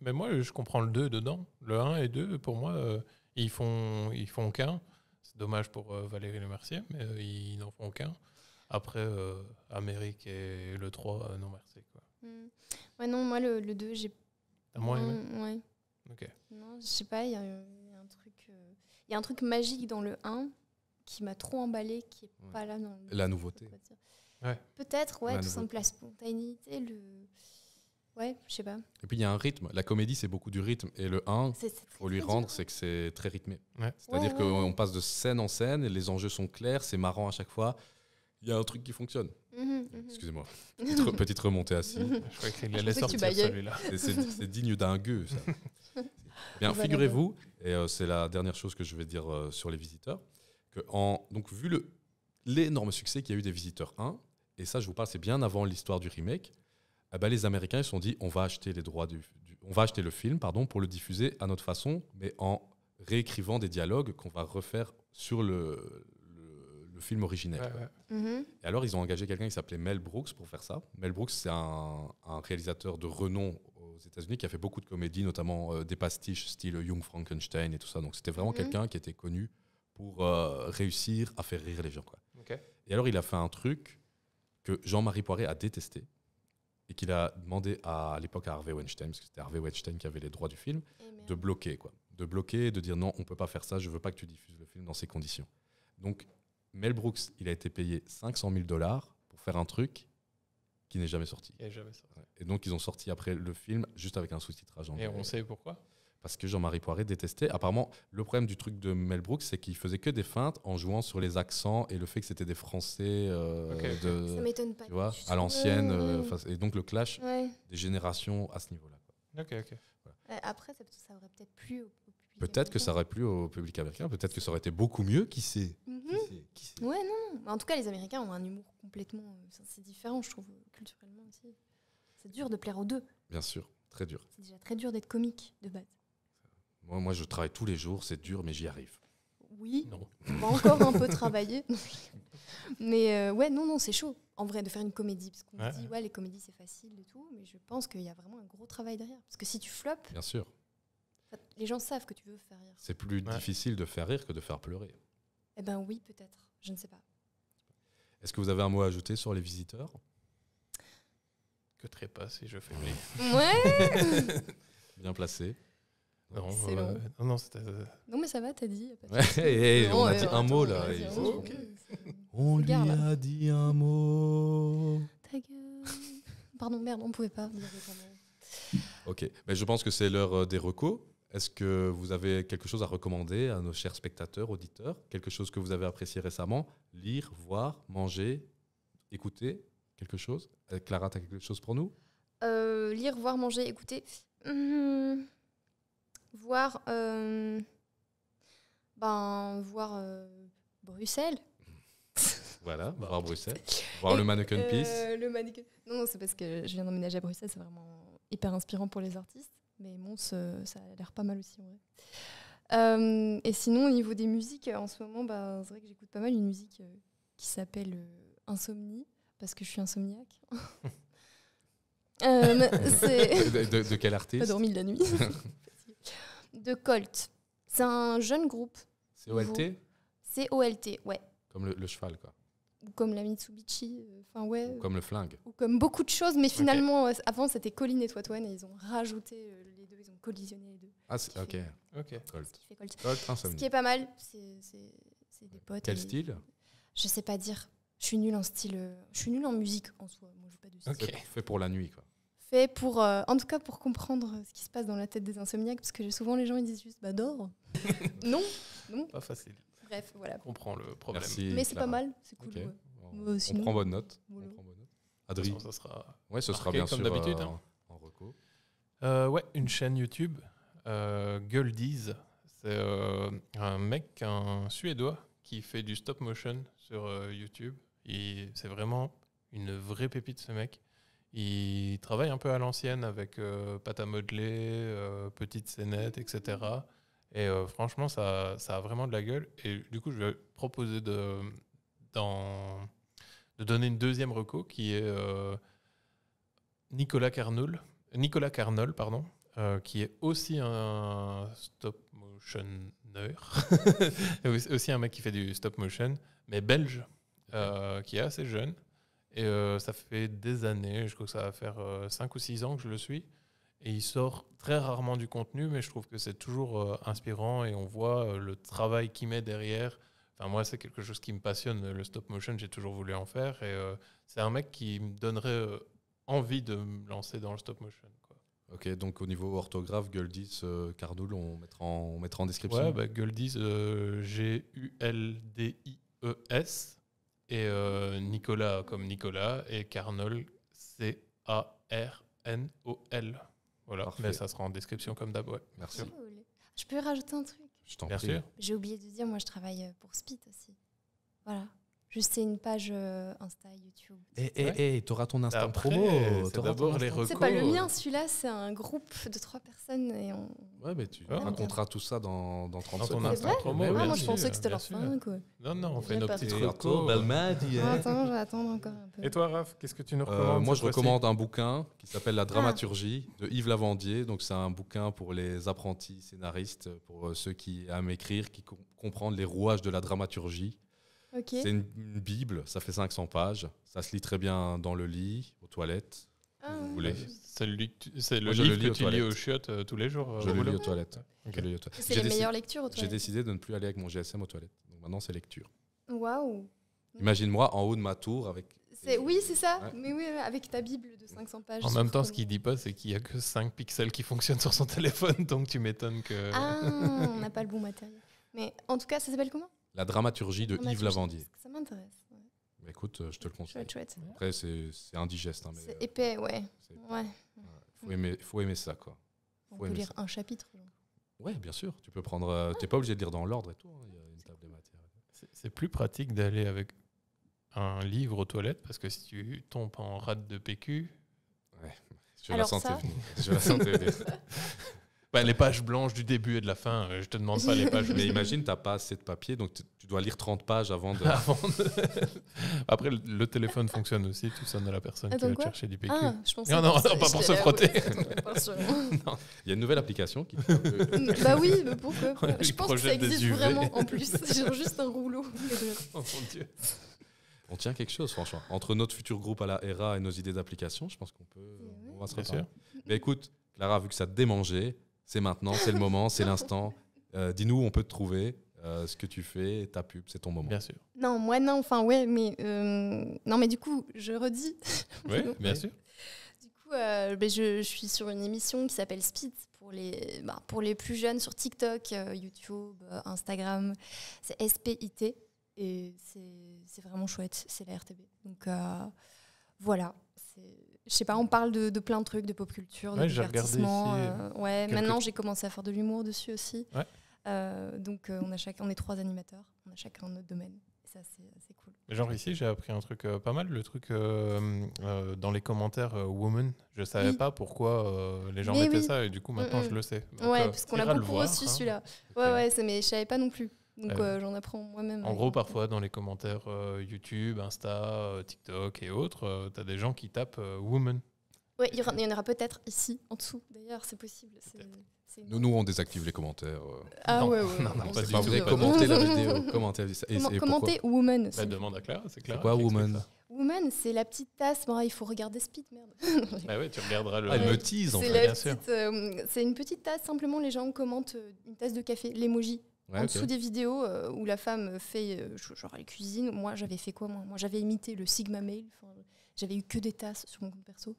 mais moi, je comprends le 2 dedans. Le 1 et 2, pour moi, euh, ils font ils font qu'un. C'est dommage pour Valérie euh, Valérie Lemercier, mais euh, ils n'en font qu'un. Après, Amérique et le 3, non merci, hmm. non, moi, le, 2, j'ai... T'as moins aimé Ouais. Ok. Non, je sais pas, il y, a un truc... Il un truc magique dans le 1 qui m'a trop emballé, qui est pas là La nouveauté. Peut-être, ouais, tout simplement la spontanéité, le. Ouais, je sais pas. Et puis il y a un rythme. La comédie, c'est beaucoup du rythme. Et le 1, pour lui rendre, c'est que c'est très rythmé. Ouais. C'est-à-dire qu'on passe de scène en scène, et les enjeux sont clairs, c'est marrant à chaque fois. Il y a un truc qui fonctionne. Mhm, mhm. Excusez-moi. Petite, remontée assise. je croyais que allait sortir celui-là. C'est digne d'un gueux, ça. Bien, figurez-vous, et euh, c'est la dernière chose que je vais dire euh, sur les visiteurs, que en, donc, vu l'énorme succès qu'il y a eu des visiteurs 1, et ça je vous parle, c'est bien avant l'histoire du remake, ben, les Américains se sont dit on va acheter les droits du, on va acheter le film pardon pour le diffuser à notre façon, mais en réécrivant des dialogues qu'on va refaire sur le, le, film originel. Mhm. Et alors ils ont engagé quelqu'un qui s'appelait Mel Brooks pour faire ça. Mel Brooks c'est un, réalisateur de renom aux États-Unis qui a fait beaucoup de comédies, notamment euh, des pastiches style Young Frankenstein et tout ça. Donc c'était vraiment mhm. quelqu'un qui était connu pour euh, réussir à faire rire les gens. Quoi. Et alors il a fait un truc que Jean-Marie Poiré a détesté et qu'il a demandé à, l'époque à Harvey Weinstein, parce que c'était Harvey Weinstein qui avait les droits du film, eh de bloquer, quoi. De bloquer, de dire non, on ne peut pas faire ça, je veux pas que tu diffuses le film dans ces conditions. Donc, Mel Brooks, il a été payé 500 000 dollars pour faire un truc qui n'est jamais sorti. Et donc, ils ont sorti après le film juste avec un sous-titrage anglais. Et on sait pourquoi parce que Jean-Marie Poiré détestait. Apparemment, le problème du truc de Mel Brooks, c'est qu'il faisait que des feintes en jouant sur les accents et le fait que c'était des Français euh, à l'ancienne. Euh, et donc le clash des générations à ce niveau-là. Après, ça, aurait peut-être plu au, public. Peut-être que ça aurait plu au public américain, peut-être que ça aurait été beaucoup mieux, qui sait, mhm. Ouais, non. En tout cas, les Américains ont un humour complètement. Euh, différent, je trouve, culturellement aussi. C'est dur de plaire aux deux. Bien sûr, très dur. C'est déjà très dur d'être comique de base. Moi, moi, je travaille tous les jours, c'est dur, mais j'y arrive. Oui, on encore un peu travailler. mais euh, ouais, non, non, c'est chaud, en vrai, de faire une comédie. Parce qu'on me dit, ouais, les comédies, c'est facile et tout, mais je pense qu'il y a vraiment un gros travail derrière. Parce que si tu flops. Bien sûr. Les gens savent que tu veux faire rire. C'est plus difficile de faire rire que de faire pleurer. Eh ben oui, peut-être. Je ne sais pas. Est-ce que vous avez un mot à ajouter sur les visiteurs Que pas si je fais Ouais Bien placé. Euh, non, mais ça va, t'as dit. on a euh, dit un mot là. On lui a dit un mot. Ta gueule. Pardon, merde, on pouvait pas. ok, mais je pense que c'est l'heure euh, des recos. Est-ce que vous avez quelque chose à recommander à nos chers spectateurs, auditeurs Quelque chose que vous avez apprécié récemment Lire, voir, manger, écouter Quelque chose Clara, tu quelque chose pour nous Lire, voir, manger, écouter. Mmh voir, euh, ben, voir euh, Bruxelles. Voilà, bah. voir Bruxelles, voir le Mannequin euh, Peace. Le Non, c'est parce que je viens d'emménager à Bruxelles, c'est vraiment hyper inspirant pour les artistes. Mais Mons, ça a l'air pas mal aussi, en vrai. et sinon, au niveau des musiques, en ce moment, bah, c'est vrai que j'écoute pas mal une musique qui s'appelle Insomnie, parce que je suis insomniaque. de, de, de, quel artiste Pas dormi de la nuit de Colt. C'est un jeune groupe. C'est OLT C'est OLT, ouais. Comme le, cheval, quoi. Ou comme la Mitsubishi, euh, enfin ouais. comme le flingue. Ou comme beaucoup de choses, mais finalement, euh, avant c'était Colline et Toitouane et ils ont rajouté euh, les deux, ils ont collisionné les deux. Ah, c'est, ok. ok. Colt. Ce qui, Colt. qui est pas mal, c'est, des potes. Quel style Je sais pas dire. Je suis nulle en style. Je suis nulle en musique en soi. Moi, je pas de style. Fait pour la nuit, quoi fait pour, euh, en tout cas, pour comprendre ce qui se passe dans la tête des insomniaques Parce que souvent, les gens, ils disent juste, bah, non, non. Pas facile. Bref, voilà. On comprend le problème. Mais c'est pas mal, c'est cool. On, prend bonne note. on bonne Ça sera, ouais, ce sera bien comme d'habitude. Euh, hein. En euh, ouais, une chaîne YouTube, euh, Goldies. C'est un mec, un Suédois, qui fait du stop motion sur YouTube. c'est vraiment une vraie pépite, ce mec. Il travaille un peu à l'ancienne avec euh, pâte à modeler, euh, petite scénette, etc. Et euh, franchement, ça, a vraiment de la gueule. Et du coup, je vais proposer de, de donner une deuxième reco qui est Nicolas Carnol, Nicolas Carnol pardon, qui est aussi un stop motionneur aussi un mec qui fait du stop motion, mais belge, qui est assez jeune et euh, ça fait des années, je crois que ça va faire 5 euh, ou 6 ans que je le suis. Et il sort très rarement du contenu, mais je trouve que c'est toujours euh, inspirant et on voit le travail qu'il met derrière. Enfin, moi, c'est quelque chose qui me passionne, le stop motion, j'ai toujours voulu en faire. Et c'est un mec qui me donnerait envie de me lancer dans le stop motion. Ok, donc au niveau orthographe, Guldis, Cardoul, on mettra, en, mettra en description. Ouais, bah, Guldis, e G-U-L-D-I-E-S et euh, Nicolas comme Nicolas, et Carnol, C-A-R-N-O-L. Voilà, mais ça sera en description comme d'hab. Merci. Je peux rajouter un truc Je t'en prie. J'ai oublié de dire, moi je travaille euh, pour Spit aussi. Voilà. Juste, c'est une page euh, Insta, YouTube. Et et t'auras ton Insta promo. C'est d'abord les recours. C'est pas le mien, euh. celui-là, c'est un groupe de trois personnes. Et on... Ouais, mais tu ah, raconteras tout ça dans, dans 30 secondes. ton Insta promo. Ah, moi, je pensais euh, que c'était leur fin. Non, non, on fait nos petites recos. Attends, je vais attendre encore un peu. Et toi, Raph, qu'est-ce que tu nous recommandes Moi, je recommande un bouquin qui s'appelle La ah. dramaturgie de Yves Lavandier. Donc, c'est un bouquin pour les apprentis scénaristes, pour ceux qui aiment écrire, qui comprennent les rouages de la dramaturgie. C'est une, Bible, ça fait 500 pages. Ça se lit très bien dans le lit, aux toilettes. Ah. vous C'est le, livre que tu lis aux chiottes euh, tous les jours. Euh, je, le lis aux toilettes. C'est les meilleures lectures aux J'ai décidé de ne plus aller avec mon GSM aux toilettes. Donc maintenant, c'est lecture. Waouh Imagine-moi en haut de ma tour avec. Oui, c'est ça. Mais oui, avec ta Bible de 500 pages. En même temps, ce qu'il dit pas, c'est qu'il n'y a que 5 pixels qui fonctionnent sur son téléphone. Donc tu m'étonnes que. Ah, on n'a pas le bon matériel. Mais en tout cas, ça s'appelle comment la dramaturgie de ah, bah, Yves Lavandier. Ça m'intéresse. Ouais. Bah, écoute, euh, je te le conseille. Chouette, chouette. Après, c'est indigeste. Hein, euh, c'est épais, ouais. Il ouais. Faut, aimer, faut aimer ça, quoi. Faut On peut lire un chapitre. Ouais, bien sûr. Tu peux prendre. n'es euh, pas obligé de lire dans l'ordre et tout. Hein, il y a une table des matières. C'est plus pratique d'aller avec un livre aux toilettes parce que si tu tombes en rate de PQ. Ouais, je Alors la santé. ça... Je Ben, les pages blanches du début et de la fin, euh, je te demande pas les pages. Mais imagine, t'as pas assez de papier, donc tu, dois lire 30 pages avant de. Après, le, téléphone fonctionne aussi, tout ça, à la personne ah, qui va chercher du Ah, je non, non, non, pas pour se frotter. Il y a une nouvelle application qui. bah oui, mais pourquoi Je pense que ça existe vraiment en plus. J'ai juste un rouleau. oh mon dieu. On tient quelque chose, franchement. Entre notre futur groupe à la ERA et nos idées d'application, je pense qu'on peut. Eh on va se Mais écoute, Clara, vu que ça te démangeait, c'est maintenant, c'est le moment, c'est l'instant. Euh, dis-nous où on peut te trouver, euh, ce que tu fais, ta pub, c'est ton moment. Bien sûr. Non, moi non, enfin ouais, mais euh, non, mais du coup, je redis. oui, bien sûr. Du coup, ben, je, suis sur une émission qui s'appelle Speed pour les, ben, pour les plus jeunes sur TikTok, YouTube, Instagram. C'est SPIT et c'est vraiment chouette, c'est la RTB. Donc voilà, c'est je sais pas, on parle de, plein de trucs, de pop culture, de ouais, divertissement. Euh, euh, ouais, maintenant j'ai commencé à faire de l'humour dessus aussi. Euh, donc on, a chacun, on est trois animateurs, on a chacun notre domaine. ça, c'est cool. Genre ici, j'ai appris un truc pas mal, le truc dans les commentaires Woman. Je savais pas pourquoi les gens mettaient ça et du coup mm, maintenant mm. je le sais. parce qu'on a beaucoup reçu hein. celui-là. Ouais, ouais, ça, mais je savais pas non plus. Donc euh, j'en apprends moi-même. En gros, parfois dans les commentaires euh, YouTube, Insta, euh, TikTok et autres, tu as des gens qui tapent woman. Oui, il y en aura peut-être ici, en dessous. D'ailleurs, c'est possible. Nous, nous, on désactive les commentaires. Ah non, ouais, ouais, non, non, pas du tout. Vrai, la vidéo. ça. et, Woman. Bah, demande à c'est clair. quoi Woman Woman, c'est la petite tasse. Bon, il faut regarder Speed, merde. bah ouais, tu regarderas le. Ah, elle me tease, en fait, bien sûr. c'est une petite tasse. Simplement, les gens commentent une tasse de café, l'emoji en dessous des vidéos euh, où la femme fait euh, genre elle cuisine, moi j'avais fait quoi moi, j'avais imité le Sigma Mail, j'avais eu que des tasses sur mon compte perso.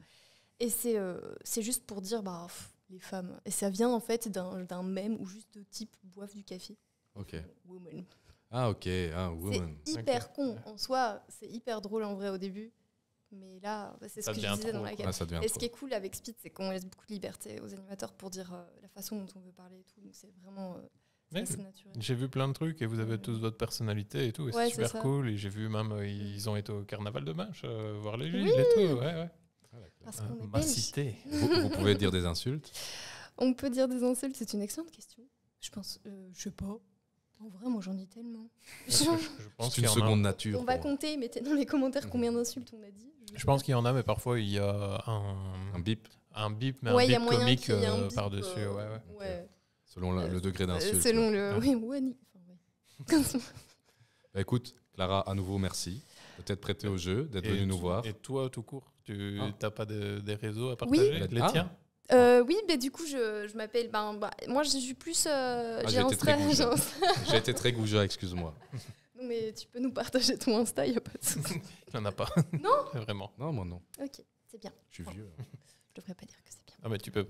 Et c'est euh, c'est juste pour dire bah les femmes. Et ça vient en fait d'un mème ou juste de type boivent du café. Ok. Woman. Ah ok, ah, woman. C'est hyper con en soi, c'est hyper drôle en vrai au début. Mais là, bah, c'est ce que je disais dans la ah, et ce qui est cool avec Speed, c'est qu'on laisse beaucoup de liberté aux animateurs pour dire la façon dont on veut parler et tout. Donc c'est vraiment j'ai vu plein de trucs et vous avez tous votre personnalité et tout, et c'est super cool. Et j'ai vu même, euh, ils ont été au carnaval de Mâche, euh, voir les Gilles et tout. Ah, Parce vous, pouvez dire des insultes On peut dire des insultes, c'est une excellente question. Je pense, euh, je sais pas. En vrai, moi j'en ai tellement. Je, pense c'est une seconde nature. On va compter, mettez dans les commentaires mhm. combien d'insultes on a dit. Je, pense qu'il y en a, mais parfois il y a un, bip. Un bip, mais un bip comique par-dessus. ouais, ouais. Selon euh, le degré d'insulte. Euh, selon le. Hein. Oui, Enfin, ouais. Bah, écoute, Clara, à nouveau, merci d'être être prêté au jeu, d'être venue nous voir. Et toi, tout court, tu n'as ah. pas des réseaux à partager oui. Bah, les ah. tiens euh, oui, mais du coup, je, je m'appelle. Ben, bah, moi, je suis plus. Euh, ah, j'ai été, très goujat, excuse-moi. Mais tu peux nous partager ton Insta, il n'y a pas de souci. Il n'y en a pas. Non Vraiment. Non, moi non. Ok, c'est bien. Je suis vieux. Je ne devrais pas dire que. Ah, mais tu peux,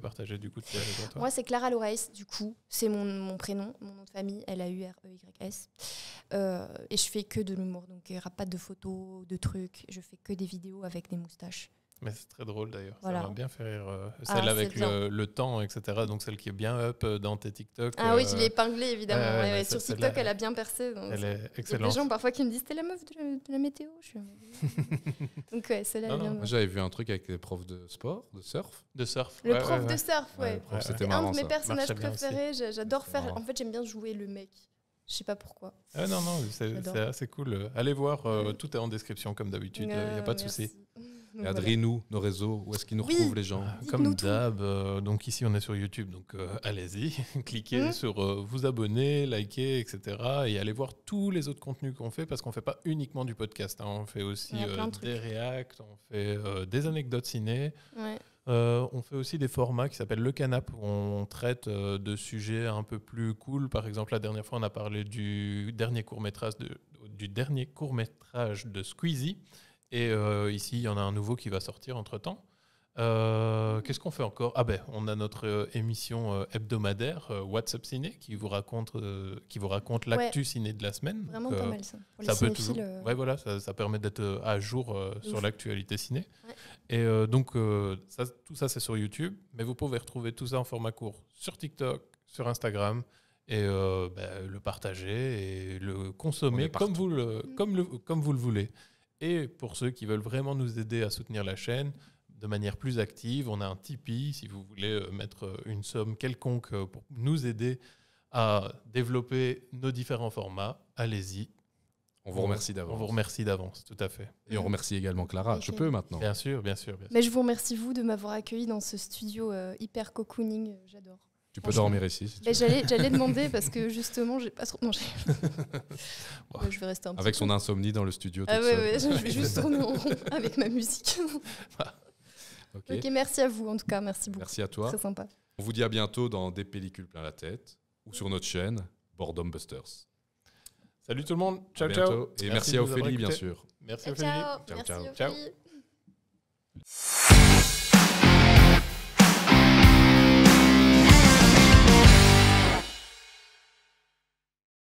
partager du coup. Moi, c'est Clara Loraes, du coup. C'est mon, prénom, mon nom de famille, L-A-U-R-E-Y-S. Euh, et je fais que de l'humour, donc il n'y aura pas de photos, de trucs. Je fais que des vidéos avec des moustaches. Mais c'est très drôle d'ailleurs. Ça m'a bien fait rire. Euh, ah, celle avec le, temps, etc. Donc celle qui est bien up euh, dans tes TikTok. Ah oui, euh, je l'ai épinglée évidemment. sur TikTok, elle, a bien percé. elle Il y a des gens parfois qui me disent c'était la meuf de la, météo. donc ouais, celle-là. J'avais vu un truc avec les profs de sport, de surf. De surf. Le prof de surf, ouais. C'était un de mes personnages préférés. J'adore faire. En fait, j'aime bien jouer le mec. Je sais pas pourquoi. Ah non, non, c'est assez cool. Allez voir, euh, tout est en description comme d'habitude, il n'y a pas de souci. regardez nous nos réseaux, où est-ce qu'ils nous retrouvent les gens ah, ah, Comme d'hab, euh, donc ici on est sur YouTube, donc euh, allez-y, cliquez mm. sur vous abonner, liker, etc. Et allez voir tous les autres contenus qu'on fait, parce qu'on ne fait pas uniquement du podcast, hein. on fait aussi des réacts, on fait des anecdotes ciné. Ouais. Euh, on fait aussi des formats qui s'appellent le canap, où on traite euh, de sujets un peu plus cool. Par exemple, la dernière fois, on a parlé du dernier court métrage de, du dernier court métrage de Squeezie. Et euh, ici, il y en a un nouveau qui va sortir entre temps. Qu'est-ce qu'on fait encore Ah ben, on a notre émission hebdomadaire What's Ciné qui vous raconte qui vous raconte l'actu ciné de la semaine. Vraiment pas ça. peut Ouais, voilà, ça, permet d'être à jour sur l'actualité ciné. Et euh, donc, euh, tout ça, c'est sur YouTube. Mais vous pouvez retrouver tout ça en format court sur TikTok, sur Instagram, et euh, ben, le partager et le consommer comme vous le, comme vous le voulez. Et pour ceux qui veulent vraiment nous aider à soutenir la chaîne de manière plus active, on a un Tipeee si vous voulez mettre une somme quelconque pour nous aider à développer nos différents formats. Allez-y, on vous remercie d'avance. On vous remercie d'avance, tout à fait. Et on remercie également Clara. Je peux maintenant. Bien sûr, bien sûr, Mais je vous remercie, vous, de m'avoir accueilli dans ce studio euh, hyper cocooning. Euh, j'adore. Tu peux dormir ici. Si J'allais demander parce que justement, j'ai pas trop. mangé. je vais rester un Avec son insomnie dans le studio. Ah ouais, je vais juste tourner en rond avec ma musique. ok, merci à vous en tout cas. Merci beaucoup. Merci à toi. C'est sympa. On vous dit à bientôt dans Des pellicules plein la tête ou sur notre chaîne Boredom Busters. Salut tout le monde. Ciao, ciao. Et merci, à Ophélie, bien sûr. Merci, Ophélie. Ciao, ciao.